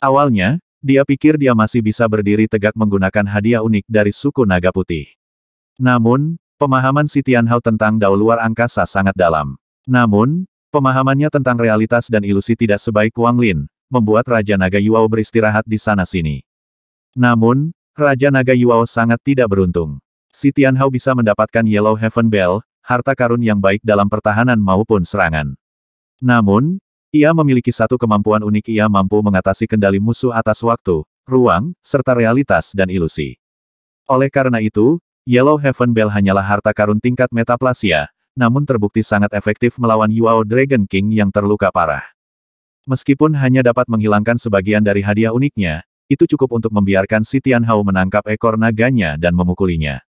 Awalnya, dia pikir dia masih bisa berdiri tegak menggunakan hadiah unik dari suku Naga Putih. Namun, pemahaman si Tianhao tentang dao luar angkasa sangat dalam. Namun, pemahamannya tentang realitas dan ilusi tidak sebaik Wang Lin, membuat Raja Naga Yuao beristirahat di sana-sini. Namun, Raja Naga Yuao sangat tidak beruntung. Si Tianhao bisa mendapatkan Yellow Heaven Bell, harta karun yang baik dalam pertahanan maupun serangan. Namun, ia memiliki satu kemampuan unik ia mampu mengatasi kendali musuh atas waktu, ruang, serta realitas dan ilusi. Oleh karena itu, Yellow Heaven Bell hanyalah harta karun tingkat metaplasia, namun terbukti sangat efektif melawan Yuao Dragon King yang terluka parah. Meskipun hanya dapat menghilangkan sebagian dari hadiah uniknya, itu cukup untuk membiarkan si Tianhao menangkap ekor naganya dan memukulinya.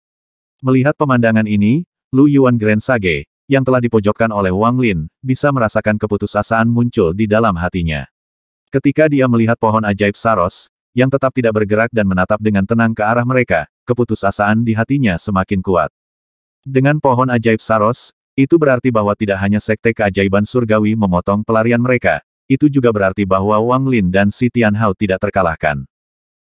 Melihat pemandangan ini, Lu Yuan Grand Sage, yang telah dipojokkan oleh Wang Lin, bisa merasakan keputusasaan muncul di dalam hatinya. Ketika dia melihat pohon ajaib Saros, yang tetap tidak bergerak dan menatap dengan tenang ke arah mereka, keputusasaan di hatinya semakin kuat. Dengan pohon ajaib Saros, itu berarti bahwa tidak hanya sekte keajaiban surgawi memotong pelarian mereka, itu juga berarti bahwa Wang Lin dan Si Tianhao tidak terkalahkan.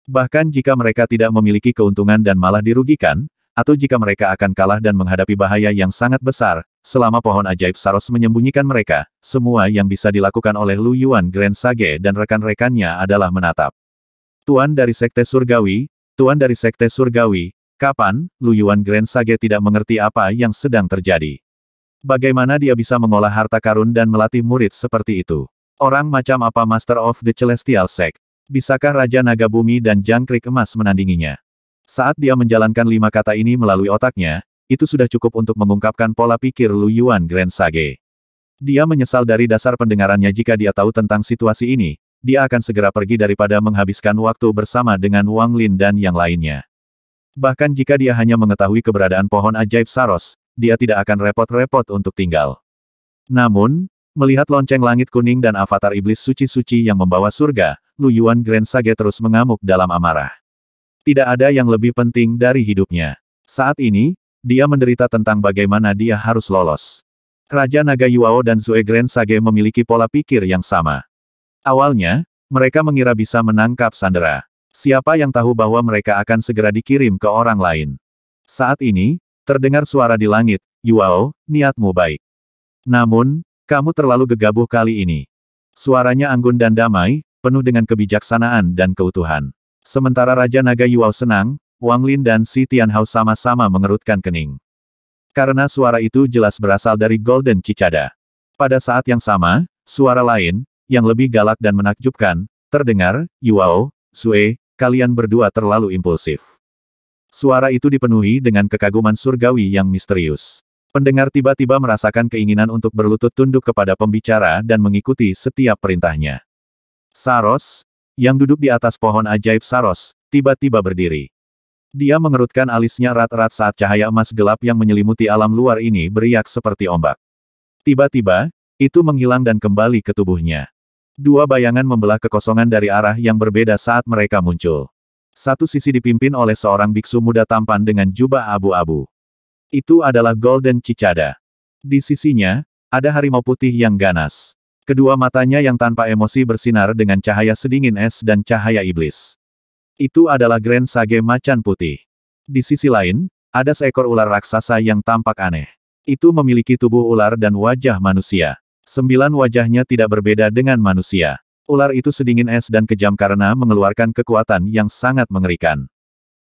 Bahkan jika mereka tidak memiliki keuntungan dan malah dirugikan, atau jika mereka akan kalah dan menghadapi bahaya yang sangat besar, selama pohon ajaib Saros menyembunyikan mereka, semua yang bisa dilakukan oleh Lu Yuan Grand Sage dan rekan-rekannya adalah menatap. Tuan dari Sekte Surgawi, Tuan dari Sekte Surgawi, kapan, Lu Yuan Grand Sage tidak mengerti apa yang sedang terjadi. Bagaimana dia bisa mengolah harta karun dan melatih murid seperti itu? Orang macam apa Master of the Celestial Sect? Bisakah Raja Naga Bumi dan Jangkrik Emas menandinginya? Saat dia menjalankan lima kata ini melalui otaknya, itu sudah cukup untuk mengungkapkan pola pikir Lu Yuan Grand Sage. Dia menyesal dari dasar pendengarannya jika dia tahu tentang situasi ini, dia akan segera pergi daripada menghabiskan waktu bersama dengan Wang Lin dan yang lainnya. Bahkan jika dia hanya mengetahui keberadaan pohon ajaib Saros, dia tidak akan repot-repot untuk tinggal. Namun, melihat lonceng langit kuning dan avatar iblis suci-suci yang membawa surga, Lu Yuan Grand Sage terus mengamuk dalam amarah. Tidak ada yang lebih penting dari hidupnya. Saat ini, dia menderita tentang bagaimana dia harus lolos. Raja Naga Yuao dan Zue Grand Sage memiliki pola pikir yang sama. Awalnya, mereka mengira bisa menangkap Sandera. Siapa yang tahu bahwa mereka akan segera dikirim ke orang lain. Saat ini, terdengar suara di langit, Yuao, niatmu baik. Namun, kamu terlalu gegabah kali ini. Suaranya anggun dan damai, penuh dengan kebijaksanaan dan keutuhan. Sementara Raja Naga Yuao senang, Wang Lin dan Si Tianhao sama-sama mengerutkan kening. Karena suara itu jelas berasal dari Golden Cicada. Pada saat yang sama, suara lain, yang lebih galak dan menakjubkan, terdengar, Yuao, Sue, kalian berdua terlalu impulsif. Suara itu dipenuhi dengan kekaguman surgawi yang misterius. Pendengar tiba-tiba merasakan keinginan untuk berlutut tunduk kepada pembicara dan mengikuti setiap perintahnya. Saros, yang duduk di atas pohon ajaib Saros, tiba-tiba berdiri. Dia mengerutkan alisnya rat-rat saat cahaya emas gelap yang menyelimuti alam luar ini beriak seperti ombak. Tiba-tiba, itu menghilang dan kembali ke tubuhnya. Dua bayangan membelah kekosongan dari arah yang berbeda saat mereka muncul. Satu sisi dipimpin oleh seorang biksu muda tampan dengan jubah abu-abu. Itu adalah Golden Cicada. Di sisinya, ada harimau putih yang ganas. Kedua matanya yang tanpa emosi bersinar dengan cahaya sedingin es dan cahaya iblis. Itu adalah Grand Sage Macan Putih. Di sisi lain, ada seekor ular raksasa yang tampak aneh. Itu memiliki tubuh ular dan wajah manusia. Sembilan wajahnya tidak berbeda dengan manusia. Ular itu sedingin es dan kejam karena mengeluarkan kekuatan yang sangat mengerikan.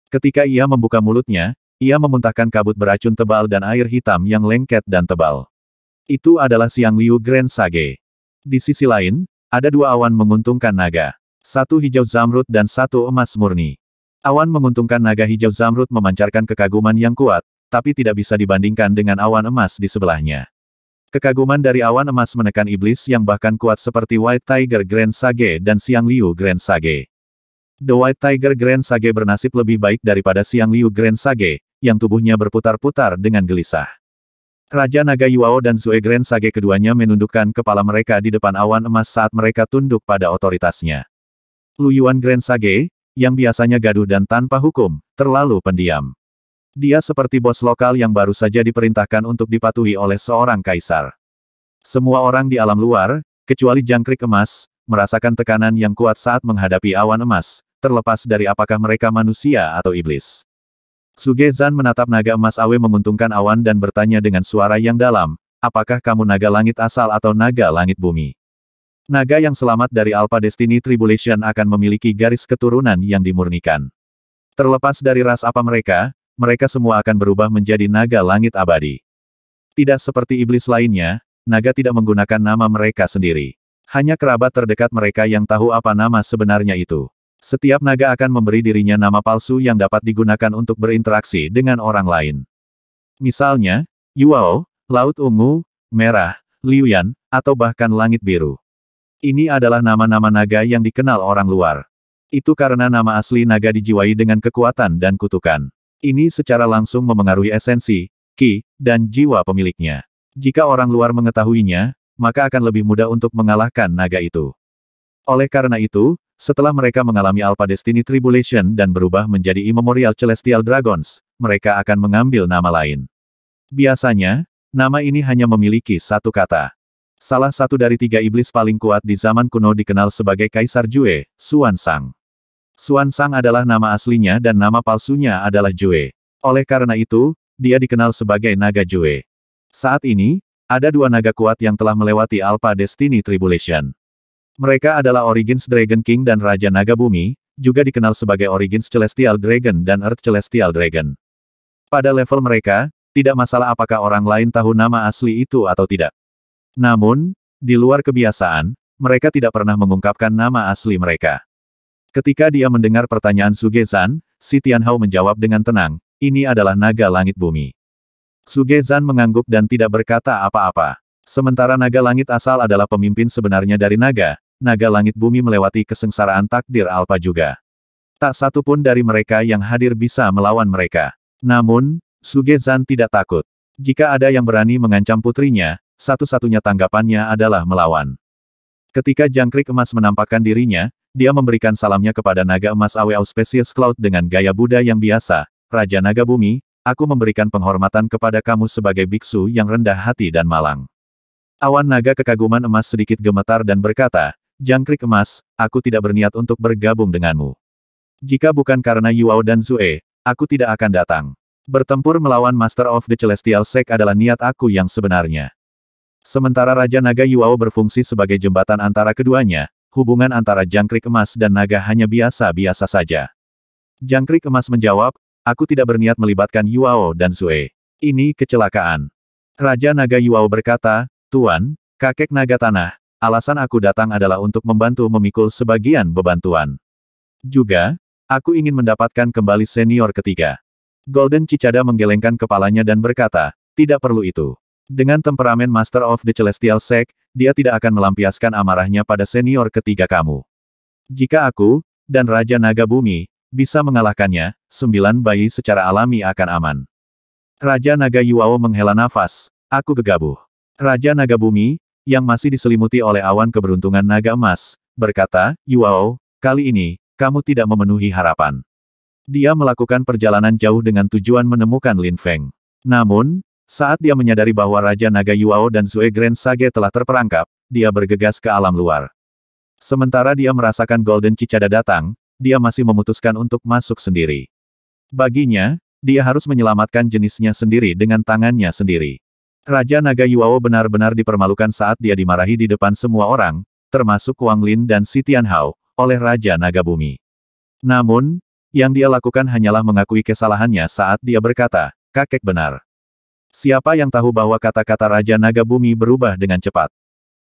Ketika ia membuka mulutnya, ia memuntahkan kabut beracun tebal dan air hitam yang lengket dan tebal. Itu adalah Siang Liu Grand Sage. Di sisi lain, ada dua awan menguntungkan naga. Satu hijau zamrud dan satu emas murni. Awan menguntungkan naga hijau zamrud memancarkan kekaguman yang kuat, tapi tidak bisa dibandingkan dengan awan emas di sebelahnya. Kekaguman dari awan emas menekan iblis yang bahkan kuat seperti White Tiger Grand Sage dan Siang Liu Grand Sage. The White Tiger Grand Sage bernasib lebih baik daripada Siang Liu Grand Sage, yang tubuhnya berputar-putar dengan gelisah. Raja Naga Yuao dan Zue Grand Sage keduanya menundukkan kepala mereka di depan awan emas saat mereka tunduk pada otoritasnya. Luyuan Grand Sage, yang biasanya gaduh dan tanpa hukum, terlalu pendiam. Dia seperti bos lokal yang baru saja diperintahkan untuk dipatuhi oleh seorang kaisar. Semua orang di alam luar, kecuali jangkrik emas, merasakan tekanan yang kuat saat menghadapi awan emas, terlepas dari apakah mereka manusia atau iblis. Suge Zan menatap naga emas Awe menguntungkan awan dan bertanya dengan suara yang dalam, apakah kamu naga langit asal atau naga langit bumi? Naga yang selamat dari Alpha Destiny Tribulation akan memiliki garis keturunan yang dimurnikan. Terlepas dari ras apa mereka, mereka semua akan berubah menjadi naga langit abadi. Tidak seperti iblis lainnya, naga tidak menggunakan nama mereka sendiri. Hanya kerabat terdekat mereka yang tahu apa nama sebenarnya itu. Setiap naga akan memberi dirinya nama palsu yang dapat digunakan untuk berinteraksi dengan orang lain. Misalnya, Yuao, Laut Ungu, Merah, Liuyan, atau bahkan Langit Biru. Ini adalah nama-nama naga yang dikenal orang luar. Itu karena nama asli naga dijiwai dengan kekuatan dan kutukan. Ini secara langsung memengaruhi esensi, ki, dan jiwa pemiliknya. Jika orang luar mengetahuinya, maka akan lebih mudah untuk mengalahkan naga itu. Oleh karena itu, setelah mereka mengalami Alpha Destiny Tribulation dan berubah menjadi Immemorial Celestial Dragons, mereka akan mengambil nama lain. Biasanya, nama ini hanya memiliki satu kata. Salah satu dari tiga iblis paling kuat di zaman kuno dikenal sebagai Kaisar Jue, Suan Sang. Suan Sang adalah nama aslinya dan nama palsunya adalah Jue. Oleh karena itu, dia dikenal sebagai Naga Jue. Saat ini, ada dua naga kuat yang telah melewati Alpha Destiny Tribulation. Mereka adalah Origins Dragon King dan Raja Naga Bumi, juga dikenal sebagai Origins Celestial Dragon dan Earth Celestial Dragon. Pada level mereka, tidak masalah apakah orang lain tahu nama asli itu atau tidak. Namun, di luar kebiasaan, mereka tidak pernah mengungkapkan nama asli mereka. Ketika dia mendengar pertanyaan Sugezan, si Tianhao menjawab dengan tenang, ini adalah naga langit bumi. Sugezan mengangguk dan tidak berkata apa-apa. Sementara naga langit asal adalah pemimpin sebenarnya dari naga, naga langit bumi melewati kesengsaraan takdir Alpa juga. Tak satu pun dari mereka yang hadir bisa melawan mereka. Namun, Sugezan tidak takut. Jika ada yang berani mengancam putrinya, satu-satunya tanggapannya adalah melawan. Ketika jangkrik emas menampakkan dirinya, dia memberikan salamnya kepada naga emas Aweau spesies Cloud dengan gaya Buddha yang biasa, Raja Naga Bumi, aku memberikan penghormatan kepada kamu sebagai biksu yang rendah hati dan malang. Awan naga kekaguman emas sedikit gemetar dan berkata, Jangkrik emas, aku tidak berniat untuk bergabung denganmu. Jika bukan karena Yuao dan Zue, aku tidak akan datang. Bertempur melawan Master of the Celestial Sect adalah niat aku yang sebenarnya. Sementara Raja Naga Yuao berfungsi sebagai jembatan antara keduanya, hubungan antara jangkrik emas dan naga hanya biasa-biasa saja. Jangkrik emas menjawab, aku tidak berniat melibatkan Yuao dan Zue. Ini kecelakaan. Raja Naga Yuao berkata, Tuan, kakek naga tanah, alasan aku datang adalah untuk membantu memikul sebagian beban Tuan. Juga, aku ingin mendapatkan kembali senior ketiga. Golden Cicada menggelengkan kepalanya dan berkata, tidak perlu itu. Dengan temperamen Master of the Celestial Sect, dia tidak akan melampiaskan amarahnya pada senior ketiga kamu. Jika aku, dan Raja Naga Bumi, bisa mengalahkannya, sembilan bayi secara alami akan aman. Raja Naga Yuao menghela nafas, aku gegabuh. Raja Naga Bumi, yang masih diselimuti oleh awan keberuntungan naga emas, berkata, Yuao, kali ini, kamu tidak memenuhi harapan. Dia melakukan perjalanan jauh dengan tujuan menemukan Lin Feng. Namun, saat dia menyadari bahwa Raja Naga Yuao dan Zue Grand Sage telah terperangkap, dia bergegas ke alam luar. Sementara dia merasakan Golden Cicada datang, dia masih memutuskan untuk masuk sendiri. Baginya, dia harus menyelamatkan jenisnya sendiri dengan tangannya sendiri. Raja Naga Yuwao benar-benar dipermalukan saat dia dimarahi di depan semua orang, termasuk Wang Lin dan Si Hao, oleh Raja Naga Bumi. Namun, yang dia lakukan hanyalah mengakui kesalahannya saat dia berkata, kakek benar. Siapa yang tahu bahwa kata-kata Raja Naga Bumi berubah dengan cepat?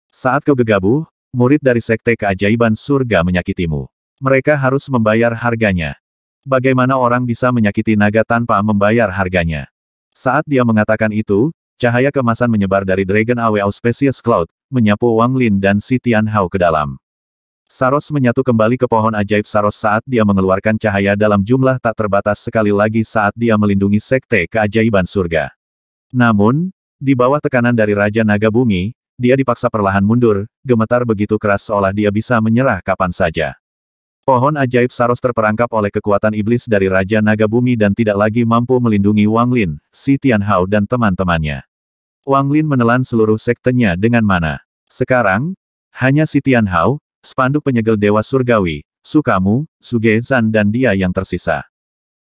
Saat kau gegabuh, murid dari Sekte Keajaiban Surga menyakitimu. Mereka harus membayar harganya. Bagaimana orang bisa menyakiti naga tanpa membayar harganya? Saat dia mengatakan itu, Cahaya kemasan menyebar dari Dragon Awe Auspicious Cloud, menyapu Wang Lin dan Si Tian Hao ke dalam. Saros menyatu kembali ke pohon ajaib Saros saat dia mengeluarkan cahaya dalam jumlah tak terbatas sekali lagi saat dia melindungi sekte keajaiban surga. Namun, di bawah tekanan dari Raja Naga Bumi, dia dipaksa perlahan mundur, gemetar begitu keras seolah dia bisa menyerah kapan saja. Pohon ajaib Saros terperangkap oleh kekuatan iblis dari Raja Naga Bumi dan tidak lagi mampu melindungi Wang Lin, Si Tianhao dan teman-temannya. Wang Lin menelan seluruh sektenya dengan mana. Sekarang, hanya Si Tianhao, spanduk penyegel Dewa Surgawi, Sukamu, Suge Zan dan dia yang tersisa.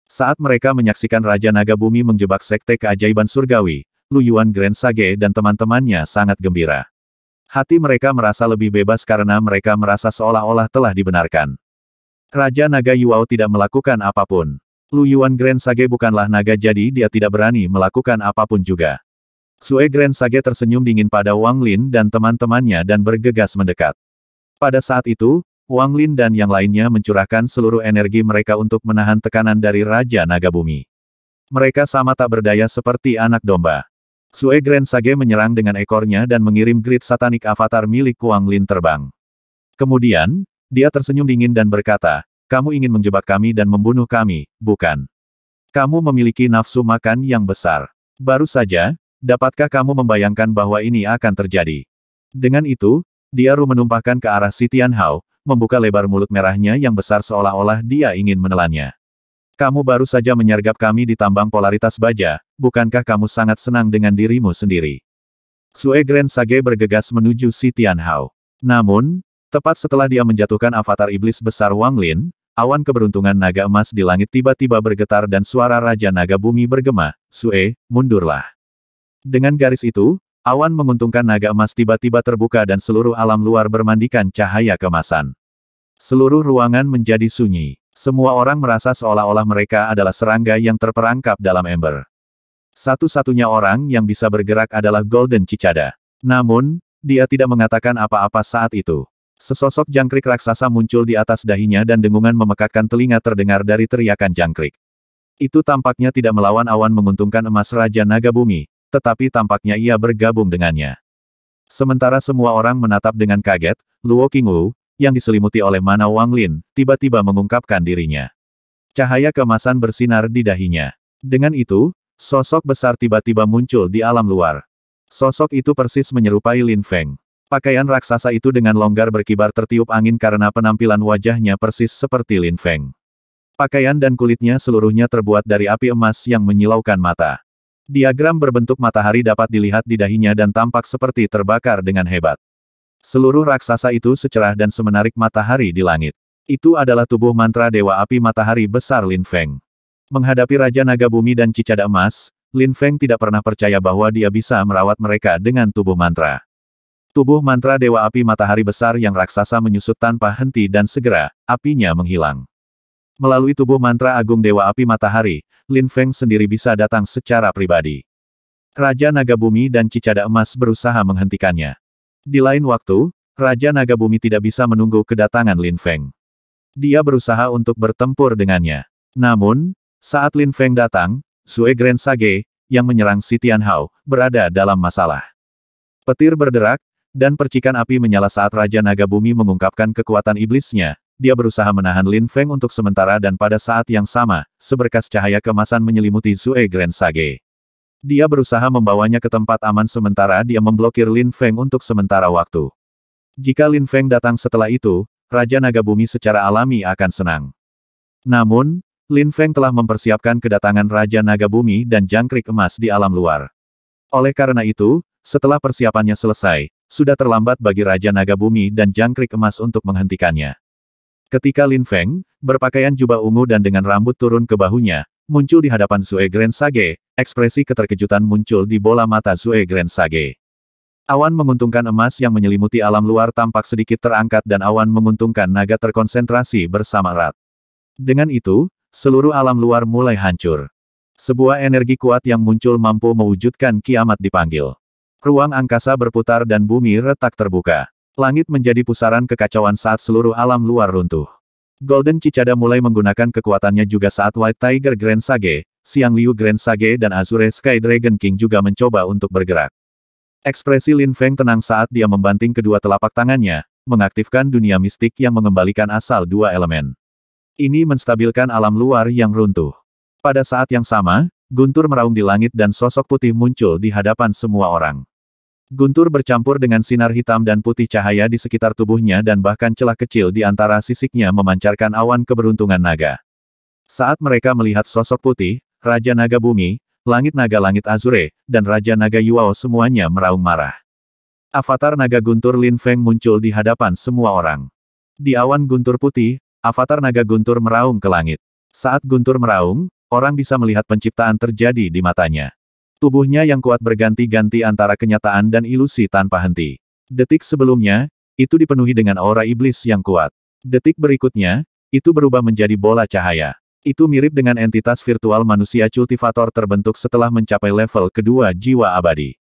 Saat mereka menyaksikan Raja Naga Bumi menjebak sekte keajaiban surgawi, Lu Yuan Grand Sage dan teman-temannya sangat gembira. Hati mereka merasa lebih bebas karena mereka merasa seolah-olah telah dibenarkan. Raja Naga Yuao tidak melakukan apapun. Lu Yuan Grand Sage bukanlah naga jadi dia tidak berani melakukan apapun juga. Sue Grand Sage tersenyum dingin pada Wang Lin dan teman-temannya dan bergegas mendekat. Pada saat itu, Wang Lin dan yang lainnya mencurahkan seluruh energi mereka untuk menahan tekanan dari Raja Naga Bumi. Mereka sama tak berdaya seperti anak domba. Sue Grand Sage menyerang dengan ekornya dan mengirim grid satanik avatar milik Wang Lin terbang. Kemudian, dia tersenyum dingin dan berkata, kamu ingin menjebak kami dan membunuh kami, bukan? Kamu memiliki nafsu makan yang besar. Baru saja, dapatkah kamu membayangkan bahwa ini akan terjadi? Dengan itu, dia ru menumpahkan ke arah si Tianhao, membuka lebar mulut merahnya yang besar seolah-olah dia ingin menelannya. Kamu baru saja menyergap kami di tambang polaritas baja, bukankah kamu sangat senang dengan dirimu sendiri? Sue Grand Sage bergegas menuju si Tianhao. Namun, Tepat setelah dia menjatuhkan avatar iblis besar Wang Lin, awan keberuntungan naga emas di langit tiba-tiba bergetar dan suara Raja Naga Bumi bergema, Sue, mundurlah. Dengan garis itu, awan menguntungkan naga emas tiba-tiba terbuka dan seluruh alam luar bermandikan cahaya kemasan. Seluruh ruangan menjadi sunyi. Semua orang merasa seolah-olah mereka adalah serangga yang terperangkap dalam ember. Satu-satunya orang yang bisa bergerak adalah Golden Cicada. Namun, dia tidak mengatakan apa-apa saat itu. Sesosok jangkrik raksasa muncul di atas dahinya dan dengungan memekakkan telinga terdengar dari teriakan jangkrik. Itu tampaknya tidak melawan awan menguntungkan emas Raja Naga Bumi, tetapi tampaknya ia bergabung dengannya. Sementara semua orang menatap dengan kaget, Luo Qingwu, yang diselimuti oleh mana Wang Lin, tiba-tiba mengungkapkan dirinya. Cahaya kemasan bersinar di dahinya. Dengan itu, sosok besar tiba-tiba muncul di alam luar. Sosok itu persis menyerupai Lin Feng. Pakaian raksasa itu dengan longgar berkibar tertiup angin karena penampilan wajahnya persis seperti Lin Feng. Pakaian dan kulitnya seluruhnya terbuat dari api emas yang menyilaukan mata. Diagram berbentuk matahari dapat dilihat di dahinya dan tampak seperti terbakar dengan hebat. Seluruh raksasa itu secerah dan semenarik matahari di langit. Itu adalah tubuh mantra Dewa Api Matahari Besar Lin Feng. Menghadapi Raja Naga Bumi dan Cicada Emas, Lin Feng tidak pernah percaya bahwa dia bisa merawat mereka dengan tubuh mantra. Tubuh mantra Dewa Api Matahari Besar yang raksasa menyusut tanpa henti dan segera, apinya menghilang. Melalui tubuh mantra agung Dewa Api Matahari, Lin Feng sendiri bisa datang secara pribadi. Raja Naga Bumi dan Cicada Emas berusaha menghentikannya. Di lain waktu, Raja Naga Bumi tidak bisa menunggu kedatangan Lin Feng. Dia berusaha untuk bertempur dengannya. Namun, saat Lin Feng datang, Sue Grand Sage, yang menyerang Si Hao berada dalam masalah. Petir berderak, dan percikan api menyala saat Raja Naga Bumi mengungkapkan kekuatan iblisnya, dia berusaha menahan Lin Feng untuk sementara dan pada saat yang sama, seberkas cahaya kemasan menyelimuti Zue Grand Sage. Dia berusaha membawanya ke tempat aman sementara dia memblokir Lin Feng untuk sementara waktu. Jika Lin Feng datang setelah itu, Raja Naga Bumi secara alami akan senang. Namun, Lin Feng telah mempersiapkan kedatangan Raja Naga Bumi dan Jangkrik Emas di alam luar. Oleh karena itu, setelah persiapannya selesai, sudah terlambat bagi Raja Naga Bumi dan Jangkrik Emas untuk menghentikannya. Ketika Lin Feng, berpakaian jubah ungu dan dengan rambut turun ke bahunya, muncul di hadapan Zue Grand Sage, ekspresi keterkejutan muncul di bola mata Zue Grand Sage. Awan menguntungkan emas yang menyelimuti alam luar tampak sedikit terangkat dan awan menguntungkan naga terkonsentrasi bersama erat. Dengan itu, seluruh alam luar mulai hancur. Sebuah energi kuat yang muncul mampu mewujudkan kiamat dipanggil. Ruang angkasa berputar dan bumi retak terbuka. Langit menjadi pusaran kekacauan saat seluruh alam luar runtuh. Golden Cicada mulai menggunakan kekuatannya juga saat White Tiger Grand Sage, Siang Liu Grand Sage dan Azure Sky Dragon King juga mencoba untuk bergerak. Ekspresi Lin Feng tenang saat dia membanting kedua telapak tangannya, mengaktifkan dunia mistik yang mengembalikan asal dua elemen. Ini menstabilkan alam luar yang runtuh. Pada saat yang sama, guntur meraung di langit dan sosok putih muncul di hadapan semua orang. Guntur bercampur dengan sinar hitam dan putih cahaya di sekitar tubuhnya dan bahkan celah kecil di antara sisiknya memancarkan awan keberuntungan naga. Saat mereka melihat sosok putih, Raja Naga Bumi, Langit Naga-Langit Azure, dan Raja Naga Yuao semuanya meraung marah. Avatar Naga Guntur Lin Feng muncul di hadapan semua orang. Di awan guntur putih, Avatar Naga Guntur meraung ke langit. Saat guntur meraung, orang bisa melihat penciptaan terjadi di matanya. Tubuhnya yang kuat berganti-ganti antara kenyataan dan ilusi tanpa henti. Detik sebelumnya, itu dipenuhi dengan aura iblis yang kuat. Detik berikutnya, itu berubah menjadi bola cahaya. Itu mirip dengan entitas virtual manusia cultivator terbentuk setelah mencapai level kedua jiwa abadi.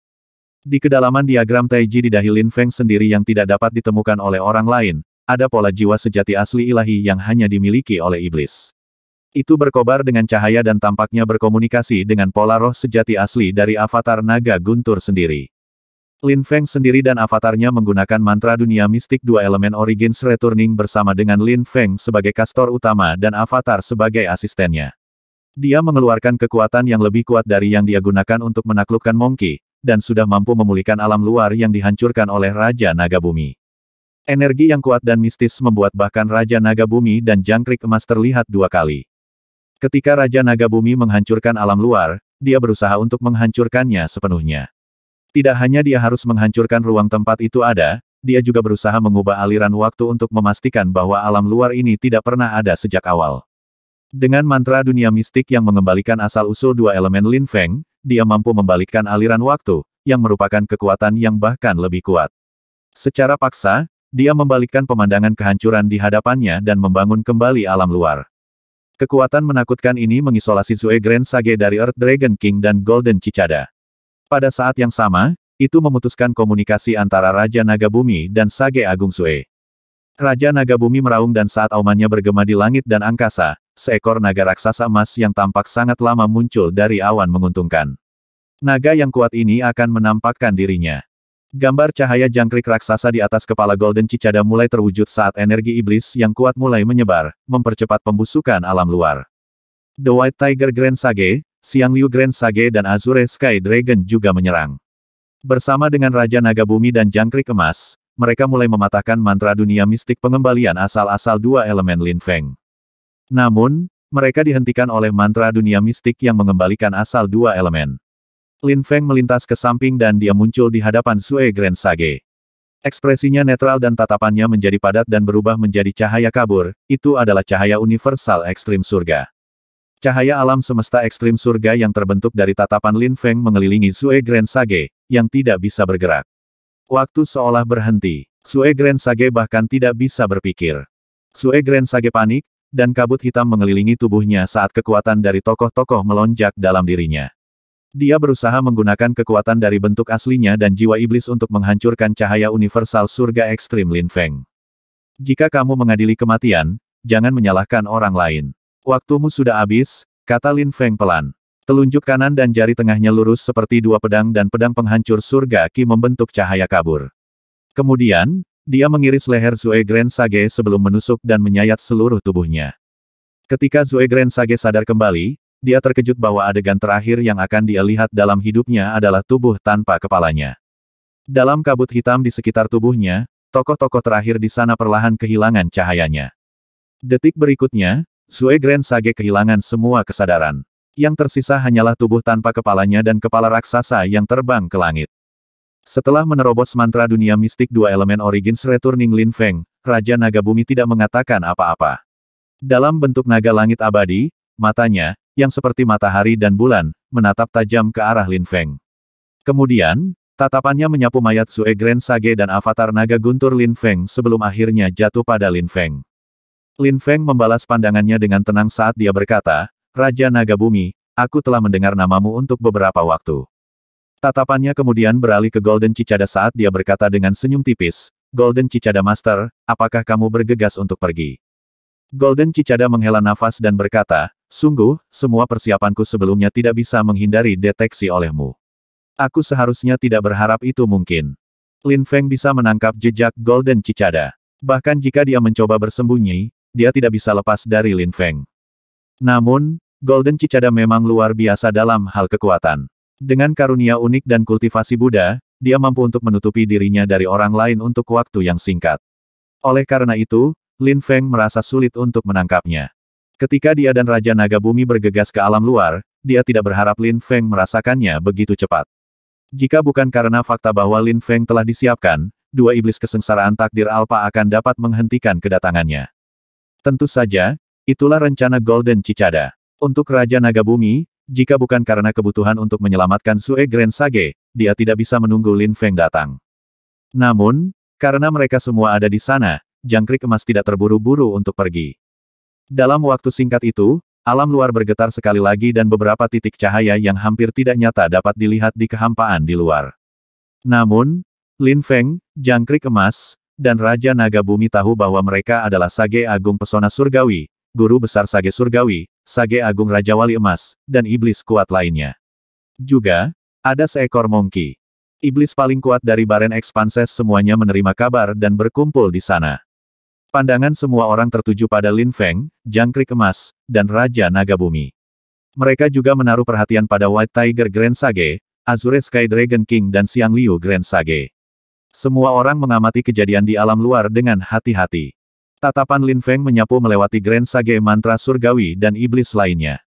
Di kedalaman diagram Taiji di dahilin Feng sendiri yang tidak dapat ditemukan oleh orang lain, ada pola jiwa sejati asli ilahi yang hanya dimiliki oleh iblis. Itu berkobar dengan cahaya dan tampaknya berkomunikasi dengan pola roh sejati asli dari avatar naga guntur sendiri. Lin Feng sendiri dan avatarnya menggunakan mantra dunia mistik dua elemen Origins Returning bersama dengan Lin Feng sebagai kastor utama dan avatar sebagai asistennya. Dia mengeluarkan kekuatan yang lebih kuat dari yang dia gunakan untuk menaklukkan Monkey, dan sudah mampu memulihkan alam luar yang dihancurkan oleh Raja Naga Bumi. Energi yang kuat dan mistis membuat bahkan Raja Naga Bumi dan Jangkrik Emas terlihat dua kali. Ketika Raja Naga Bumi menghancurkan alam luar, dia berusaha untuk menghancurkannya sepenuhnya. Tidak hanya dia harus menghancurkan ruang tempat itu ada, dia juga berusaha mengubah aliran waktu untuk memastikan bahwa alam luar ini tidak pernah ada sejak awal. Dengan mantra dunia mistik yang mengembalikan asal-usul dua elemen Lin Feng, dia mampu membalikkan aliran waktu, yang merupakan kekuatan yang bahkan lebih kuat. Secara paksa, dia membalikkan pemandangan kehancuran di hadapannya dan membangun kembali alam luar. Kekuatan menakutkan ini mengisolasi Zue Grand Sage dari Earth Dragon King dan Golden Cicada. Pada saat yang sama, itu memutuskan komunikasi antara Raja Naga Bumi dan Sage Agung Zue. Raja Naga Bumi meraung dan saat aumannya bergema di langit dan angkasa, seekor naga raksasa emas yang tampak sangat lama muncul dari awan menguntungkan. Naga yang kuat ini akan menampakkan dirinya. Gambar cahaya jangkrik raksasa di atas kepala Golden Cicada mulai terwujud saat energi iblis yang kuat mulai menyebar, mempercepat pembusukan alam luar. The White Tiger Grand Sage, Siang Liu Grand Sage dan Azure Sky Dragon juga menyerang. Bersama dengan Raja Naga Bumi dan Jangkrik Emas, mereka mulai mematahkan mantra dunia mistik pengembalian asal-asal dua elemen Lin Feng. Namun, mereka dihentikan oleh mantra dunia mistik yang mengembalikan asal dua elemen. Lin Feng melintas ke samping dan dia muncul di hadapan Sue Grand Sage. Ekspresinya netral dan tatapannya menjadi padat dan berubah menjadi cahaya kabur, itu adalah cahaya universal ekstrim surga. Cahaya alam semesta ekstrim surga yang terbentuk dari tatapan Lin Feng mengelilingi Sue Grand Sage, yang tidak bisa bergerak. Waktu seolah berhenti. Sue Grand Sage bahkan tidak bisa berpikir. Sue Grand Sage panik, dan kabut hitam mengelilingi tubuhnya saat kekuatan dari tokoh-tokoh melonjak dalam dirinya. Dia berusaha menggunakan kekuatan dari bentuk aslinya dan jiwa iblis untuk menghancurkan cahaya universal surga ekstrim Lin Feng. Jika kamu mengadili kematian, jangan menyalahkan orang lain. Waktumu sudah habis, kata Lin Feng pelan. Telunjuk kanan dan jari tengahnya lurus seperti dua pedang dan pedang penghancur surga Ki membentuk cahaya kabur. Kemudian, dia mengiris leher Zue Grand Sage sebelum menusuk dan menyayat seluruh tubuhnya. Ketika Zue Grand Sage sadar kembali, dia terkejut bahwa adegan terakhir yang akan dia lihat dalam hidupnya adalah tubuh tanpa kepalanya. Dalam kabut hitam di sekitar tubuhnya, tokoh-tokoh terakhir di sana perlahan kehilangan cahayanya. Detik berikutnya, Zue Grand Sage kehilangan semua kesadaran. Yang tersisa hanyalah tubuh tanpa kepalanya dan kepala raksasa yang terbang ke langit. Setelah menerobos mantra dunia mistik dua elemen Origins Returning Lin Feng, Raja Naga Bumi tidak mengatakan apa-apa. Dalam bentuk naga langit abadi, matanya, yang seperti matahari dan bulan, menatap tajam ke arah Lin Feng. Kemudian, tatapannya menyapu mayat Sue Grand Sage dan avatar naga guntur Lin Feng sebelum akhirnya jatuh pada Lin Feng. Lin Feng membalas pandangannya dengan tenang saat dia berkata, Raja Naga Bumi, aku telah mendengar namamu untuk beberapa waktu. Tatapannya kemudian beralih ke Golden Cicada saat dia berkata dengan senyum tipis, Golden Cicada Master, apakah kamu bergegas untuk pergi? Golden Cicada menghela nafas dan berkata, Sungguh, semua persiapanku sebelumnya tidak bisa menghindari deteksi olehmu. Aku seharusnya tidak berharap itu mungkin. Lin Feng bisa menangkap jejak Golden Cicada. Bahkan jika dia mencoba bersembunyi, dia tidak bisa lepas dari Lin Feng. Namun, Golden Cicada memang luar biasa dalam hal kekuatan. Dengan karunia unik dan kultivasi Buddha, dia mampu untuk menutupi dirinya dari orang lain untuk waktu yang singkat. Oleh karena itu, Lin Feng merasa sulit untuk menangkapnya. Ketika dia dan Raja Naga Bumi bergegas ke alam luar, dia tidak berharap Lin Feng merasakannya begitu cepat. Jika bukan karena fakta bahwa Lin Feng telah disiapkan, dua iblis kesengsaraan takdir Alpa akan dapat menghentikan kedatangannya. Tentu saja, itulah rencana Golden Cicada. Untuk Raja Naga Bumi, jika bukan karena kebutuhan untuk menyelamatkan Sue Grand Sage, dia tidak bisa menunggu Lin Feng datang. Namun, karena mereka semua ada di sana, jangkrik emas tidak terburu-buru untuk pergi. Dalam waktu singkat itu, alam luar bergetar sekali lagi dan beberapa titik cahaya yang hampir tidak nyata dapat dilihat di kehampaan di luar. Namun, Lin Feng, Jangkrik Emas, dan Raja Naga Bumi tahu bahwa mereka adalah Sage Agung Pesona Surgawi, Guru Besar Sage Surgawi, Sage Agung Raja Wali Emas, dan Iblis kuat lainnya. Juga, ada seekor monkey. Iblis paling kuat dari Baren Expanses semuanya menerima kabar dan berkumpul di sana. Pandangan semua orang tertuju pada Lin Feng, Jangkrik Emas, dan Raja Naga Bumi. Mereka juga menaruh perhatian pada White Tiger Grand Sage, Azure Sky Dragon King dan Siang Liu Grand Sage. Semua orang mengamati kejadian di alam luar dengan hati-hati. Tatapan Lin Feng menyapu melewati Grand Sage mantra surgawi dan iblis lainnya.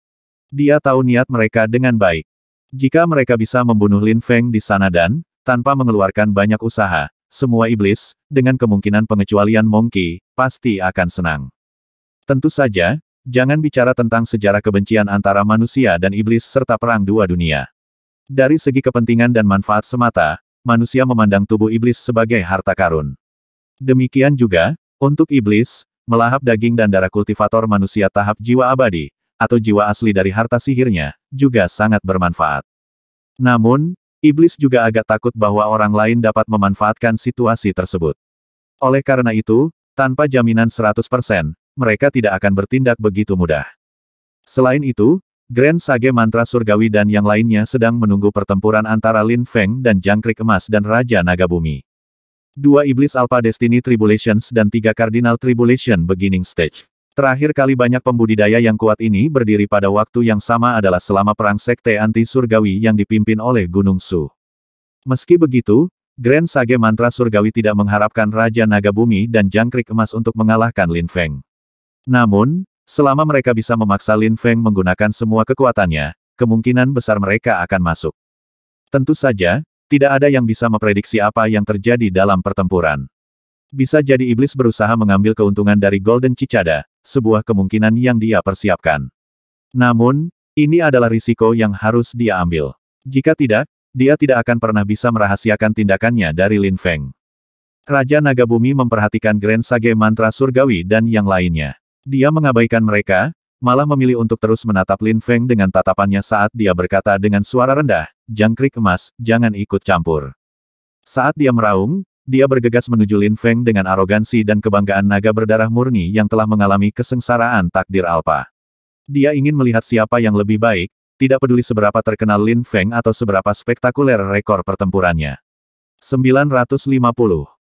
Dia tahu niat mereka dengan baik. Jika mereka bisa membunuh Lin Feng di sana dan, tanpa mengeluarkan banyak usaha, semua iblis, dengan kemungkinan pengecualian Mongki, pasti akan senang. Tentu saja, jangan bicara tentang sejarah kebencian antara manusia dan iblis serta perang dua dunia. Dari segi kepentingan dan manfaat semata, manusia memandang tubuh iblis sebagai harta karun. Demikian juga, untuk iblis, melahap daging dan darah kultivator manusia tahap jiwa abadi, atau jiwa asli dari harta sihirnya, juga sangat bermanfaat. Namun, Iblis juga agak takut bahwa orang lain dapat memanfaatkan situasi tersebut. Oleh karena itu, tanpa jaminan 100%, mereka tidak akan bertindak begitu mudah. Selain itu, Grand Sage Mantra Surgawi dan yang lainnya sedang menunggu pertempuran antara Lin Feng dan Jangkrik Emas dan Raja Naga Bumi. Dua Iblis Alpha Destiny Tribulations dan tiga Cardinal Tribulation Beginning Stage. Terakhir kali banyak pembudidaya yang kuat ini berdiri pada waktu yang sama adalah selama perang sekte anti-surgawi yang dipimpin oleh Gunung Su. Meski begitu, Grand Sage Mantra Surgawi tidak mengharapkan Raja Naga Bumi dan Jangkrik Emas untuk mengalahkan Lin Feng. Namun, selama mereka bisa memaksa Lin Feng menggunakan semua kekuatannya, kemungkinan besar mereka akan masuk. Tentu saja, tidak ada yang bisa memprediksi apa yang terjadi dalam pertempuran. Bisa jadi iblis berusaha mengambil keuntungan dari Golden Cicada, sebuah kemungkinan yang dia persiapkan. Namun, ini adalah risiko yang harus dia ambil. Jika tidak, dia tidak akan pernah bisa merahasiakan tindakannya dari Lin Feng. Raja Naga Bumi memperhatikan Grand Sage Mantra Surgawi dan yang lainnya. Dia mengabaikan mereka, malah memilih untuk terus menatap Lin Feng dengan tatapannya saat dia berkata dengan suara rendah, jangkrik emas, jangan ikut campur. Saat dia meraung, dia bergegas menuju Lin Feng dengan arogansi dan kebanggaan naga berdarah murni yang telah mengalami kesengsaraan takdir alpa. Dia ingin melihat siapa yang lebih baik, tidak peduli seberapa terkenal Lin Feng atau seberapa spektakuler rekor pertempurannya. 950